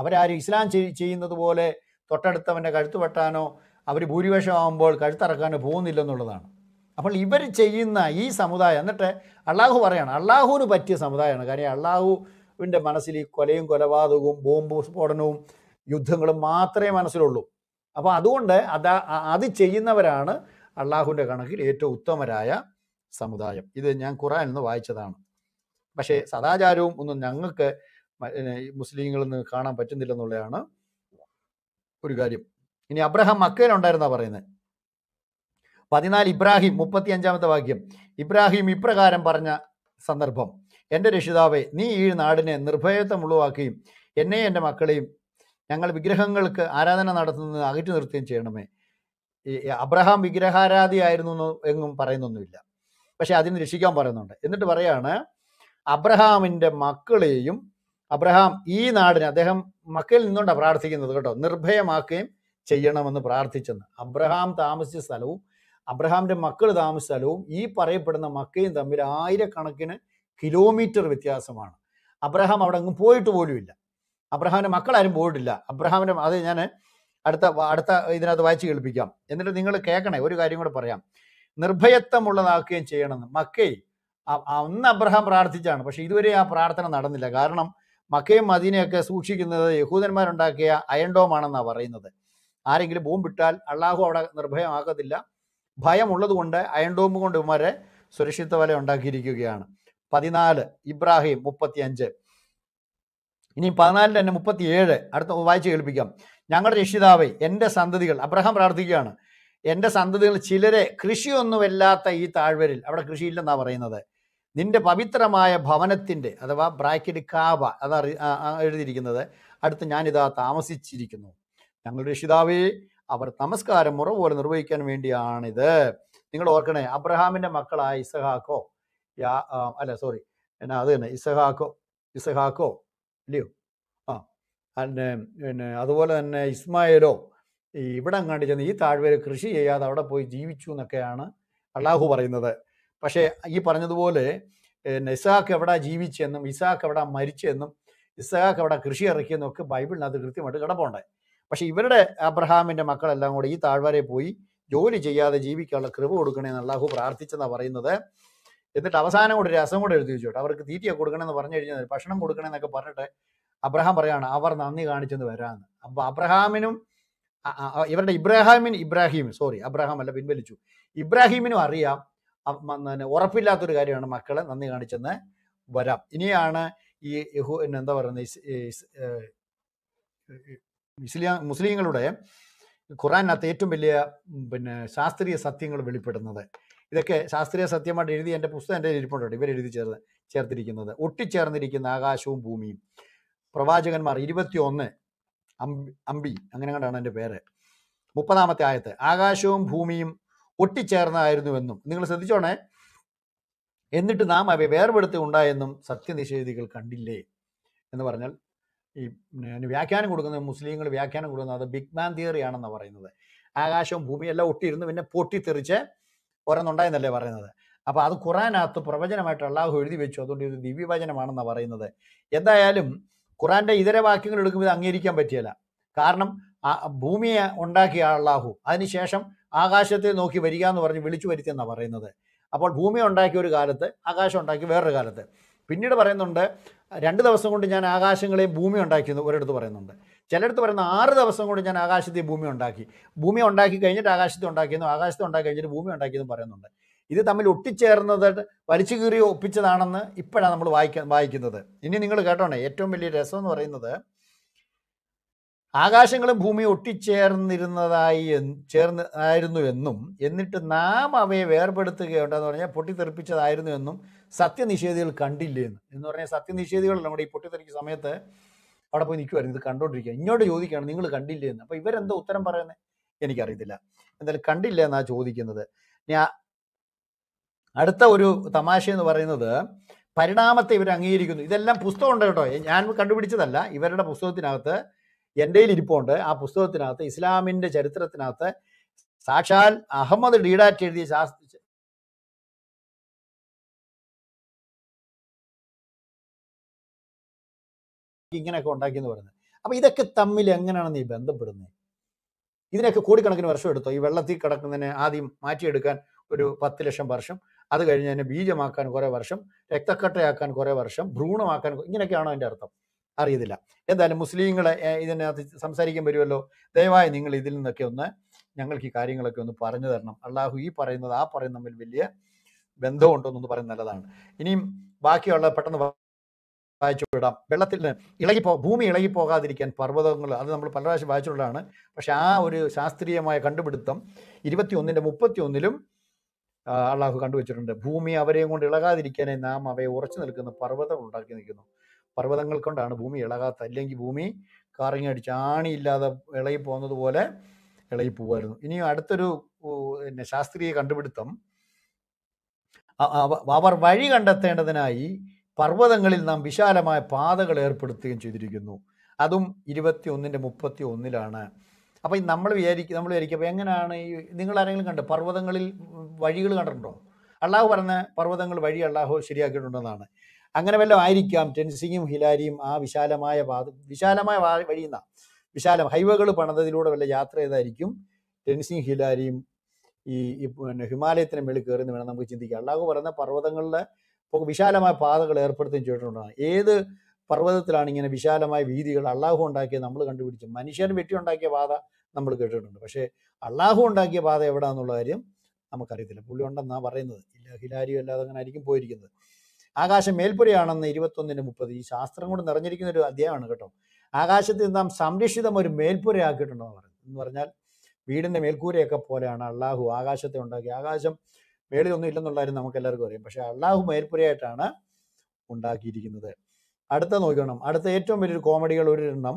അവരാരും ഇസ്ലാം ചെയ്യുന്നത് പോലെ തൊട്ടടുത്തവൻ്റെ കഴുത്ത് വെട്ടാനോ അവർ ഭൂരിപക്ഷം ആകുമ്പോൾ കഴുത്തിറക്കാൻ പോകുന്നില്ലെന്നുള്ളതാണ് അപ്പോൾ ഇവർ ചെയ്യുന്ന ഈ സമുദായം എന്നിട്ട് അള്ളാഹു പറയാണ് അള്ളാഹുവിന് പറ്റിയ സമുദായമാണ് കാര്യം അള്ളാഹുവിൻ്റെ മനസ്സിൽ ഈ കൊലയും കൊലപാതകവും ബോംബ് സ്ഫോടനവും യുദ്ധങ്ങളും മാത്രമേ മനസ്സിലുള്ളൂ അപ്പോൾ അതുകൊണ്ട് അത് അത് ചെയ്യുന്നവരാണ് അള്ളാഹുവിൻ്റെ കണക്കിൽ ഏറ്റവും ഉത്തമരായ സമുദായം ഇത് ഞാൻ ഖുറാൻ നിന്ന് വായിച്ചതാണ് പക്ഷേ സദാചാരവും ഒന്നും ഞങ്ങൾക്ക് മുസ്ലിങ്ങളിൽ നിന്ന് കാണാൻ പറ്റുന്നില്ലെന്നുള്ളതാണ് ഒരു കാര്യം ഇനി അബ്രഹാം മക്കയിലുണ്ടായിരുന്ന പറയുന്നത് പതിനാല് ഇബ്രാഹിം മുപ്പത്തി അഞ്ചാമത്തെ വാക്യം ഇബ്രാഹിം ഇപ്രകാരം പറഞ്ഞ സന്ദർഭം എൻ്റെ രക്ഷിതാവെ നീ ഈ നാടിനെ നിർഭയത്വം ഉളവാക്കുകയും എന്നെ എൻ്റെ മക്കളെയും ഞങ്ങൾ വിഗ്രഹങ്ങൾക്ക് ആരാധന നടത്തുന്നത് അകറ്റി നിർത്തുകയും ചെയ്യണമേ അബ്രഹാം വിഗ്രഹാരാധിയായിരുന്നു എന്നും പറയുന്നൊന്നുമില്ല പക്ഷെ അതിന് രക്ഷിക്കാൻ പറയുന്നുണ്ട് എന്നിട്ട് പറയാണ് അബ്രഹാമിൻ്റെ മക്കളെയും അബ്രഹാം ഈ നാടിനെ അദ്ദേഹം മക്കളിൽ നിന്നുകൊണ്ടാണ് പ്രാർത്ഥിക്കുന്നത് കേട്ടോ നിർഭയമാക്കുകയും ചെയ്യണമെന്ന് പ്രാർത്ഥിച്ചെന്ന് അബ്രഹാം താമസിച്ച സ്ഥലവും അബ്രഹാമിൻ്റെ മക്കൾ താമസിച്ച സ്ഥലവും ഈ പറയപ്പെടുന്ന മക്കയും തമ്മിൽ ആയിരക്കണക്കിന് കിലോമീറ്റർ വ്യത്യാസമാണ് അബ്രഹാം അവിടെ അങ്ങ് പോയിട്ട് പോലുമില്ല അബ്രഹാമിൻ്റെ മക്കളാരും പോയിട്ടില്ല അബ്രഹാമിൻ്റെ അത് ഞാൻ അടുത്ത അടുത്ത ഇതിനകത്ത് വായിച്ച് കേൾപ്പിക്കാം എന്നിട്ട് നിങ്ങൾ കേൾക്കണേ ഒരു കാര്യം കൂടെ പറയാം നിർഭയത്വമുള്ളതാക്കുകയും ചെയ്യണമെന്ന് മക്കൈ അന്ന് അബ്രഹാം പ്രാർത്ഥിച്ചാണ് പക്ഷെ ഇതുവരെ ആ പ്രാർത്ഥന നടന്നില്ല കാരണം മക്കയും മദീനയൊക്കെ സൂക്ഷിക്കുന്നത് യഹൂദന്മാരുണ്ടാക്കിയ അയൺഡോമാണെന്നാണ് പറയുന്നത് ആരെങ്കിലും ബോംബിട്ടാൽ അള്ളാഹു അവിടെ നിർഭയമാകത്തില്ല ഭയമുള്ളത് കൊണ്ട് അയൺഡോം കൊണ്ട് ഇവരെ സുരക്ഷിത വല ഉണ്ടാക്കിയിരിക്കുകയാണ് പതിനാല് ഇബ്രാഹിം മുപ്പത്തി അഞ്ച് ഇനി പതിനാലിൽ തന്നെ മുപ്പത്തി ഏഴ് അടുത്ത വായിച്ച് കേൾപ്പിക്കാം ഞങ്ങളുടെ രക്ഷിതാവേ എൻ്റെ സന്തതികൾ അബ്രഹാം പ്രാർത്ഥിക്കുകയാണ് എൻ്റെ സന്തതികൾ ചിലരെ കൃഷിയൊന്നുമല്ലാത്ത ഈ താഴ്വരിൽ അവിടെ കൃഷിയില്ലെന്നാണ് പറയുന്നത് നിന്റെ പവിത്രമായ ഭവനത്തിൻ്റെ അഥവാ ബ്രാക്കറ്റ് കാബ അതാ എഴുതിയിരിക്കുന്നത് അടുത്ത് ഞാനിതാ താമസിച്ചിരിക്കുന്നു ഞങ്ങളുടെ രക്ഷിതാവേ അവർ നമസ്കാരം മുറ പോലെ നിർവഹിക്കാൻ വേണ്ടിയാണിത് നിങ്ങൾ ഓർക്കണേ അബ്രഹാമിന്റെ മക്കളായ ഇസഹാക്കോ യാ അല്ല സോറി എന്നാ അത് തന്നെ ഇസഹാക്കോ ഇസഹാക്കോ ഇല്ലയോ ആ പിന്നെ പിന്നെ അതുപോലെ തന്നെ ഇസ്മായേലോ ഇവിടെ അങ്ങാണ്ട് ചെന്ന് ഈ താഴ്വര കൃഷി ചെയ്യാതെ അവിടെ പോയി ജീവിച്ചു എന്നൊക്കെയാണ് അള്ളാഹു പറയുന്നത് പക്ഷേ ഈ പറഞ്ഞതുപോലെ പിന്നെ ഇസഹാക്ക് എവിടെ ജീവിച്ചെന്നും ഇസഹാക്ക് എവിടെ മരിച്ചെന്നും ഇസഹാക്ക് എവിടെ കൃഷി ഇറക്കിയെന്നൊക്കെ ബൈബിളിനകത്ത് കൃത്യമായിട്ട് കിടപ്പുണ്ടായി പക്ഷേ ഇവരുടെ അബ്രഹാമിൻ്റെ മക്കളെല്ലാം കൂടെ ഈ താഴ്വരയിൽ പോയി ജോലി ചെയ്യാതെ ജീവിക്കാനുള്ള കൃപ കൊടുക്കണേ അള്ളാഹു പ്രാർത്ഥിച്ചെന്നാണ് പറയുന്നത് എന്നിട്ട് അവസാനം കൂടെ ഒരു രസം കൂടെ എഴുതി വെച്ചോട്ടെ അവർക്ക് തീറ്റ കൊടുക്കണമെന്ന് പറഞ്ഞു കഴിഞ്ഞാൽ ഭക്ഷണം കൊടുക്കണമെന്നൊക്കെ പറഞ്ഞിട്ട് അബ്രഹാം പറയാണ് അവർ നന്ദി കാണിച്ചെന്ന് വരാമെന്ന് അപ്പോൾ അബ്രഹാമിനും ഇവരുടെ ഇബ്രാഹിമിന് ഇബ്രാഹിം സോറി അബ്രഹാം അല്ല പിൻവലിച്ചു ഇബ്രാഹിമിനും അറിയാം ഉറപ്പില്ലാത്തൊരു കാര്യമാണ് മക്കളെ നന്ദി കാണിച്ചെന്ന് വരാം ഇനിയാണ് ഈ എന്താ പറയുന്നത് മുസ്ലിം മുസ്ലിങ്ങളുടെ ഖുറാനകത്ത് ഏറ്റവും വലിയ പിന്നെ ശാസ്ത്രീയ സത്യങ്ങൾ വെളിപ്പെടുന്നത് ഇതൊക്കെ ശാസ്ത്രീയ സത്യമായിട്ട് എഴുതി എൻ്റെ പുസ്തകം എൻ്റെ ഇരിപ്പുണ്ടോ ഇവർ എഴുതി ചേർന്ന് ചേർത്തിരിക്കുന്നത് ഒട്ടിച്ചേർന്നിരിക്കുന്ന ആകാശവും ഭൂമിയും പ്രവാചകന്മാർ ഇരുപത്തി ഒന്ന് അമ്പി അങ്ങനെ കണ്ടാണ് എൻ്റെ പേര് മുപ്പതാമത്തെ ആയത്ത് ആകാശവും ഭൂമിയും ഒട്ടിച്ചേർന്നായിരുന്നുവെന്നും നിങ്ങൾ ശ്രദ്ധിച്ചോണേ എന്നിട്ട് നാം അവയെ വേർപെടുത്തി ഉണ്ടായെന്നും സത്യനിഷേധികൾ കണ്ടില്ലേ എന്ന് പറഞ്ഞാൽ ഈ വ്യാഖ്യാനം കൊടുക്കുന്നത് മുസ്ലിങ്ങൾ വ്യാഖ്യാനം കൊടുക്കുന്നത് അത് ബിഗ് മാൻ തിയറി ആണെന്ന് പറയുന്നത് ആകാശവും ഭൂമിയും എല്ലാം ഒട്ടിയിരുന്ന് പിന്നെ പൊട്ടിത്തെറിച്ച് ഓരോന്നുണ്ടായെന്നല്ലേ പറയുന്നത് അപ്പോൾ അത് ഖുറാനകത്ത് പ്രവചനമായിട്ട് അള്ളാഹു എഴുതി വെച്ചു അതുകൊണ്ട് ഇത് ദിവ്യവചനമാണെന്നാണ് പറയുന്നത് എന്തായാലും ഖുറാന്റെ ഇതര വാക്യങ്ങൾ എടുക്കുമ്പോൾ ഇത് അംഗീകരിക്കാൻ പറ്റിയല്ല കാരണം ഭൂമിയെ ഉണ്ടാക്കിയ അള്ളാഹു അതിനുശേഷം ആകാശത്തെ നോക്കി വരിക എന്ന് പറഞ്ഞ് വിളിച്ചു വരുത്തിയെന്നാണ് പറയുന്നത് അപ്പോൾ ഭൂമി ഉണ്ടാക്കിയ ഒരു കാലത്ത് ആകാശം ഉണ്ടാക്കി വേറൊരു കാലത്ത് പിന്നീട് പറയുന്നുണ്ട് രണ്ട് ദിവസം കൊണ്ട് ഞാൻ ആകാശങ്ങളെയും ഭൂമി ഉണ്ടാക്കിയെന്ന് ഒരിടത്ത് പറയുന്നുണ്ട് ചിലയിടത്ത് പറയുന്ന ആറ് ദിവസം കൊണ്ട് ഞാൻ ആകാശത്തെ ഭൂമി ഉണ്ടാക്കി ഭൂമി ഉണ്ടാക്കി കഴിഞ്ഞിട്ട് ആകാശത്തെ ഉണ്ടാക്കിയെന്നും ആകാശത്തെ ഉണ്ടാക്കി കഴിഞ്ഞിട്ട് ഭൂമി ഉണ്ടാക്കിയെന്നും പറയുന്നുണ്ട് ഇത് തമ്മിൽ ഒട്ടിച്ചേർന്നത് വലിച്ചു കീറി ഒപ്പിച്ചതാണെന്ന് ഇപ്പോഴാണ് നമ്മൾ വായിക്ക വായിക്കുന്നത് ഇനി നിങ്ങൾ കേട്ടോണേ ഏറ്റവും വലിയ രസം എന്ന് പറയുന്നത് ആകാശങ്ങളും ഭൂമിയും ഒട്ടിച്ചേർന്നിരുന്നതായി ചേർന്ന് ആയിരുന്നു എന്നും എന്നിട്ട് നാം അവയെ വേർപെടുത്തുകയുണ്ടെന്ന് പറഞ്ഞാൽ പൊട്ടിത്തെറിപ്പിച്ചതായിരുന്നു എന്നും സത്യനിഷേധികൾ കണ്ടില്ലേന്ന് എന്ന് പറഞ്ഞാൽ സത്യനിഷേധികൾ നമ്മുടെ ഈ പൊട്ടിത്തെറിക്കുന്ന സമയത്ത് അവിടെ പോയി നിൽക്കുമായിരുന്നു ഇത് കണ്ടോണ്ടിരിക്കുക ഇങ്ങോട്ട് ചോദിക്കുകയാണ് നിങ്ങൾ കണ്ടില്ലേ എന്ന് അപ്പോൾ ഇവരെന്താ ഉത്തരം പറയുന്നത് എനിക്കറിയത്തില്ല എന്തായാലും കണ്ടില്ല എന്നാ ചോദിക്കുന്നത് ഞാൻ അടുത്ത ഒരു തമാശ എന്ന് പറയുന്നത് പരിണാമത്തെ ഇവർ അംഗീകരിക്കുന്നു ഇതെല്ലാം ഉണ്ട് കേട്ടോ ഞാൻ കണ്ടുപിടിച്ചതല്ല ഇവരുടെ പുസ്തകത്തിനകത്ത് എൻ്റെ കയ്യിൽ ഇരിപ്പുണ്ട് ആ പുസ്തകത്തിനകത്ത് ഇസ്ലാമിൻ്റെ ചരിത്രത്തിനകത്ത് സാക്ഷാൽ അഹമ്മദ് ഡീഡാറ്റ് എഴുതിയ ശാസ്ത്ര ഇങ്ങനെയൊക്കെ ഉണ്ടാക്കി എന്ന് പറയുന്നത് അപ്പൊ ഇതൊക്കെ തമ്മിൽ എങ്ങനെയാണ് നീ ബന്ധപ്പെടുന്നത് ഇതിനൊക്കെ കോടിക്കണക്കിന് വർഷം എടുത്തോ ഈ വെള്ളത്തിൽ കിടക്കുന്നതിന് ആദ്യം മാറ്റിയെടുക്കാൻ ഒരു പത്ത് ലക്ഷം വർഷം അത് കഴിഞ്ഞ് അതിനെ ബീജമാക്കാൻ കുറേ വർഷം രക്തക്കട്ടയാക്കാൻ കുറേ വർഷം ഭ്രൂണമാക്കാൻ ഇങ്ങനെയൊക്കെയാണോ അതിൻ്റെ അർത്ഥം അറിയത്തില്ല എന്തായാലും മുസ്ലിങ്ങളെ ഇതിനകത്ത് സംസാരിക്കാൻ വരുമല്ലോ ദയവായി നിങ്ങൾ ഇതിൽ നിന്നൊക്കെ ഒന്ന് ഞങ്ങൾക്ക് ഈ കാര്യങ്ങളൊക്കെ ഒന്ന് പറഞ്ഞു തരണം അള്ളാഹു ഈ പറയുന്നത് ആ പറയുന്ന തമ്മിൽ വലിയ ബന്ധമുണ്ടോന്നൊന്ന് പറയുന്നത് നല്ലതാണ് ഇനിയും ബാക്കിയുള്ള പെട്ടെന്ന് വായിച്ചു വിടാം വെള്ളത്തിൽ ഇളകിപ്പോ ഭൂമി ഇളകിപ്പോകാതിരിക്കാൻ പർവ്വതങ്ങൾ അത് നമ്മൾ പല പ്രാവശ്യം വായിച്ചിട്ടുള്ളതാണ് പക്ഷെ ആ ഒരു ശാസ്ത്രീയമായ കണ്ടുപിടുത്തം ഇരുപത്തി ഒന്നിൻ്റെ മുപ്പത്തി ഒന്നിലും അള്ളാഹു കണ്ടുവച്ചിട്ടുണ്ട് ഭൂമി അവരെയും കൊണ്ട് ഇളകാതിരിക്കാനായി നാം അവയെ ഉറച്ചു നിൽക്കുന്ന പർവ്വതം ഉണ്ടാക്കി നിൽക്കുന്നു പർവ്വതങ്ങൾ കൊണ്ടാണ് ഭൂമി ഇളകാത്ത അല്ലെങ്കിൽ ഭൂമി കാറിങ് അടിച്ച് ആണിയില്ലാതെ ഇളകി പോകുന്നത് പോലെ ഇളകി പോകുമായിരുന്നു ഇനി അടുത്തൊരു പിന്നെ ശാസ്ത്രീയ കണ്ടുപിടുത്തം അവർ വഴി കണ്ടെത്തേണ്ടതിനായി പർവ്വതങ്ങളിൽ നാം വിശാലമായ പാതകൾ ഏർപ്പെടുത്തുകയും ചെയ്തിരിക്കുന്നു അതും ഇരുപത്തി ഒന്നിൻ്റെ മുപ്പത്തി ഒന്നിലാണ് അപ്പോൾ നമ്മൾ വിചാരിക്കും നമ്മൾ വിചാരിക്കും അപ്പോൾ എങ്ങനെയാണ് ഈ നിങ്ങൾ ആരെങ്കിലും കണ്ടോ പർവ്വതങ്ങളിൽ വഴികൾ കണ്ടിട്ടുണ്ടോ അള്ളാഹു പറഞ്ഞ പർവ്വതങ്ങൾ വഴി അള്ളാഹു ശരിയാക്കിയിട്ടുണ്ടെന്നാണ് അങ്ങനെ വല്ലതും ആയിരിക്കാം ടെൻസിങ്ങും ഹിലാരിയും ആ വിശാലമായ പാത വിശാലമായ വഴിയിൽ വിശാലം ഹൈവേകൾ പണിതതിലൂടെ വല്ല യാത്ര ചെയ്തായിരിക്കും ടെൻസിങ് ഹിലാരിയും ഈ പിന്നെ ഹിമാലയത്തിന് മേളിൽ കയറുന്ന വേണം നമുക്ക് ചിന്തിക്കാം അള്ളാഹു പറയുന്ന പർവ്വതങ്ങളുടെ വിശാലമായ പാതകൾ ഏർപ്പെടുത്തുകയും ചെയ്തിട്ടുണ്ടാണ് ഏത് പർവ്വതത്തിലാണ് ഇങ്ങനെ വിശാലമായ വീതികൾ അള്ളാഹു ഉണ്ടാക്കിയത് നമ്മൾ കണ്ടുപിടിച്ചു മനുഷ്യൻ വെട്ടി ഉണ്ടാക്കിയ പാത നമ്മൾ കേട്ടിട്ടുണ്ട് പക്ഷേ അള്ളാഹു ഉണ്ടാക്കിയ പാത എവിടെയാണെന്നുള്ള കാര്യം നമുക്കറിയത്തില്ല പുള്ളി ഉണ്ടെന്നാണ് പറയുന്നത് ഇല്ല ഹിലാരിയും അല്ലാതെ അങ്ങനെ ആയിരിക്കും പോയിരിക്കുന്നത് ആകാശം മേൽപ്പുരയാണെന്ന് ഇരുപത്തൊന്നിന് മുപ്പത് ഈ ശാസ്ത്രം കൊണ്ട് നിറഞ്ഞിരിക്കുന്ന ഒരു അധ്യായമാണ് കേട്ടോ ആകാശത്തിൽ നാം സംരക്ഷിതം ഒരു മേൽപ്പുരയാക്കിയിട്ടുണ്ടെന്ന് പറഞ്ഞു എന്ന് പറഞ്ഞാൽ വീടിൻ്റെ മേൽക്കൂരയൊക്കെ പോലെയാണ് അള്ളാഹു ആകാശത്തെ ഉണ്ടാക്കി ആകാശം മേളിലൊന്നും ഇല്ലെന്നുള്ള കാര്യം നമുക്ക് എല്ലാവർക്കും അറിയാം പക്ഷേ അള്ളാഹു മേൽപ്പുരയായിട്ടാണ് ഉണ്ടാക്കിയിരിക്കുന്നത് അടുത്ത നോക്കണം അടുത്ത ഏറ്റവും വലിയൊരു കോമഡികൾ ഒരെണ്ണം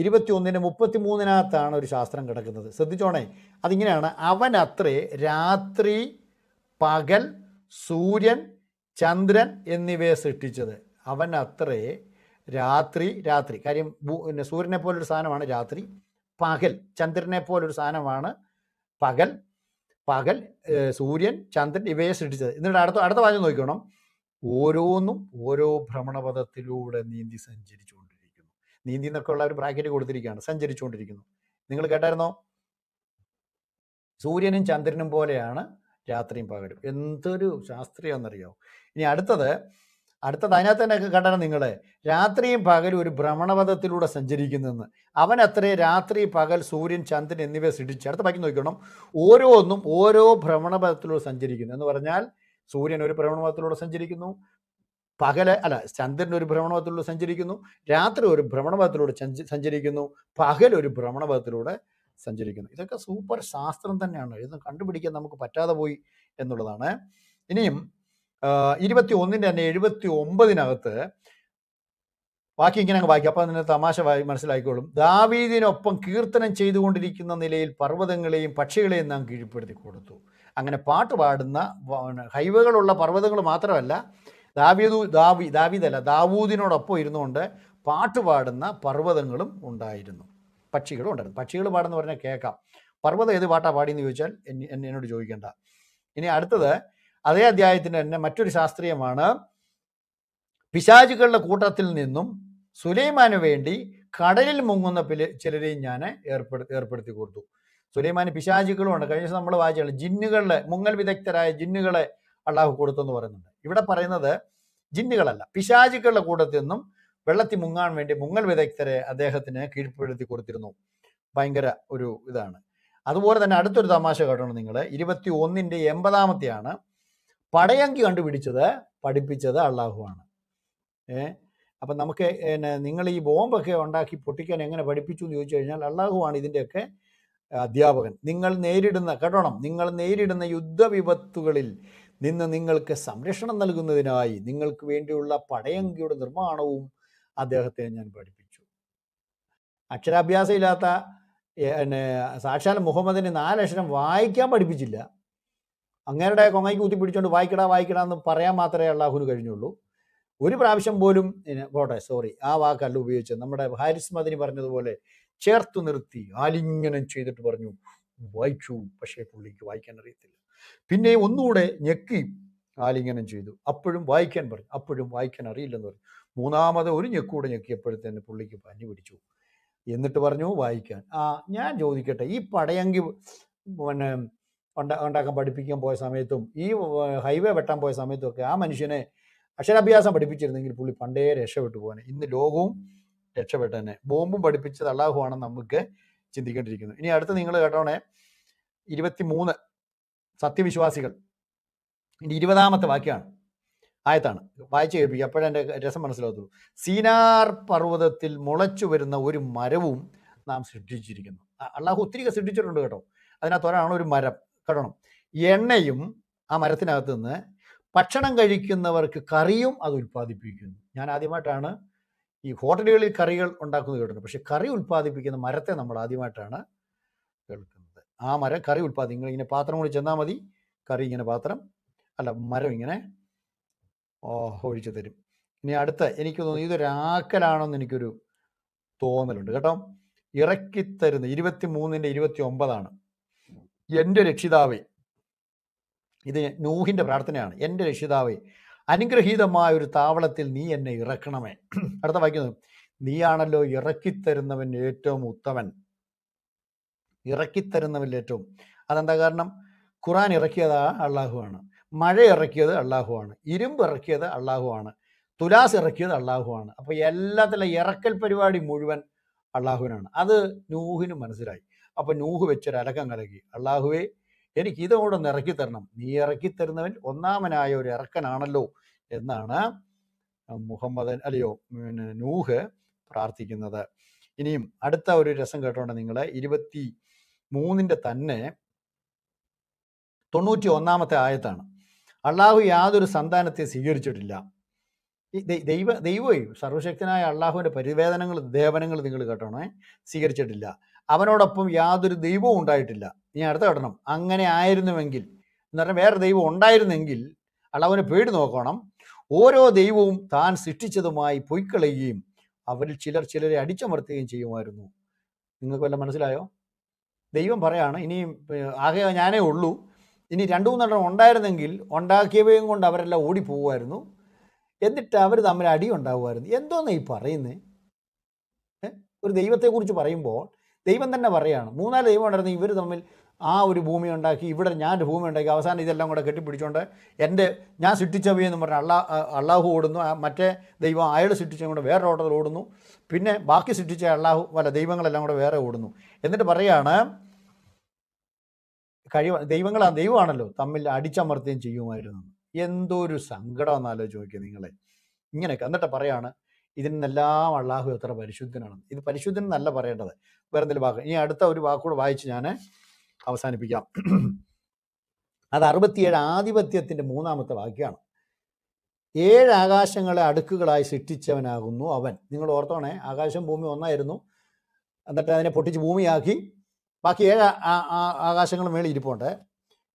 ഇരുപത്തി ഒന്നിന് മുപ്പത്തി മൂന്നിനകത്താണ് ഒരു ശാസ്ത്രം കിടക്കുന്നത് ശ്രദ്ധിച്ചോണേ അതിങ്ങനെയാണ് അവൻ അത്രേ രാത്രി പകൽ സൂര്യൻ ചന്ദ്രൻ എന്നിവയെ സൃഷ്ടിച്ചത് അവൻ അത്രേ രാത്രി രാത്രി കാര്യം പിന്നെ സൂര്യനെ പോലൊരു സാധനമാണ് രാത്രി പകൽ ചന്ദ്രനെ പോലൊരു സാധനമാണ് പകൽ പകൽ സൂര്യൻ ചന്ദ്രൻ ഇവയെ സൃഷ്ടിച്ചത് എന്നിട്ട് അടുത്ത അടുത്ത വാചകം നോക്കണം ഓരോന്നും ഓരോ ഭ്രമണപഥത്തിലൂടെ നീന്തി സഞ്ചരിച്ചുകൊണ്ടിരിക്കുന്നു നീന്തി എന്നൊക്കെ ഉള്ള ഒരു ബ്രാക്കറ്റ് കൊടുത്തിരിക്കുകയാണ് സഞ്ചരിച്ചുകൊണ്ടിരിക്കുന്നു നിങ്ങൾ കേട്ടായിരുന്നോ സൂര്യനും ചന്ദ്രനും പോലെയാണ് രാത്രിയും പകലും എന്തൊരു ശാസ്ത്രീയം ഇനി അടുത്തത് അടുത്തത് അതിനകത്ത് തന്നെ കണ്ടണം നിങ്ങൾ രാത്രിയും പകലും ഒരു ഭ്രമണപഥത്തിലൂടെ സഞ്ചരിക്കുന്നതെന്ന് അവൻ അത്രേ രാത്രി പകൽ സൂര്യൻ ചന്ദ്രൻ എന്നിവ സിടിച്ച് അടുത്ത ബാക്കി നോക്കണം ഓരോന്നും ഓരോ ഭ്രമണപഥത്തിലൂടെ സഞ്ചരിക്കുന്നു എന്ന് പറഞ്ഞാൽ സൂര്യൻ ഒരു ഭ്രമണപഥത്തിലൂടെ സഞ്ചരിക്കുന്നു പകല് അല്ല ചന്ദ്രൻ ഒരു ഭ്രമണപഥത്തിലൂടെ സഞ്ചരിക്കുന്നു രാത്രി ഒരു ഭ്രമണപഥത്തിലൂടെ സഞ്ചരിക്കുന്നു പകൽ ഒരു ഭ്രമണപഥത്തിലൂടെ സഞ്ചരിക്കുന്നു ഇതൊക്കെ സൂപ്പർ ശാസ്ത്രം തന്നെയാണ് ഇതൊന്നും കണ്ടുപിടിക്കാൻ നമുക്ക് പറ്റാതെ പോയി എന്നുള്ളതാണ് ഇനിയും ഇരുപത്തി ഒന്നിൻ്റെ തന്നെ എഴുപത്തി ഒമ്പതിനകത്ത് ബാക്കി ഇങ്ങനെ അങ്ങ് വായിക്കും അപ്പം അതിന് തമാശ മനസ്സിലാക്കിക്കോളും ദാവീദിനൊപ്പം കീർത്തനം ചെയ്തുകൊണ്ടിരിക്കുന്ന നിലയിൽ പർവ്വതങ്ങളെയും പക്ഷികളെയും നാം കീഴ്പ്പെടുത്തി കൊടുത്തു അങ്ങനെ പാട്ട് പാടുന്ന ഹൈവകളുള്ള പർവ്വതങ്ങൾ മാത്രമല്ല ദാവീദു ദാവി ദാവീദല്ല ദാവൂദിനോടൊപ്പം ഇരുന്നുകൊണ്ട് പാട്ട് പാടുന്ന പർവ്വതങ്ങളും ഉണ്ടായിരുന്നു പക്ഷികളും ഉണ്ടായിരുന്നു പക്ഷികൾ പാടുന്ന പറഞ്ഞാൽ കേൾക്കാം പർവ്വതം ഏത് പാട്ടാണ് പാടിയെന്ന് ചോദിച്ചാൽ എന്നോട് ചോദിക്കേണ്ട ഇനി അടുത്തത് അതേ അധ്യായത്തിന് തന്നെ മറ്റൊരു ശാസ്ത്രീയമാണ് പിശാചുകളുടെ കൂട്ടത്തിൽ നിന്നും സുലൈമാന് വേണ്ടി കടലിൽ മുങ്ങുന്ന ചിലരെയും ഞാൻ ഏർപ്പെടു ഏർപ്പെടുത്തി കൊടുത്തു സുലൈമാന് പിശാചുകളുമുണ്ട് കഴിഞ്ഞ ദിവസം നമ്മൾ വായിച്ചാണ് ജിന്നുകളുടെ മുങ്ങൽ വിദഗ്ധരായ ജിന്നുകളെ അള്ളാഹു കൊടുത്തു എന്ന് പറയുന്നുണ്ട് ഇവിടെ പറയുന്നത് ജിന്നുകളല്ല പിശാചുക്കളുടെ കൂട്ടത്തിൽ നിന്നും വെള്ളത്തിൽ മുങ്ങാൻ വേണ്ടി മുങ്ങൽ വിദഗ്ധരെ അദ്ദേഹത്തിന് കീഴ്പ്പെടുത്തി കൊടുത്തിരുന്നു ഭയങ്കര ഒരു ഇതാണ് അതുപോലെ തന്നെ അടുത്തൊരു തമാശ കേട്ടോ നിങ്ങൾ ഇരുപത്തി ഒന്നിൻ്റെ എൺപതാമത്തെയാണ് പടയങ്കി കണ്ടുപിടിച്ചത് പഠിപ്പിച്ചത് അള്ളാഹുവാണ് ഏ അപ്പം നമുക്ക് പിന്നെ നിങ്ങൾ ഈ ബോംബൊക്കെ ഉണ്ടാക്കി പൊട്ടിക്കാൻ എങ്ങനെ പഠിപ്പിച്ചു എന്ന് ചോദിച്ചു കഴിഞ്ഞാൽ അള്ളാഹുവാണ് ഇതിൻ്റെയൊക്കെ അധ്യാപകൻ നിങ്ങൾ നേരിടുന്ന കേട്ടോണം നിങ്ങൾ നേരിടുന്ന യുദ്ധവിപത്തുകളിൽ നിന്ന് നിങ്ങൾക്ക് സംരക്ഷണം നൽകുന്നതിനായി നിങ്ങൾക്ക് വേണ്ടിയുള്ള പടയങ്കിയുടെ നിർമ്മാണവും അദ്ദേഹത്തെ ഞാൻ പഠിപ്പിച്ചു അക്ഷരാഭ്യാസം ഇല്ലാത്ത സാക്ഷാൽ മുഹമ്മദിന് നാലക്ഷരം വായിക്കാൻ പഠിപ്പിച്ചില്ല അങ്ങേരുടെ കൊങ്ങയ്ക്ക് കുത്തി പിടിച്ചുകൊണ്ട് വായിക്കടാ വായിക്കടാ എന്ന് പറയാൻ മാത്രമേ അള്ളാഹുന് കഴിഞ്ഞുള്ളൂ ഒരു പ്രാവശ്യം പോലും പോട്ടെ സോറി ആ വാക്കല്ല ഉപയോഗിച്ചത് നമ്മുടെ ഹാരിസ് മദിനി പറഞ്ഞതുപോലെ ചേർത്ത് നിർത്തി ആലിംഗനം ചെയ്തിട്ട് പറഞ്ഞു വായിച്ചു പക്ഷേ പുള്ളിക്ക് വായിക്കാൻ അറിയത്തില്ല പിന്നെ ഒന്നുകൂടെ ഞെക്കി ആലിംഗനം ചെയ്തു അപ്പോഴും വായിക്കാൻ പറഞ്ഞു അപ്പോഴും വായിക്കാൻ അറിയില്ലെന്ന് പറഞ്ഞു മൂന്നാമത് ഒരു ഞെക്കൂടെ ഞെക്കിയപ്പോഴത്തേന് പുള്ളിക്ക് പനി പിടിച്ചു എന്നിട്ട് പറഞ്ഞു വായിക്കാൻ ആ ഞാൻ ചോദിക്കട്ടെ ഈ പടയങ്കി പിന്നെ ഉണ്ടാക്കാൻ പഠിപ്പിക്കാൻ പോയ സമയത്തും ഈ ഹൈവേ വെട്ടാൻ പോയ സമയത്തും ഒക്കെ ആ മനുഷ്യനെ അക്ഷരാഭ്യാസം പഠിപ്പിച്ചിരുന്നെങ്കിൽ പുള്ളി പണ്ടേ രക്ഷപ്പെട്ടു പോകാനെ ഇന്ന് ലോകവും രക്ഷപ്പെട്ടു തന്നെ ബോംബും പഠിപ്പിച്ചത് അള്ളാഹുവാണ് നമുക്ക് ചിന്തിക്കേണ്ടിയിരിക്കുന്നത് ഇനി അടുത്ത് നിങ്ങൾ കേട്ടോണേ ഇരുപത്തി മൂന്ന് സത്യവിശ്വാസികൾ ഇനി ഇരുപതാമത്തെ വാക്യമാണ് ആയത്താണ് വായിച്ചു കേൾപ്പിക്കുക അപ്പോഴെ എൻ്റെ രസം മനസ്സിലാകത്തുള്ളൂ സീനാർ പർവ്വതത്തിൽ മുളച്ചു വരുന്ന ഒരു മരവും നാം സൃഷ്ടിച്ചിരിക്കുന്നു അള്ളാഹു ഒത്തിരി സൃഷ്ടിച്ചിട്ടുണ്ട് കേട്ടോ അതിനകത്ത് ഒരാണ് ഒരു മരം കിടണം എണ്ണയും ആ മരത്തിനകത്ത് നിന്ന് ഭക്ഷണം കഴിക്കുന്നവർക്ക് കറിയും അത് ഉൽപ്പാദിപ്പിക്കുന്നു ഞാൻ ആദ്യമായിട്ടാണ് ഈ ഹോട്ടലുകളിൽ കറികൾ ഉണ്ടാക്കുന്നത് കേട്ടിട്ടുണ്ട് പക്ഷേ കറി ഉൽപ്പാദിപ്പിക്കുന്ന മരത്തെ നമ്മൾ ആദ്യമായിട്ടാണ് കേൾക്കുന്നത് ആ മരം കറി ഉൽപ്പാദിപ്പിക്കും ഇങ്ങനെ പാത്രം കൂടി ചെന്നാൽ മതി കറി ഇങ്ങനെ പാത്രം അല്ല മരം ഇങ്ങനെ ഓ ഒഴിച്ചു തരും ഇനി അടുത്ത എനിക്ക് തോന്നുന്നു ഇതൊരു ആക്കലാണെന്ന് എനിക്കൊരു തോന്നലുണ്ട് കേട്ടോ ഇറക്കിത്തരുന്ന ഇരുപത്തി മൂന്നിൻ്റെ ഇരുപത്തി ഒമ്പതാണ് എൻ്റെ രക്ഷിതാവേ ഇത് നൂഹിൻ്റെ പ്രാർത്ഥനയാണ് എൻ്റെ രക്ഷിതാവേ അനുഗ്രഹീതമായ ഒരു താവളത്തിൽ നീ എന്നെ ഇറക്കണമേ അടുത്ത വായിക്കുന്നത് നീയാണല്ലോ ഇറക്കിത്തരുന്നവൻ ഏറ്റവും ഉത്തമൻ ഇറക്കിത്തരുന്നവൻ ഏറ്റവും അതെന്താ കാരണം ഖുറാൻ ഇറക്കിയത് അള്ളാഹുവാണ് മഴ ഇറക്കിയത് അള്ളാഹുവാണ് ഇരുമ്പ് ഇറക്കിയത് അള്ളാഹുവാണ് തുലാസ് ഇറക്കിയത് അള്ളാഹുവാണ് അപ്പോൾ എല്ലാത്തിലെ ഇറക്കൽ പരിപാടി മുഴുവൻ അള്ളാഹുവിനാണ് അത് നൂഹിന് മനസ്സിലായി അപ്പം നൂഹ് വെച്ചൊരു അലക്കം കലകി അള്ളാഹുവേ എനിക്ക് ഇതോടെ ഒന്ന് ഇറക്കി തരണം നീ ഇറക്കി തരുന്നവൻ ഒന്നാമനായ ഒരു ഇറക്കനാണല്ലോ എന്നാണ് മുഹമ്മദൻ അല്ലയോ നൂഹ് പ്രാർത്ഥിക്കുന്നത് ഇനിയും അടുത്ത ഒരു രസം കേട്ടോണ്ട് നിങ്ങൾ ഇരുപത്തി മൂന്നിൻ്റെ തന്നെ തൊണ്ണൂറ്റി ഒന്നാമത്തെ ആയത്താണ് അള്ളാഹു യാതൊരു സന്താനത്തെ സ്വീകരിച്ചിട്ടില്ല ദൈവ ദൈവവും സർവശക്തനായ അള്ളാഹുവിൻ്റെ പരിവേദനങ്ങൾ ദേവനങ്ങൾ നിങ്ങൾ കേട്ടോണേ സ്വീകരിച്ചിട്ടില്ല അവനോടൊപ്പം യാതൊരു ദൈവവും ഉണ്ടായിട്ടില്ല ഇനി അടുത്ത ഘടനം അങ്ങനെ ആയിരുന്നുവെങ്കിൽ എന്ന് പറഞ്ഞാൽ വേറെ ദൈവം ഉണ്ടായിരുന്നെങ്കിൽ അളവന് പേടി നോക്കണം ഓരോ ദൈവവും താൻ സൃഷ്ടിച്ചതുമായി പൊയ്ക്കളയുകയും അവരിൽ ചിലർ ചിലരെ അടിച്ചമർത്തുകയും ചെയ്യുമായിരുന്നു നിങ്ങൾക്ക് വല്ല മനസ്സിലായോ ദൈവം പറയാണ് ഇനിയും ആകെ ഞാനേ ഉള്ളൂ ഇനി രണ്ടു മൂന്നെണ്ണം ഉണ്ടായിരുന്നെങ്കിൽ ഉണ്ടാക്കിയവയും കൊണ്ട് അവരെല്ലാം ഓടിപ്പോകുമായിരുന്നു എന്നിട്ട് അവർ തമ്മിൽ അടി ഉണ്ടാകുമായിരുന്നു എന്തോന്നാണ് ഈ പറയുന്നത് ഒരു ദൈവത്തെക്കുറിച്ച് പറയുമ്പോൾ ദൈവം തന്നെ പറയുകയാണ് മൂന്നാല് ദൈവം ഉണ്ടായിരുന്നു ഇവർ തമ്മിൽ ആ ഒരു ഭൂമി ഉണ്ടാക്കി ഇവിടെ ഞാൻ ഒരു ഭൂമി ഉണ്ടാക്കി അവസാനം ഇതെല്ലാം കൂടെ കെട്ടിപ്പിടിച്ചുകൊണ്ട് എൻ്റെ ഞാൻ സിട്ടിച്ചവി എന്ന് പറഞ്ഞ അള്ളാ അള്ളാഹു ഓടുന്നു മറ്റേ ദൈവം അയാൾ സിട്ടിച്ചും കൂടെ വേറെ ഓട്ടത്തിൽ ഓടുന്നു പിന്നെ ബാക്കി സിട്ടിച്ച അള്ളാഹു അല്ല ദൈവങ്ങളെല്ലാം കൂടെ വേറെ ഓടുന്നു എന്നിട്ട് പറയാണ് കഴിവ് ദൈവങ്ങളാ ദൈവമാണല്ലോ തമ്മിൽ അടിച്ചമർത്തുകയും ചെയ്യുമായിരുന്നു എന്തോ ഒരു സങ്കടം എന്നാലോ ചോദിക്കുക നിങ്ങളെ ഇങ്ങനെയൊക്കെ എന്നിട്ട് പറയാണ് നിന്നെല്ലാം അള്ളാഹു എത്ര പരിശുദ്ധനാണ് ഇത് പരിശുദ്ധൻ എന്നല്ല പറയേണ്ടത് വേറെ വാക്ക് ഇനി അടുത്ത ഒരു വാക്കുകൂടെ വായിച്ച് ഞാൻ അവസാനിപ്പിക്കാം അത് അറുപത്തിയേഴ് ആധിപത്യത്തിൻ്റെ മൂന്നാമത്തെ വാക്യമാണ് ഏഴ് ആകാശങ്ങളെ അടുക്കുകളായി സൃഷ്ടിച്ചവനാകുന്നു അവൻ നിങ്ങൾ ഓർത്തോണേ ആകാശം ഭൂമി ഒന്നായിരുന്നു എന്നിട്ട് അതിനെ പൊട്ടിച്ച് ഭൂമിയാക്കി ബാക്കി ഏഴ് ആകാശങ്ങൾ മേളിൽ ഇരിപ്പുണ്ട്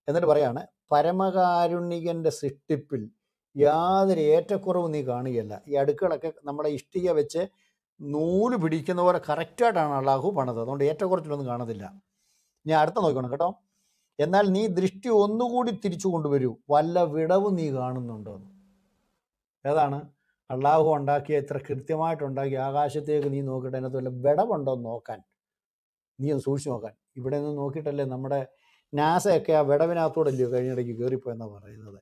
എന്നിട്ട് പറയാണ് പരമകാരുണികന്റെ സൃഷ്ടിപ്പിൽ യാതൊരു ഏറ്റക്കുറവും നീ കാണുകയല്ല ഈ അടുക്കളൊക്കെ നമ്മുടെ ഇഷ്ടിക വെച്ച് നൂല് പിടിക്കുന്ന പോലെ കറക്റ്റായിട്ടാണ് അള്ളാഹു പണിത് അതുകൊണ്ട് ഏറ്റക്കുറച്ചിലൊന്നും കാണത്തില്ല ഞാൻ അടുത്ത നോക്കണം കേട്ടോ എന്നാൽ നീ ദൃഷ്ടി ഒന്നുകൂടി തിരിച്ചു കൊണ്ടുവരൂ വല്ല വിടവും നീ കാണുന്നുണ്ടോ ഏതാണ് അള്ളാഹു ഉണ്ടാക്കിയ ഇത്ര കൃത്യമായിട്ടുണ്ടാക്കിയ ആകാശത്തേക്ക് നീ നോക്കിയിട്ട് അതിനകത്ത് വല്ല വിടവുണ്ടോ നോക്കാൻ നീ ഒന്ന് സൂക്ഷിച്ചു നോക്കാൻ ഇവിടെ നിന്ന് നോക്കിയിട്ടല്ലേ നമ്മുടെ നാസയൊക്കെ ആ വിടവിനകത്തോടല്ലയോ കഴിഞ്ഞിടയ്ക്ക് കയറിപ്പോയെന്നാണ് പറയുന്നത്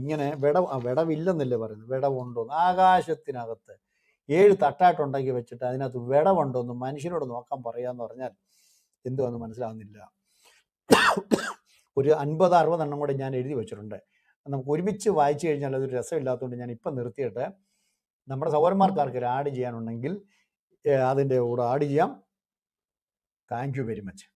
ഇങ്ങനെ വിടവ് വിടവില്ലെന്നല്ലേ പറയുന്നത് വിടവുണ്ടോ ആകാശത്തിനകത്ത് ഏഴ് തട്ടായിട്ടുണ്ടെങ്കിൽ വെച്ചിട്ട് അതിനകത്ത് വിടവുണ്ടോന്ന് മനുഷ്യനോട് നോക്കാൻ പറയാന്ന് പറഞ്ഞാൽ എന്തുവെന്ന് മനസ്സിലാവുന്നില്ല ഒരു അൻപത് അറുപതെണ്ണം കൂടെ ഞാൻ എഴുതി വെച്ചിട്ടുണ്ട് നമുക്ക് ഒരുമിച്ച് വായിച്ചു കഴിഞ്ഞാൽ അതൊരു രസമില്ലാത്തതുകൊണ്ട് ഞാൻ ഇപ്പം നിർത്തിയിട്ട് നമ്മുടെ സൗരന്മാർക്കാർക്ക് ആഡ് ചെയ്യാനുണ്ടെങ്കിൽ അതിൻ്റെ കൂടെ ആഡ് ചെയ്യാം താങ്ക് യു വെരി മച്ച്